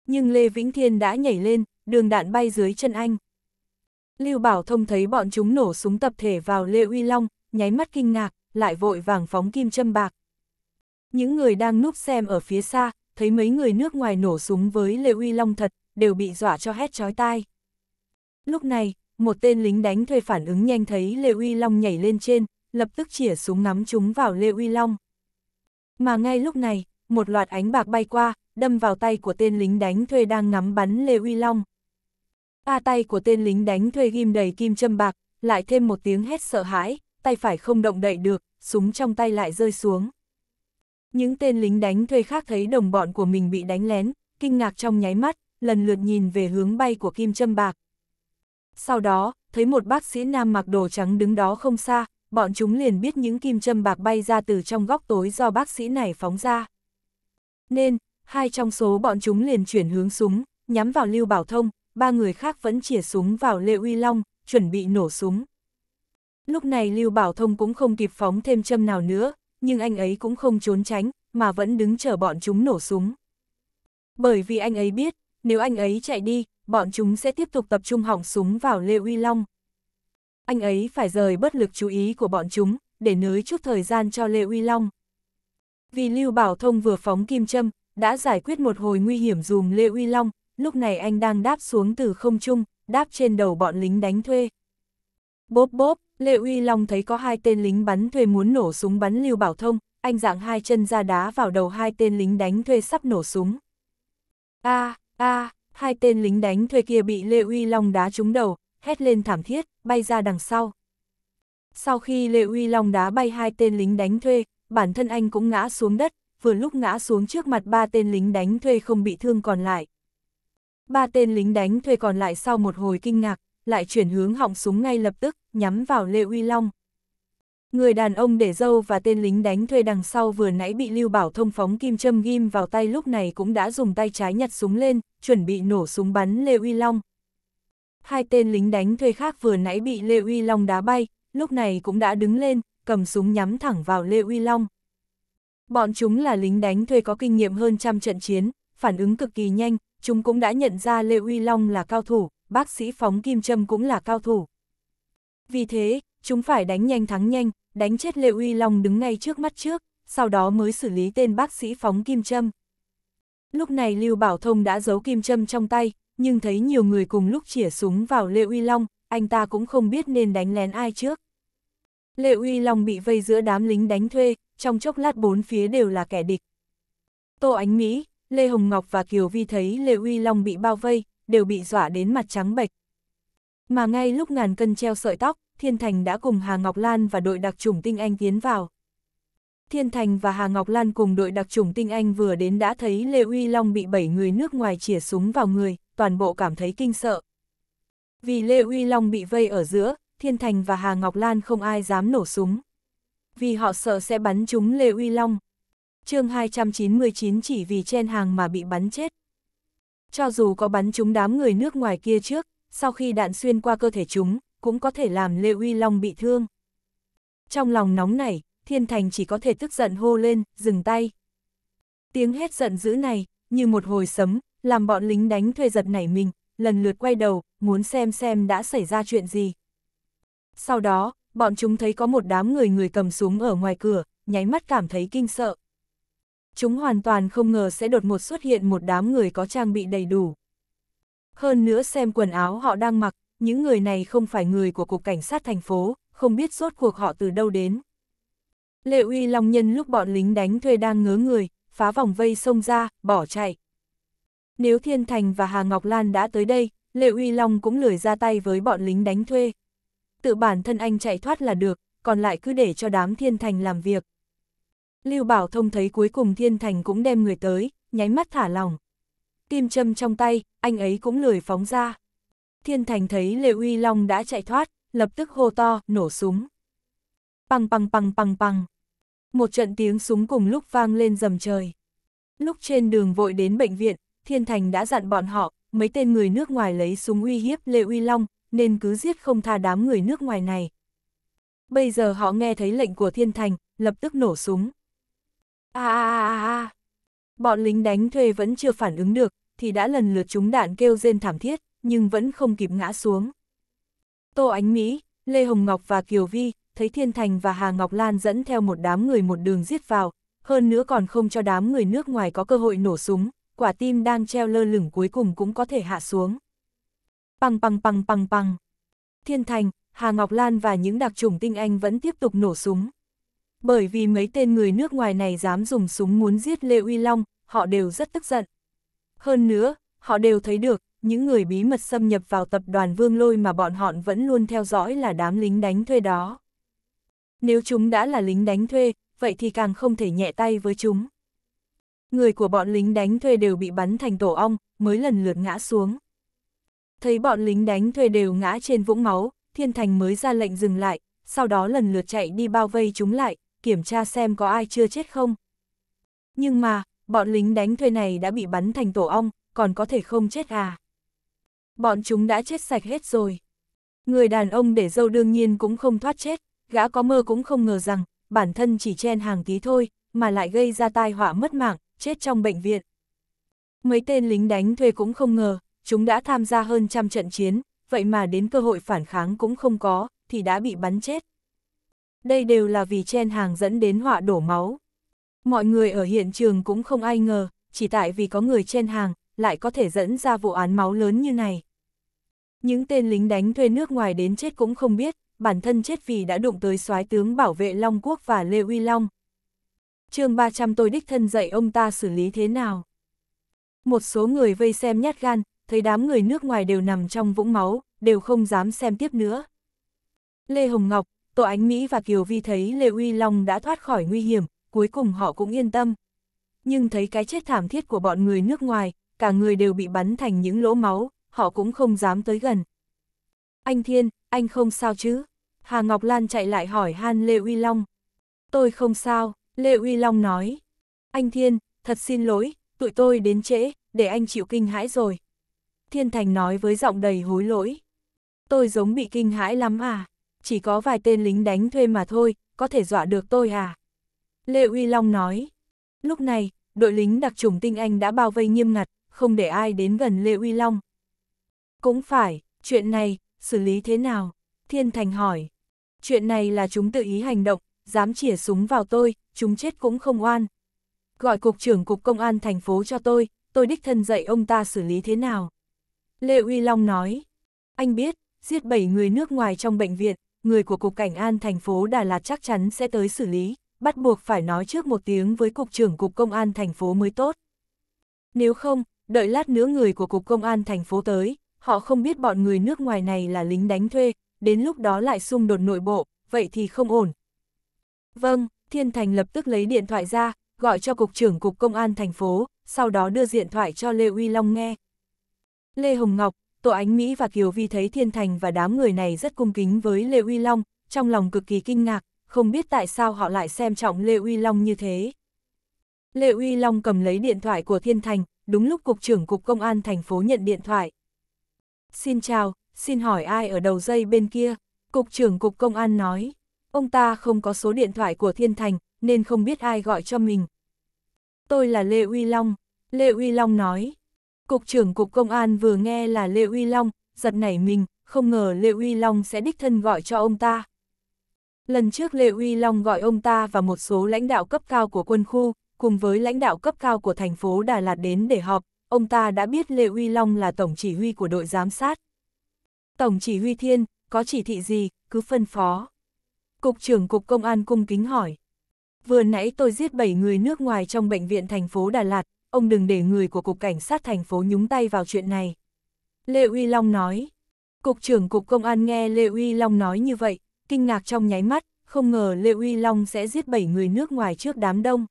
Nhưng Lê Vĩnh Thiên đã nhảy lên, đường đạn bay dưới chân anh. Lưu Bảo Thông thấy bọn chúng nổ súng tập thể vào Lê Uy Long, nháy mắt kinh ngạc, lại vội vàng phóng kim châm bạc. Những người đang núp xem ở phía xa, thấy mấy người nước ngoài nổ súng với Lê Uy Long thật, đều bị dọa cho hét chói tai. Lúc này, một tên lính đánh thuê phản ứng nhanh thấy Lê Uy Long nhảy lên trên, lập tức chỉa súng ngắm chúng vào Lê Uy Long. Mà ngay lúc này, một loạt ánh bạc bay qua, đâm vào tay của tên lính đánh thuê đang ngắm bắn Lê Uy Long. A tay của tên lính đánh thuê ghim đầy kim châm bạc, lại thêm một tiếng hét sợ hãi, tay phải không động đậy được, súng trong tay lại rơi xuống. Những tên lính đánh thuê khác thấy đồng bọn của mình bị đánh lén, kinh ngạc trong nháy mắt, lần lượt nhìn về hướng bay của kim châm bạc. Sau đó, thấy một bác sĩ nam mặc đồ trắng đứng đó không xa, bọn chúng liền biết những kim châm bạc bay ra từ trong góc tối do bác sĩ này phóng ra. Nên, hai trong số bọn chúng liền chuyển hướng súng, nhắm vào Lưu Bảo Thông, ba người khác vẫn chỉa súng vào Lê Uy Long, chuẩn bị nổ súng. Lúc này Lưu Bảo Thông cũng không kịp phóng thêm châm nào nữa, nhưng anh ấy cũng không trốn tránh, mà vẫn đứng chờ bọn chúng nổ súng. Bởi vì anh ấy biết, nếu anh ấy chạy đi, bọn chúng sẽ tiếp tục tập trung hỏng súng vào Lê Uy Long. Anh ấy phải rời bất lực chú ý của bọn chúng, để nới chút thời gian cho Lê Uy Long. Vì Lưu Bảo Thông vừa phóng kim châm, đã giải quyết một hồi nguy hiểm dùm Lê Uy Long, lúc này anh đang đáp xuống từ không trung, đáp trên đầu bọn lính đánh thuê. Bốp bốp, Lê Uy Long thấy có hai tên lính bắn thuê muốn nổ súng bắn Lưu Bảo Thông, anh dạng hai chân ra đá vào đầu hai tên lính đánh thuê sắp nổ súng. A, à, a à, hai tên lính đánh thuê kia bị Lê Uy Long đá trúng đầu, hét lên thảm thiết, bay ra đằng sau. Sau khi Lê Uy Long đá bay hai tên lính đánh thuê, bản thân anh cũng ngã xuống đất, vừa lúc ngã xuống trước mặt ba tên lính đánh thuê không bị thương còn lại. Ba tên lính đánh thuê còn lại sau một hồi kinh ngạc, lại chuyển hướng họng súng ngay lập tức, nhắm vào Lê Uy Long. Người đàn ông để dâu và tên lính đánh thuê đằng sau vừa nãy bị Lưu Bảo Thông phóng kim châm ghim vào tay lúc này cũng đã dùng tay trái nhặt súng lên, chuẩn bị nổ súng bắn Lê Uy Long. Hai tên lính đánh thuê khác vừa nãy bị Lê Uy Long đá bay, lúc này cũng đã đứng lên, cầm súng nhắm thẳng vào Lê Uy Long. Bọn chúng là lính đánh thuê có kinh nghiệm hơn trăm trận chiến, phản ứng cực kỳ nhanh, chúng cũng đã nhận ra Lê Uy Long là cao thủ, bác sĩ phóng kim châm cũng là cao thủ. Vì thế, chúng phải đánh nhanh thắng nhanh, đánh chết Lê Uy Long đứng ngay trước mắt trước, sau đó mới xử lý tên bác sĩ phóng kim châm. Lúc này Lưu Bảo Thông đã giấu kim châm trong tay, nhưng thấy nhiều người cùng lúc chỉa súng vào Lê Uy Long, anh ta cũng không biết nên đánh lén ai trước. Lê Uy Long bị vây giữa đám lính đánh thuê, trong chốc lát bốn phía đều là kẻ địch. Tô Ánh Mỹ, Lê Hồng Ngọc và Kiều Vi thấy Lê Uy Long bị bao vây, đều bị dọa đến mặt trắng bệch, mà ngay lúc ngàn cân treo sợi tóc, Thiên Thành đã cùng Hà Ngọc Lan và đội đặc chủng tinh anh tiến vào. Thiên Thành và Hà Ngọc Lan cùng đội đặc chủng tinh anh vừa đến đã thấy Lê Uy Long bị 7 người nước ngoài chĩa súng vào người, toàn bộ cảm thấy kinh sợ. Vì Lê Uy Long bị vây ở giữa, Thiên Thành và Hà Ngọc Lan không ai dám nổ súng. Vì họ sợ sẽ bắn trúng Lê Uy Long. chương 299 chỉ vì chen hàng mà bị bắn chết. Cho dù có bắn trúng đám người nước ngoài kia trước, sau khi đạn xuyên qua cơ thể chúng, cũng có thể làm Lê Uy Long bị thương. Trong lòng nóng này Thiên Thành chỉ có thể tức giận hô lên, dừng tay. Tiếng hét giận dữ này, như một hồi sấm, làm bọn lính đánh thuê giật nảy mình, lần lượt quay đầu, muốn xem xem đã xảy ra chuyện gì. Sau đó, bọn chúng thấy có một đám người người cầm súng ở ngoài cửa, nháy mắt cảm thấy kinh sợ. Chúng hoàn toàn không ngờ sẽ đột một xuất hiện một đám người có trang bị đầy đủ. Hơn nữa xem quần áo họ đang mặc, những người này không phải người của Cục Cảnh sát thành phố, không biết suốt cuộc họ từ đâu đến. Lệ uy Long nhân lúc bọn lính đánh thuê đang ngớ người, phá vòng vây xông ra, bỏ chạy. Nếu Thiên Thành và Hà Ngọc Lan đã tới đây, Lệ uy Long cũng lười ra tay với bọn lính đánh thuê. Tự bản thân anh chạy thoát là được, còn lại cứ để cho đám Thiên Thành làm việc. Lưu Bảo Thông thấy cuối cùng Thiên Thành cũng đem người tới, nháy mắt thả lòng tim châm trong tay, anh ấy cũng lười phóng ra. Thiên Thành thấy Lê Uy Long đã chạy thoát, lập tức hô to, nổ súng. Păng păng păng păng păng. Một trận tiếng súng cùng lúc vang lên rầm trời. Lúc trên đường vội đến bệnh viện, Thiên Thành đã dặn bọn họ, mấy tên người nước ngoài lấy súng uy hiếp Lê Uy Long, nên cứ giết không tha đám người nước ngoài này. Bây giờ họ nghe thấy lệnh của Thiên Thành, lập tức nổ súng. A a a a a. Bọn lính đánh thuê vẫn chưa phản ứng được, thì đã lần lượt chúng đạn kêu rên thảm thiết, nhưng vẫn không kịp ngã xuống. Tô Ánh Mỹ, Lê Hồng Ngọc và Kiều Vi, thấy Thiên Thành và Hà Ngọc Lan dẫn theo một đám người một đường giết vào, hơn nữa còn không cho đám người nước ngoài có cơ hội nổ súng, quả tim đang treo lơ lửng cuối cùng cũng có thể hạ xuống. Păng păng păng păng păng. Thiên Thành, Hà Ngọc Lan và những đặc chủng tinh anh vẫn tiếp tục nổ súng. Bởi vì mấy tên người nước ngoài này dám dùng súng muốn giết Lê Uy Long, họ đều rất tức giận. Hơn nữa, họ đều thấy được, những người bí mật xâm nhập vào tập đoàn Vương Lôi mà bọn họ vẫn luôn theo dõi là đám lính đánh thuê đó. Nếu chúng đã là lính đánh thuê, vậy thì càng không thể nhẹ tay với chúng. Người của bọn lính đánh thuê đều bị bắn thành tổ ong, mới lần lượt ngã xuống. Thấy bọn lính đánh thuê đều ngã trên vũng máu, Thiên Thành mới ra lệnh dừng lại, sau đó lần lượt chạy đi bao vây chúng lại, kiểm tra xem có ai chưa chết không. Nhưng mà, bọn lính đánh thuê này đã bị bắn thành tổ ong, còn có thể không chết à. Bọn chúng đã chết sạch hết rồi. Người đàn ông để dâu đương nhiên cũng không thoát chết, gã có mơ cũng không ngờ rằng, bản thân chỉ chen hàng tí thôi, mà lại gây ra tai họa mất mạng, chết trong bệnh viện. Mấy tên lính đánh thuê cũng không ngờ, chúng đã tham gia hơn trăm trận chiến, vậy mà đến cơ hội phản kháng cũng không có, thì đã bị bắn chết đây đều là vì chen hàng dẫn đến họa đổ máu. Mọi người ở hiện trường cũng không ai ngờ, chỉ tại vì có người chen hàng, lại có thể dẫn ra vụ án máu lớn như này. Những tên lính đánh thuê nước ngoài đến chết cũng không biết, bản thân chết vì đã đụng tới soái tướng bảo vệ Long Quốc và Lê Uy Long. chương 300 tôi đích thân dạy ông ta xử lý thế nào. Một số người vây xem nhát gan, thấy đám người nước ngoài đều nằm trong vũng máu, đều không dám xem tiếp nữa. Lê Hồng Ngọc, Tô Ánh Mỹ và Kiều Vi thấy Lê Uy Long đã thoát khỏi nguy hiểm, cuối cùng họ cũng yên tâm. Nhưng thấy cái chết thảm thiết của bọn người nước ngoài, cả người đều bị bắn thành những lỗ máu, họ cũng không dám tới gần. Anh Thiên, anh không sao chứ? Hà Ngọc Lan chạy lại hỏi Han Lê Uy Long. Tôi không sao, Lê Uy Long nói. Anh Thiên, thật xin lỗi, tụi tôi đến trễ, để anh chịu kinh hãi rồi. Thiên Thành nói với giọng đầy hối lỗi. Tôi giống bị kinh hãi lắm à? chỉ có vài tên lính đánh thuê mà thôi, có thể dọa được tôi à? Lê Uy Long nói. Lúc này, đội lính đặc trùng tinh anh đã bao vây nghiêm ngặt, không để ai đến gần Lê Uy Long. Cũng phải, chuyện này, xử lý thế nào? Thiên Thành hỏi. Chuyện này là chúng tự ý hành động, dám chỉa súng vào tôi, chúng chết cũng không oan. Gọi cục trưởng cục công an thành phố cho tôi, tôi đích thân dạy ông ta xử lý thế nào. Lê Uy Long nói. Anh biết, giết 7 người nước ngoài trong bệnh viện, người của Cục Cảnh an thành phố Đà Lạt chắc chắn sẽ tới xử lý, bắt buộc phải nói trước một tiếng với Cục trưởng Cục Công an thành phố mới tốt. Nếu không, đợi lát nữa người của Cục Công an thành phố tới, họ không biết bọn người nước ngoài này là lính đánh thuê, đến lúc đó lại xung đột nội bộ, vậy thì không ổn. Vâng, Thiên Thành lập tức lấy điện thoại ra, gọi cho Cục trưởng Cục Công an thành phố, sau đó đưa điện thoại cho Lê Uy Long nghe. Lê Hồng Ngọc, Tô Ánh Mỹ và Kiều Vi thấy Thiên Thành và đám người này rất cung kính với Lê Uy Long, trong lòng cực kỳ kinh ngạc, không biết tại sao họ lại xem trọng Lê Uy Long như thế. Lê Uy Long cầm lấy điện thoại của Thiên Thành, đúng lúc Cục trưởng Cục Công an thành phố nhận điện thoại. Xin chào, xin hỏi ai ở đầu dây bên kia? Cục trưởng Cục Công an nói, ông ta không có số điện thoại của Thiên Thành, nên không biết ai gọi cho mình. Tôi là Lê Uy Long, Lê Uy Long nói, Cục trưởng Cục Công an vừa nghe là Lê Uy Long, giật nảy mình, không ngờ Lê Uy Long sẽ đích thân gọi cho ông ta. Lần trước Lê Uy Long gọi ông ta và một số lãnh đạo cấp cao của quân khu, cùng với lãnh đạo cấp cao của thành phố Đà Lạt đến để họp, ông ta đã biết Lê Uy Long là tổng chỉ huy của đội giám sát. Tổng chỉ huy Thiên, có chỉ thị gì, cứ phân phó. Cục trưởng Cục Công an cung kính hỏi. Vừa nãy tôi giết 7 người nước ngoài trong bệnh viện thành phố Đà Lạt, ông đừng để người của Cục Cảnh sát thành phố nhúng tay vào chuyện này. Lê Uy Long nói. Cục trưởng Cục Công an nghe Lê Uy Long nói như vậy, kinh ngạc trong nháy mắt, không ngờ Lê Uy Long sẽ giết 7 người nước ngoài trước đám đông.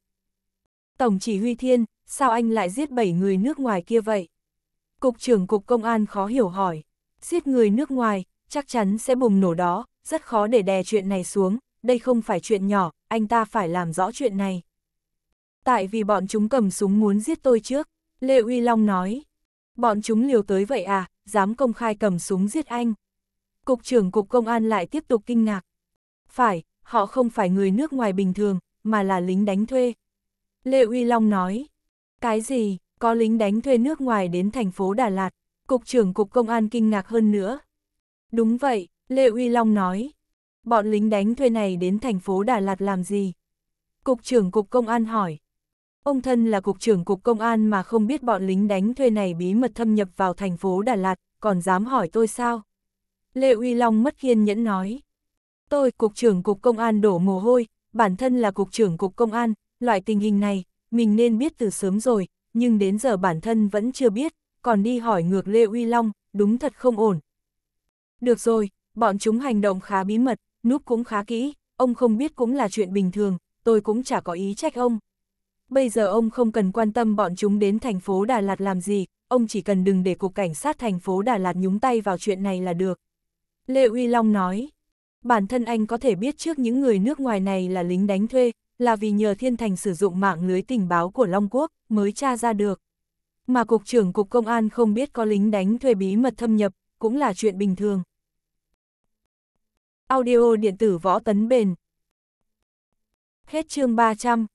Tổng chỉ huy thiên, sao anh lại giết 7 người nước ngoài kia vậy? Cục trưởng Cục Công an khó hiểu hỏi. Giết người nước ngoài, chắc chắn sẽ bùng nổ đó, rất khó để đè chuyện này xuống, đây không phải chuyện nhỏ, anh ta phải làm rõ chuyện này tại vì bọn chúng cầm súng muốn giết tôi trước, Lê Uy Long nói. Bọn chúng liều tới vậy à, dám công khai cầm súng giết anh. Cục trưởng Cục Công an lại tiếp tục kinh ngạc. Phải, họ không phải người nước ngoài bình thường, mà là lính đánh thuê. Lê Uy Long nói. Cái gì, có lính đánh thuê nước ngoài đến thành phố Đà Lạt, Cục trưởng Cục Công an kinh ngạc hơn nữa. Đúng vậy, Lê Uy Long nói. Bọn lính đánh thuê này đến thành phố Đà Lạt làm gì? Cục trưởng Cục Công an hỏi. Ông thân là cục trưởng cục công an mà không biết bọn lính đánh thuê này bí mật thâm nhập vào thành phố Đà Lạt, còn dám hỏi tôi sao? Lê Uy Long mất kiên nhẫn nói. Tôi, cục trưởng cục công an đổ mồ hôi, bản thân là cục trưởng cục công an, loại tình hình này, mình nên biết từ sớm rồi, nhưng đến giờ bản thân vẫn chưa biết, còn đi hỏi ngược Lê Uy Long, đúng thật không ổn. Được rồi, bọn chúng hành động khá bí mật, núp cũng khá kỹ, ông không biết cũng là chuyện bình thường, tôi cũng chả có ý trách ông, Bây giờ ông không cần quan tâm bọn chúng đến thành phố Đà Lạt làm gì, ông chỉ cần đừng để Cục Cảnh sát thành phố Đà Lạt nhúng tay vào chuyện này là được. Lê Uy Long nói, bản thân anh có thể biết trước những người nước ngoài này là lính đánh thuê, là vì nhờ Thiên Thành sử dụng mạng lưới tình báo của Long Quốc mới tra ra được. Mà Cục trưởng Cục Công an không biết có lính đánh thuê bí mật thâm nhập, cũng là chuyện bình thường. Audio điện tử võ tấn bền Hết chương 300